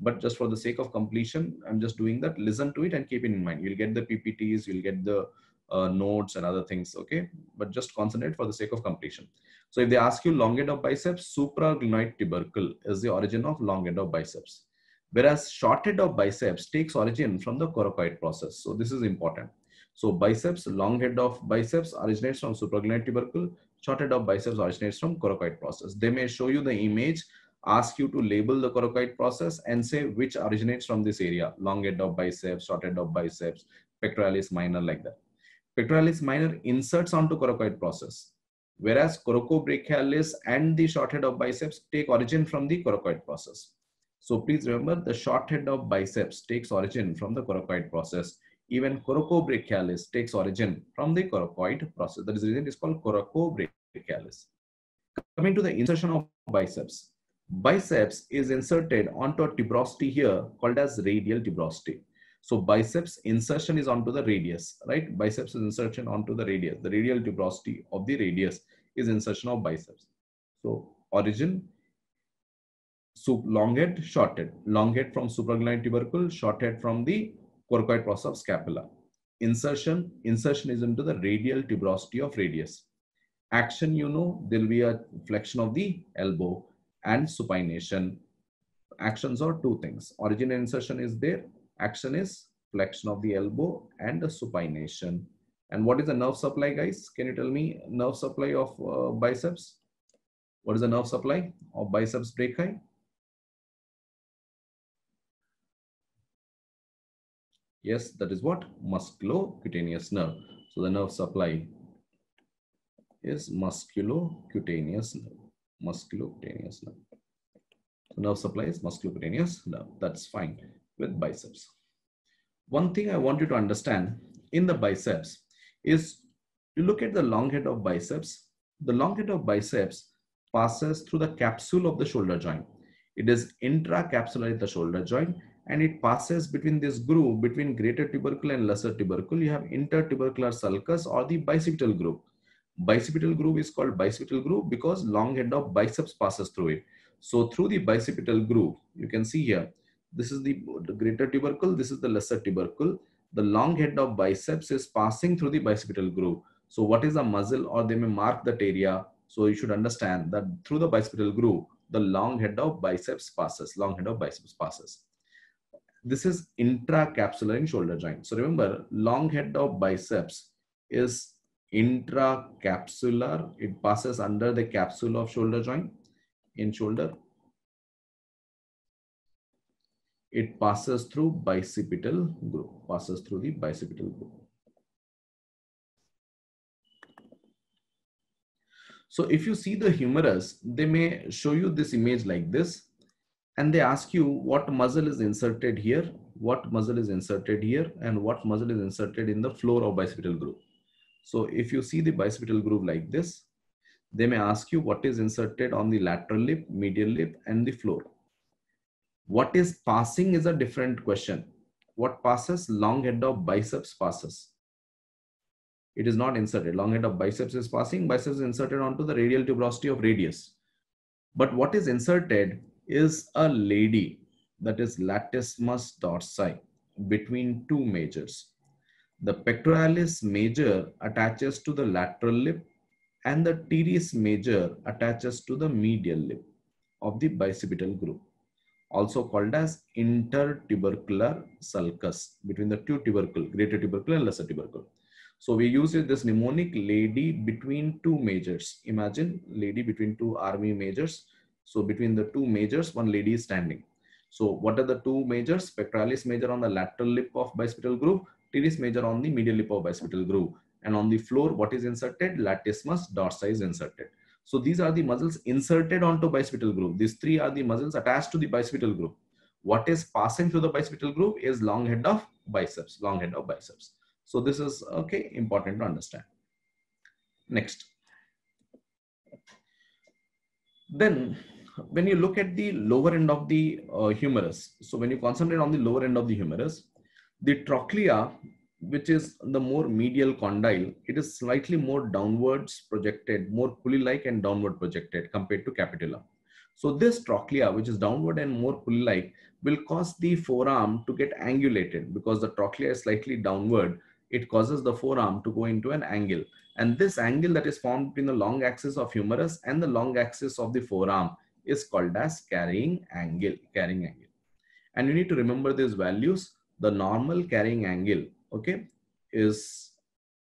[SPEAKER 2] but just for the sake of completion, I'm just doing that. Listen to it and keep it in mind. You'll get the PPTs, you'll get the uh, notes and other things, okay? But just concentrate for the sake of completion. So if they ask you long end of biceps, supraglenoid tubercle is the origin of long end of biceps. Whereas short end of biceps takes origin from the coracoid process. So this is important. So biceps, long head of biceps originates from supraglenoid tubercle, short head of biceps originates from coracoid process. They may show you the image ask you to label the coracoid process and say which originates from this area, long head of biceps, short head of biceps, pectoralis minor like that. Pectoralis minor inserts onto coracoid process, whereas coracobrachialis and the short head of biceps take origin from the coracoid process. So please remember the short head of biceps takes origin from the coracoid process. Even coracobrachialis takes origin from the coracoid process. That is the reason it is called coracobrachialis. Coming to the insertion of biceps biceps is inserted onto a tuberosity here called as radial tuberosity. So biceps insertion is onto the radius, right? Biceps is insertion onto the radius. The radial tuberosity of the radius is insertion of biceps. So origin, sup long head, short head. Long head from supraglenoid tubercle, short head from the coracoid process of scapula. Insertion, insertion is into the radial tuberosity of radius. Action, you know, there will be a flexion of the elbow and supination. Actions are two things. Origin insertion is there. Action is flexion of the elbow and the supination. And what is the nerve supply, guys? Can you tell me nerve supply of uh, biceps? What is the nerve supply of biceps brachii? Yes, that is what? Musculocutaneous nerve. So the nerve supply is musculocutaneous nerve musculocutaneous nerve. So nerve supplies musculocutaneous nerve. That's fine with biceps. One thing I want you to understand in the biceps is you look at the long head of biceps. The long head of biceps passes through the capsule of the shoulder joint. It is intracapsular at the shoulder joint and it passes between this groove between greater tubercle and lesser tubercle. You have intertubercular sulcus or the bicipital group. Bicipital groove is called bicipital groove because long head of biceps passes through it. So through the bicipital groove, you can see here, this is the, greater tubercle, this is the lesser tubercle. The long head of biceps is passing through the bicipital groove. So what is a muscle? or they may mark that area. So you should understand that through the bicipital groove, the long head of biceps passes, long head of biceps passes. This is intracapsular in shoulder joint. So remember, long head of biceps is intracapsular. It passes under the capsule of shoulder joint in shoulder. It passes through bicipital group, passes through the bicipital group. So if you see the humerus, they may show you this image like this and they ask you what muscle is inserted here, what muscle is inserted here and what muscle is inserted in the floor of bicipital group. So if you see the bicipital groove like this, they may ask you what is inserted on the lateral lip, medial lip and the floor. What is passing is a different question. What passes? Long head of biceps passes. It is not inserted. Long head of biceps is passing. Biceps is inserted onto the radial tuberosity of radius. But what is inserted is a lady that is latissimus dorsi between two majors. The pectoralis major attaches to the lateral lip and the teres major attaches to the medial lip of the bicipital group, also called as intertubercular sulcus between the two tubercle, greater tubercle and lesser tubercle. So we use this mnemonic lady between two majors. Imagine lady between two army majors. So between the two majors, one lady is standing. So what are the two majors? Pectoralis major on the lateral lip of bicipital group teres major on the medial lip of bicipital groove. And on the floor, what is inserted? Latissimus dorsi is inserted. So these are the muscles inserted onto bicipital groove. These three are the muscles attached to the bicipital groove. What is passing through the bicipital groove is long head of biceps, long head of biceps. So this is okay, important to understand. Next. Then when you look at the lower end of the uh, humerus, so when you concentrate on the lower end of the humerus, the trochlea, which is the more medial condyle, it is slightly more downwards projected, more pulley-like and downward projected compared to capitula. So this trochlea, which is downward and more pulley-like, will cause the forearm to get angulated because the trochlea is slightly downward. It causes the forearm to go into an angle. And this angle that is formed between the long axis of humerus and the long axis of the forearm is called as carrying angle, carrying angle. And you need to remember these values the normal carrying angle okay is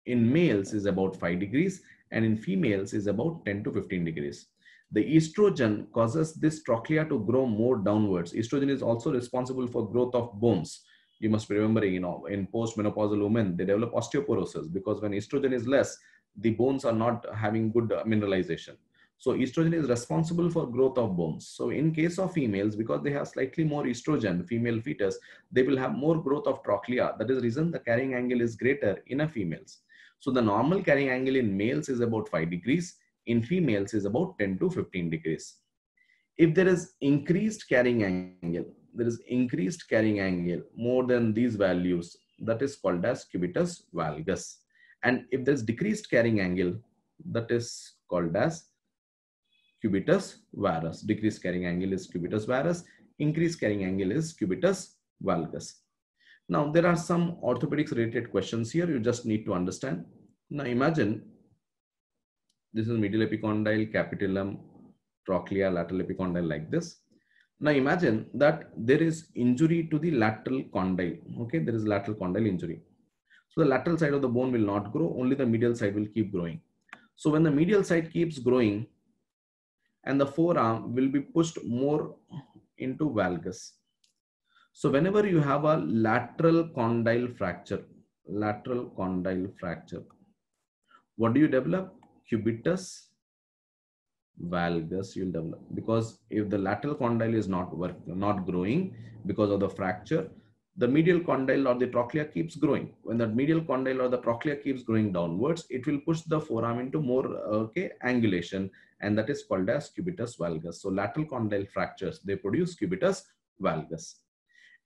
[SPEAKER 2] in males is about 5 degrees and in females is about 10 to 15 degrees the estrogen causes this trochlea to grow more downwards estrogen is also responsible for growth of bones you must remember you know in postmenopausal women they develop osteoporosis because when estrogen is less the bones are not having good mineralization so estrogen is responsible for growth of bones. So in case of females, because they have slightly more estrogen, female fetus, they will have more growth of trochlea. That is the reason the carrying angle is greater in a females. So the normal carrying angle in males is about 5 degrees. In females is about 10 to 15 degrees. If there is increased carrying angle, there is increased carrying angle more than these values, that is called as cubitus valgus. And if there's decreased carrying angle, that is called as cubitus varus. Decrease carrying angle is cubitus varus. Increase carrying angle is cubitus valgus. Now, there are some orthopedics related questions here. You just need to understand. Now, imagine this is medial epicondyle, capitulum, trochlea, lateral epicondyle like this. Now imagine that there is injury to the lateral condyle. Okay, there is lateral condyle injury. So the lateral side of the bone will not grow, only the medial side will keep growing. So when the medial side keeps growing, and the forearm will be pushed more into valgus. So whenever you have a lateral condyle fracture, lateral condyle fracture, what do you develop? Cubitus valgus you'll develop because if the lateral condyle is not work, not growing because of the fracture, the medial condyle or the trochlea keeps growing. When the medial condyle or the trochlea keeps growing downwards, it will push the forearm into more uh, okay, angulation and that is called as cubitus valgus. So lateral condyle fractures, they produce cubitus valgus.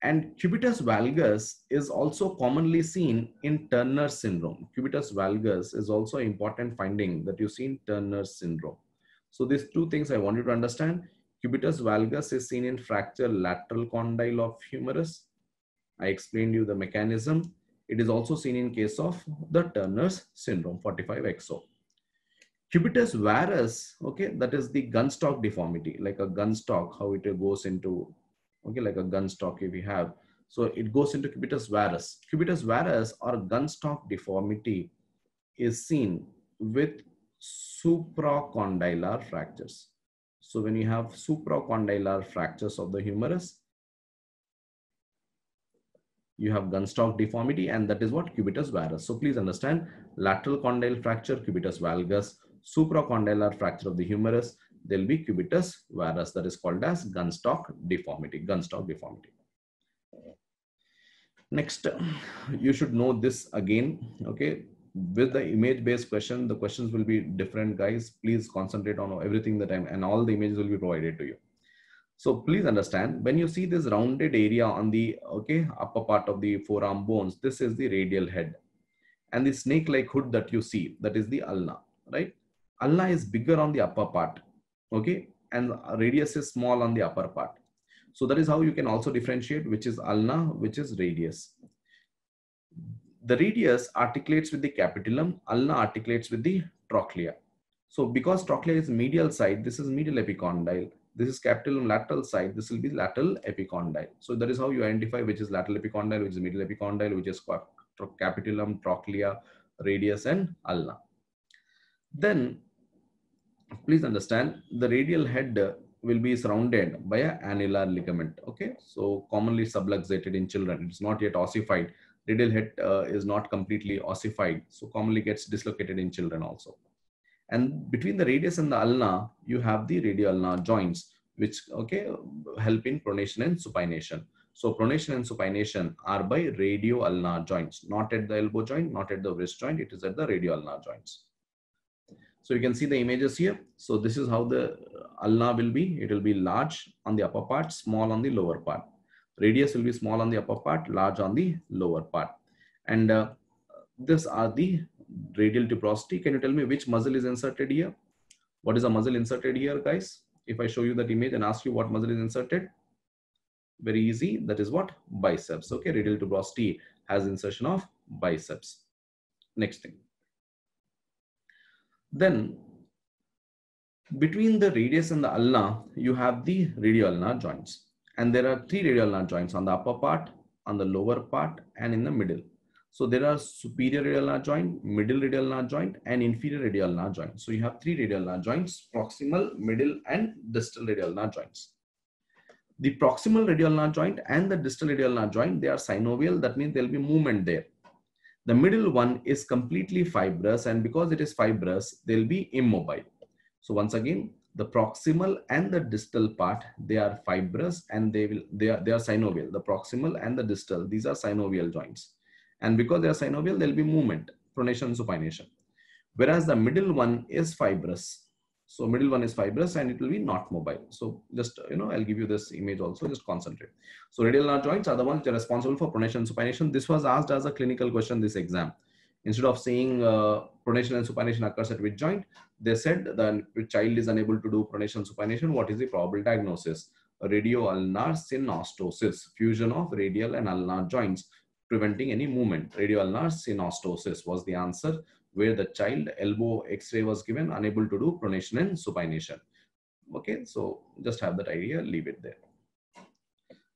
[SPEAKER 2] And cubitus valgus is also commonly seen in Turner syndrome. Cubitus valgus is also important finding that you see in Turner syndrome. So these two things I want you to understand. Cubitus valgus is seen in fracture lateral condyle of humerus I explained you the mechanism. It is also seen in case of the Turner's syndrome 45XO. Cubitus varus, okay, that is the gun stock deformity, like a gun stock, how it goes into, okay, like a gun stock if you have. So it goes into cubitus varus. Cubitus varus or gun stock deformity is seen with supracondylar fractures. So when you have supracondylar fractures of the humerus, you have Gunstock deformity, and that is what cubitus varus. So please understand lateral condyle fracture, cubitus valgus, supracondylar fracture of the humerus, there will be cubitus varus that is called as Gunstock deformity, Gunstock deformity. Next, you should know this again, okay? With the image-based question, the questions will be different, guys. Please concentrate on everything that I'm, and all the images will be provided to you. So please understand when you see this rounded area on the okay upper part of the forearm bones, this is the radial head. And the snake-like hood that you see, that is the ulna, right? Ulna is bigger on the upper part, okay? And radius is small on the upper part. So that is how you can also differentiate which is ulna, which is radius. The radius articulates with the capitulum, ulna articulates with the trochlea. So because trochlea is medial side, this is medial epicondyle. This is capitulum lateral side. This will be lateral epicondyle. So that is how you identify which is lateral epicondyle, which is middle epicondyle, which is capitulum, trochlea, radius, and ulna. Then please understand the radial head will be surrounded by an annular ligament. Okay, so commonly subluxated in children. It's not yet ossified. Radial head uh, is not completely ossified, so commonly gets dislocated in children also. And between the radius and the ulna, you have the radial joints, which okay help in pronation and supination. So pronation and supination are by ulna joints, not at the elbow joint, not at the wrist joint, it is at the ulna joints. So you can see the images here. So this is how the ulna will be. It will be large on the upper part, small on the lower part. Radius will be small on the upper part, large on the lower part. And uh, these are the radial tuberosity. Can you tell me which muscle is inserted here? What is a muscle inserted here, guys? If I show you that image and ask you what muscle is inserted, very easy. That is what? Biceps. Okay, radial tuberosity has insertion of biceps. Next thing. Then between the radius and the ulna, you have the radial ulnar joints. And there are three radial ulnar joints on the upper part, on the lower part, and in the middle. So there are superior radial nerve joint, middle radial nerve joint, and inferior radial nerve joint. So you have three radial nerve joints, proximal, middle, and distal radial nerve joints. The proximal radial nerve joint and the distal radial nerve joint, they are synovial. That means there'll be movement there. The middle one is completely fibrous and because it is fibrous, they'll be immobile. So once again, the proximal and the distal part, they are fibrous and they will they are, they are synovial. The proximal and the distal, these are synovial joints. And because they are synovial, there'll be movement, pronation and supination. Whereas the middle one is fibrous. So middle one is fibrous and it will be not mobile. So just, you know, I'll give you this image also, just concentrate. So radial nerve joints are the ones are responsible for pronation and supination. This was asked as a clinical question, this exam. Instead of saying uh, pronation and supination occurs at which joint, they said the child is unable to do pronation and supination. What is the probable diagnosis? radioulnar synostosis, fusion of radial and ulnar joints preventing any movement. Radial nerve synostosis was the answer where the child elbow x-ray was given, unable to do pronation and supination. Okay, so just have that idea, leave it there.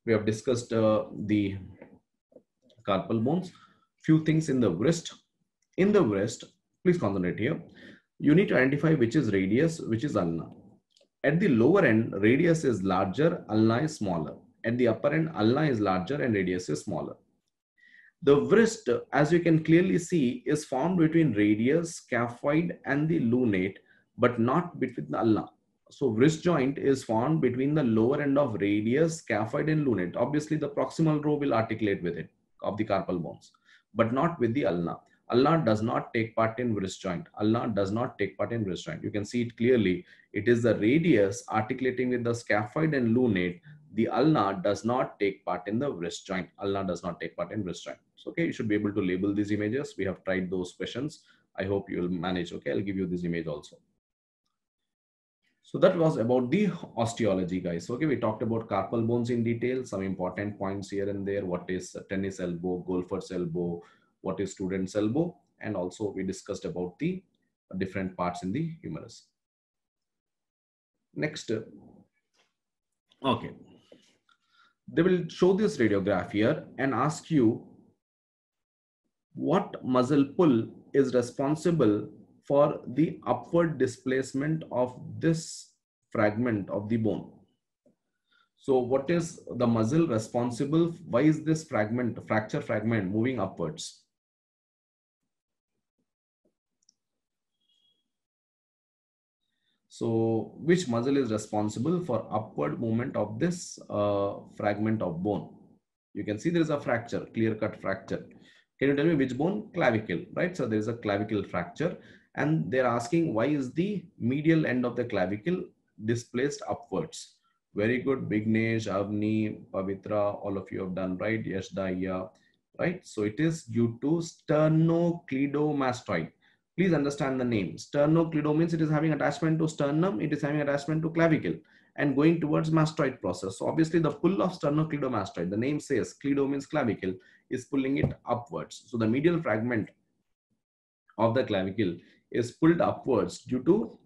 [SPEAKER 2] We have discussed uh, the carpal bones. Few things in the wrist. In the wrist, please concentrate here. You need to identify which is radius, which is ulna. At the lower end, radius is larger, ulna is smaller. At the upper end, ulna is larger and radius is smaller. The wrist, as you can clearly see, is formed between radius, scaphoid, and the lunate, but not between the ulna. So wrist joint is formed between the lower end of radius, scaphoid, and lunate. Obviously, the proximal row will articulate with it of the carpal bones, but not with the ulna. Ulna does not take part in wrist joint. Allah does not take part in wrist joint. You can see it clearly. It is the radius articulating with the scaphoid and lunate. The ulna does not take part in the wrist joint. Allah does not take part in wrist joint images. Okay, you should be able to label these images. We have tried those questions. I hope you'll manage. Okay, I'll give you this image also. So that was about the osteology guys. Okay, we talked about carpal bones in detail, some important points here and there. What is tennis elbow, golfer's elbow, what is student's elbow? And also we discussed about the different parts in the humerus. Next. Okay. They will show this radiograph here and ask you what muscle pull is responsible for the upward displacement of this fragment of the bone. So what is the muscle responsible? Why is this fragment, fracture fragment moving upwards? So which muscle is responsible for upward movement of this uh, fragment of bone? You can see there is a fracture, clear cut fracture. Can you tell me which bone? Clavicle, right? So there is a clavicle fracture and they're asking why is the medial end of the clavicle displaced upwards? Very good, Bignesh, Avni, Pavitra, all of you have done right, Yes, Yashdaya, right? So it is due to sternocleidomastoid. Please understand the name. Sternocleido means it is having attachment to sternum, it is having attachment to clavicle and going towards mastoid process. So obviously the pull of sternocleidomastoid, the name says, cleido means clavicle is pulling it upwards. So the medial fragment of the clavicle is pulled upwards due to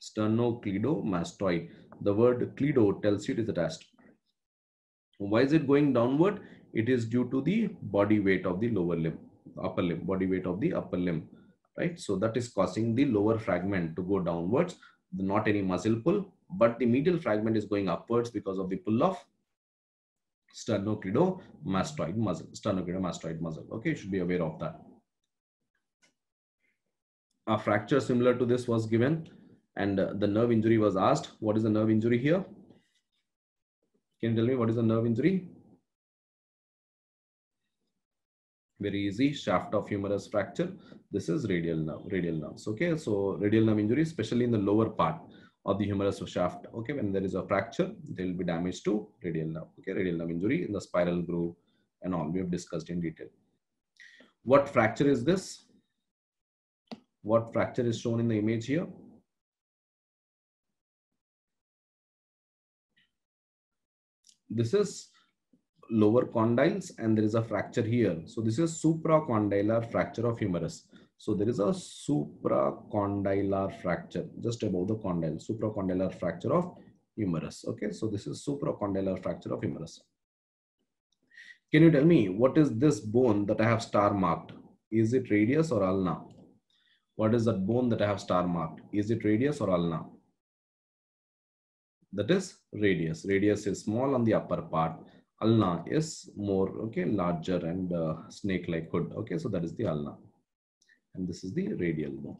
[SPEAKER 2] sternocleidomastoid. The word cleido tells you it is attached. Why is it going downward? It is due to the body weight of the lower limb, upper limb, body weight of the upper limb, right? So that is causing the lower fragment to go downwards, not any muscle pull, but the medial fragment is going upwards because of the pull of sternocleidomastoid muscle. Sternocleidomastoid muscle. Okay, you should be aware of that. A fracture similar to this was given and uh, the nerve injury was asked. What is the nerve injury here? Can you tell me what is the nerve injury? Very easy, shaft of humerus fracture. This is radial nerve, radial nerves. Okay, so radial nerve injury, especially in the lower part of the humerus shaft. Okay, when there is a fracture, there will be damage to radial nerve. Okay, radial nerve injury in the spiral groove and all we have discussed in detail. What fracture is this? What fracture is
[SPEAKER 3] shown in the image here?
[SPEAKER 2] This is lower condyles and there is a fracture here. So this is supracondylar fracture of humerus. So there is a supracondylar fracture just above the condyle, supracondylar fracture of humerus. Okay, so this is supracondylar fracture of humerus. Can you tell me what is this bone that I have star marked? Is it radius or ulna? What is that bone that I have star marked? Is it radius or ulna? That is radius. Radius is small on the upper part. Ulna is more, okay, larger and uh, snake-like hood. Okay, so that is the ulna and this is the radial bone.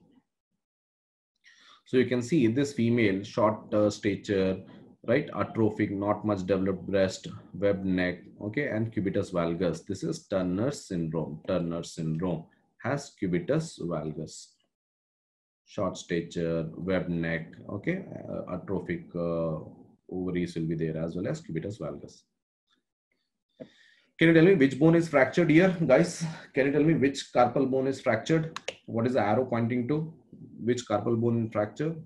[SPEAKER 2] So you can see this female, short uh, stature, right? Atrophic, not much developed breast, web neck, okay? And cubitus valgus. This is Turner syndrome. Turner syndrome has cubitus valgus. Short stature, web neck, okay? Uh, atrophic uh, ovaries will be there as well as cubitus valgus. Can you tell me which bone is fractured here, guys? Can you tell me which carpal bone is fractured? What is the arrow pointing to? Which carpal bone fracture?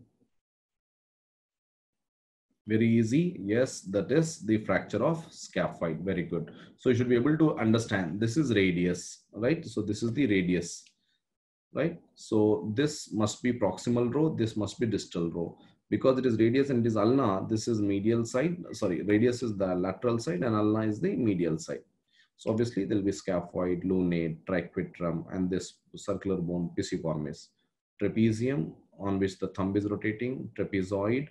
[SPEAKER 2] Very easy. Yes, that is the fracture of scaphoid. Very good. So you should be able to understand. This is radius, right? So this is the radius, right? So this must be proximal row. This must be distal row because it is radius and it is ulna. This is medial side. Sorry, radius is the lateral side and ulna is the medial side. So obviously there'll be scaphoid, lunate, triquetrum, and this circular bone pisiformis. Trapezium on which the thumb is rotating, trapezoid,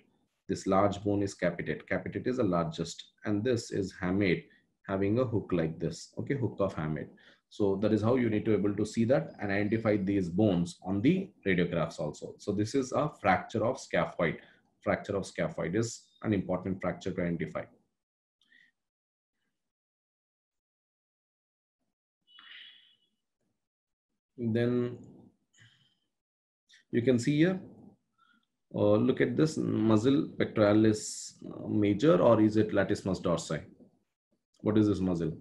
[SPEAKER 2] this large bone is capitate. Capitate is the largest, and this is hamate, having a hook like this, okay, hook of hamate. So that is how you need to be able to see that and identify these bones on the radiographs also. So this is a fracture of scaphoid. Fracture of scaphoid is an important fracture to identify. then you can see here uh, look at this muscle pectoralis uh, major or is it latissimus dorsi what is this muscle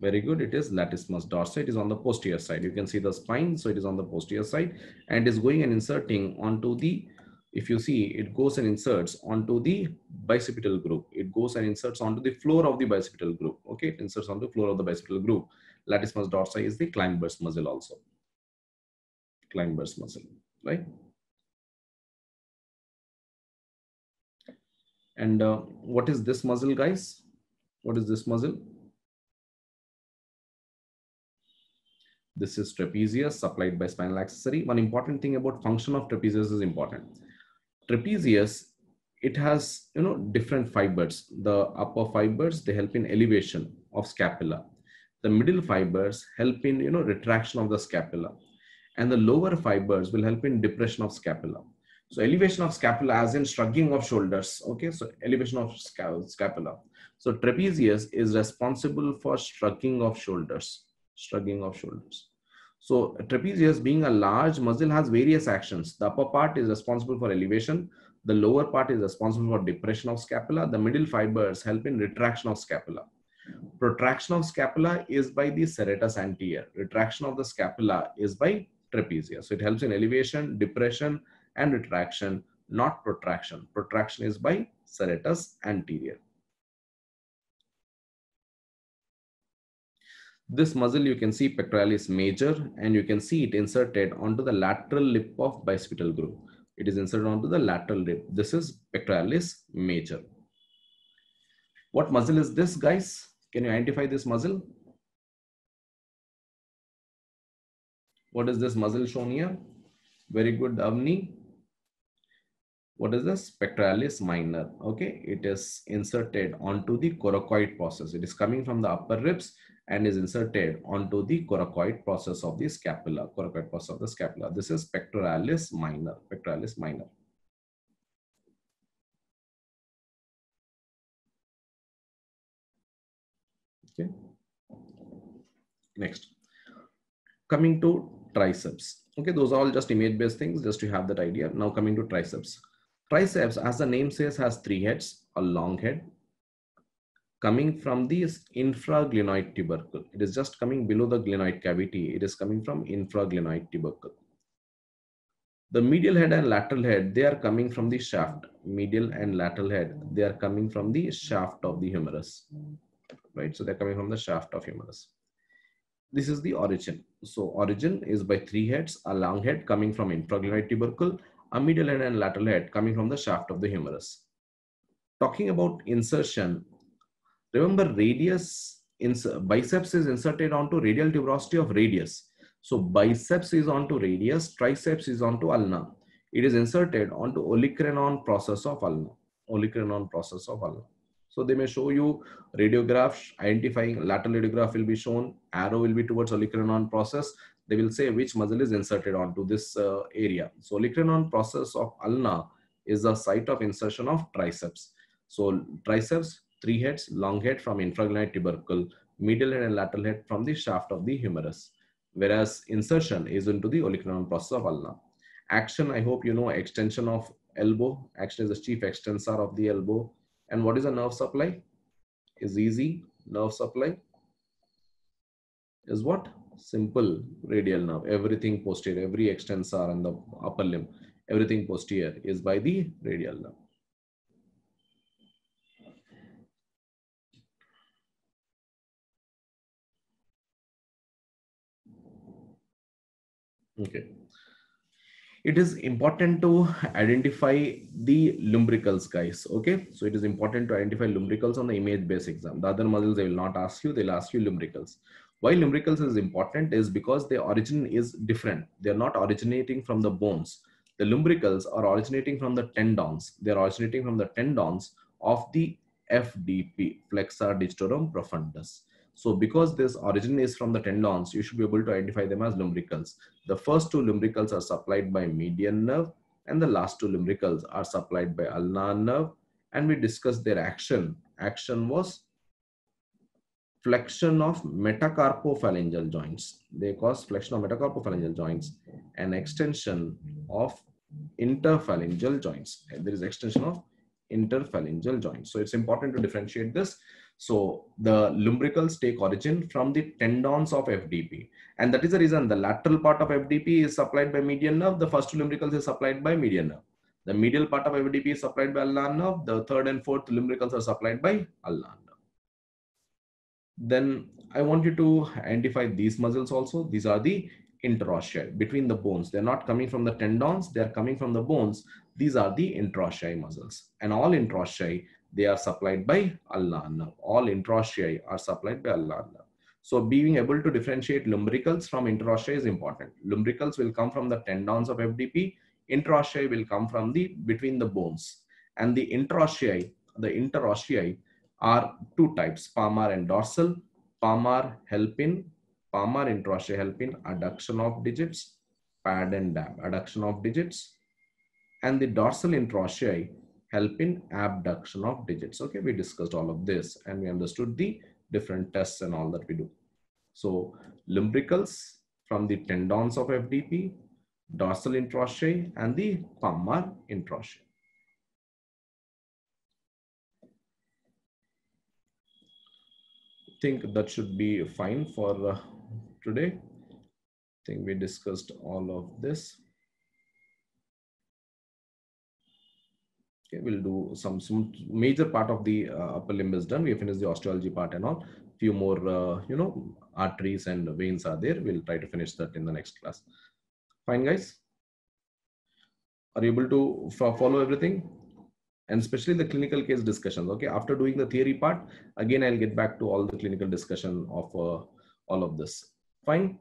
[SPEAKER 2] very good it is latissimus dorsi it is on the posterior side you can see the spine so it is on the posterior side and is going and inserting onto the if you see, it goes and inserts onto the bicipital group. It goes and inserts onto the floor of the bicipital group. Okay, it inserts onto the floor of the bicipital group. Latissimus dorsi is the Kleinburst muscle
[SPEAKER 3] also. Kleinburst muscle, right? And uh, what is this muscle, guys?
[SPEAKER 2] What is this muscle? This is trapezius supplied by spinal accessory. One important thing about function of trapezius is important trapezius it has you know different fibers the upper fibers they help in elevation of scapula the middle fibers help in you know retraction of the scapula and the lower fibers will help in depression of scapula so elevation of scapula as in shrugging of shoulders okay so elevation of scapula so trapezius is responsible for shrugging of shoulders shrugging of shoulders so trapezius being a large muscle has various actions. The upper part is responsible for elevation. The lower part is responsible for depression of scapula. The middle fibers help in retraction of scapula. Protraction of scapula is by the serratus anterior. Retraction of the scapula is by trapezius. So it helps in elevation, depression, and retraction, not protraction. Protraction is by serratus anterior. This muscle you can see pectoralis major and you can see it inserted onto the lateral lip of bicipital groove. It is inserted onto the lateral lip. This is pectoralis major. What muscle is this
[SPEAKER 3] guys? Can you identify this muscle?
[SPEAKER 2] What is this muscle shown here? Very good Avni. What is this? Pectoralis minor. Okay, it is inserted onto the coracoid process. It is coming from the upper ribs and is inserted onto the coracoid process of the scapula, coracoid process of the scapula. This is pectoralis minor, pectoralis minor. Okay. Next, coming to triceps. Okay, those are all just image-based things, just to have that idea. Now coming to triceps. Triceps, as the name says, has three heads, a long head, coming from this infraglenoid tubercle. It is just coming below the glenoid cavity. It is coming from infraglenoid tubercle. The medial head and lateral head, they are coming from the shaft. Medial and lateral head, they are coming from the shaft of the humerus. Right, so they're coming from the shaft of humerus. This is the origin. So origin is by three heads, a long head coming from infraglenoid tubercle, a medial head and lateral head coming from the shaft of the humerus. Talking about insertion, Remember radius, biceps is inserted onto radial tuberosity of radius. So biceps is onto radius, triceps is onto ulna. It is inserted onto olecranon process of ulna. Olecranon process of ulna. So they may show you radiographs identifying lateral radiograph will be shown, arrow will be towards olecranon process. They will say which muscle is inserted onto this uh, area. So olecranon process of ulna is the site of insertion of triceps. So triceps three heads, long head from infraglenoid tubercle, medial head and lateral head from the shaft of the humerus. Whereas insertion is into the olecranon process of ulna. Action, I hope you know, extension of elbow. Action is the chief extensor of the elbow. And what is a nerve supply? Is easy. Nerve supply is what? Simple radial nerve. Everything posterior, every extensor and the upper limb, everything posterior is by the radial nerve. Okay. It is important to identify the lumbricals, guys. Okay. So it is important to identify lumbricals on the image based exam. The other modules, they will not ask you, they'll ask you lumbricals. Why lumbricals is important is because their origin is different. They're not originating from the bones. The lumbricals are originating from the tendons. They're originating from the tendons of the FDP, flexor digitorum profundus. So because this origin is from the tendons, you should be able to identify them as lumbricals. The first two lumbricals are supplied by median nerve and the last two lumbricals are supplied by ulnar nerve and we discussed their action. Action was flexion of metacarpophalangeal joints. They cause flexion of metacarpophalangeal joints and extension of interphalangeal joints. There is extension of interphalangeal joints. So it's important to differentiate this. So the lumbricals take origin from the tendons of FDP. And that is the reason the lateral part of FDP is supplied by median nerve. The first two lumbricals is supplied by median nerve. The medial part of FDP is supplied by ulnar nerve. The third and fourth lumbricals are supplied by ulnar nerve. Then I want you to identify these muscles also. These are the interossei between the bones. They're not coming from the tendons. They're coming from the bones. These are the interossei muscles. And all interossei they are supplied by Allah now. All intraossei are supplied by Allah now. So being able to differentiate lumbricals from intraossei is important. Lumbricals will come from the tendons of FDP. Intraossei will come from the between the bones. And the intraossei, the interossei are two types, palmar and dorsal. Palmar helping, palmar intraossei helping adduction of digits, pad and dab, adduction of digits. And the dorsal intraossei help in abduction of digits. Okay, we discussed all of this and we understood the different tests and all that we do. So lumbricals from the tendons of FDP, dorsal introche and the palmar introche.
[SPEAKER 3] think that should be fine for uh, today. I think
[SPEAKER 2] we discussed all of this. Okay, we'll do some, some major part of the uh, upper limb is done. We have finished the osteology part and all. Few more, uh, you know, arteries and veins are there. We'll try to finish that in the next class. Fine, guys? Are you able to follow everything? And especially the clinical case discussions. Okay, after doing the theory part, again, I'll get back to all the clinical discussion of uh, all of this. Fine.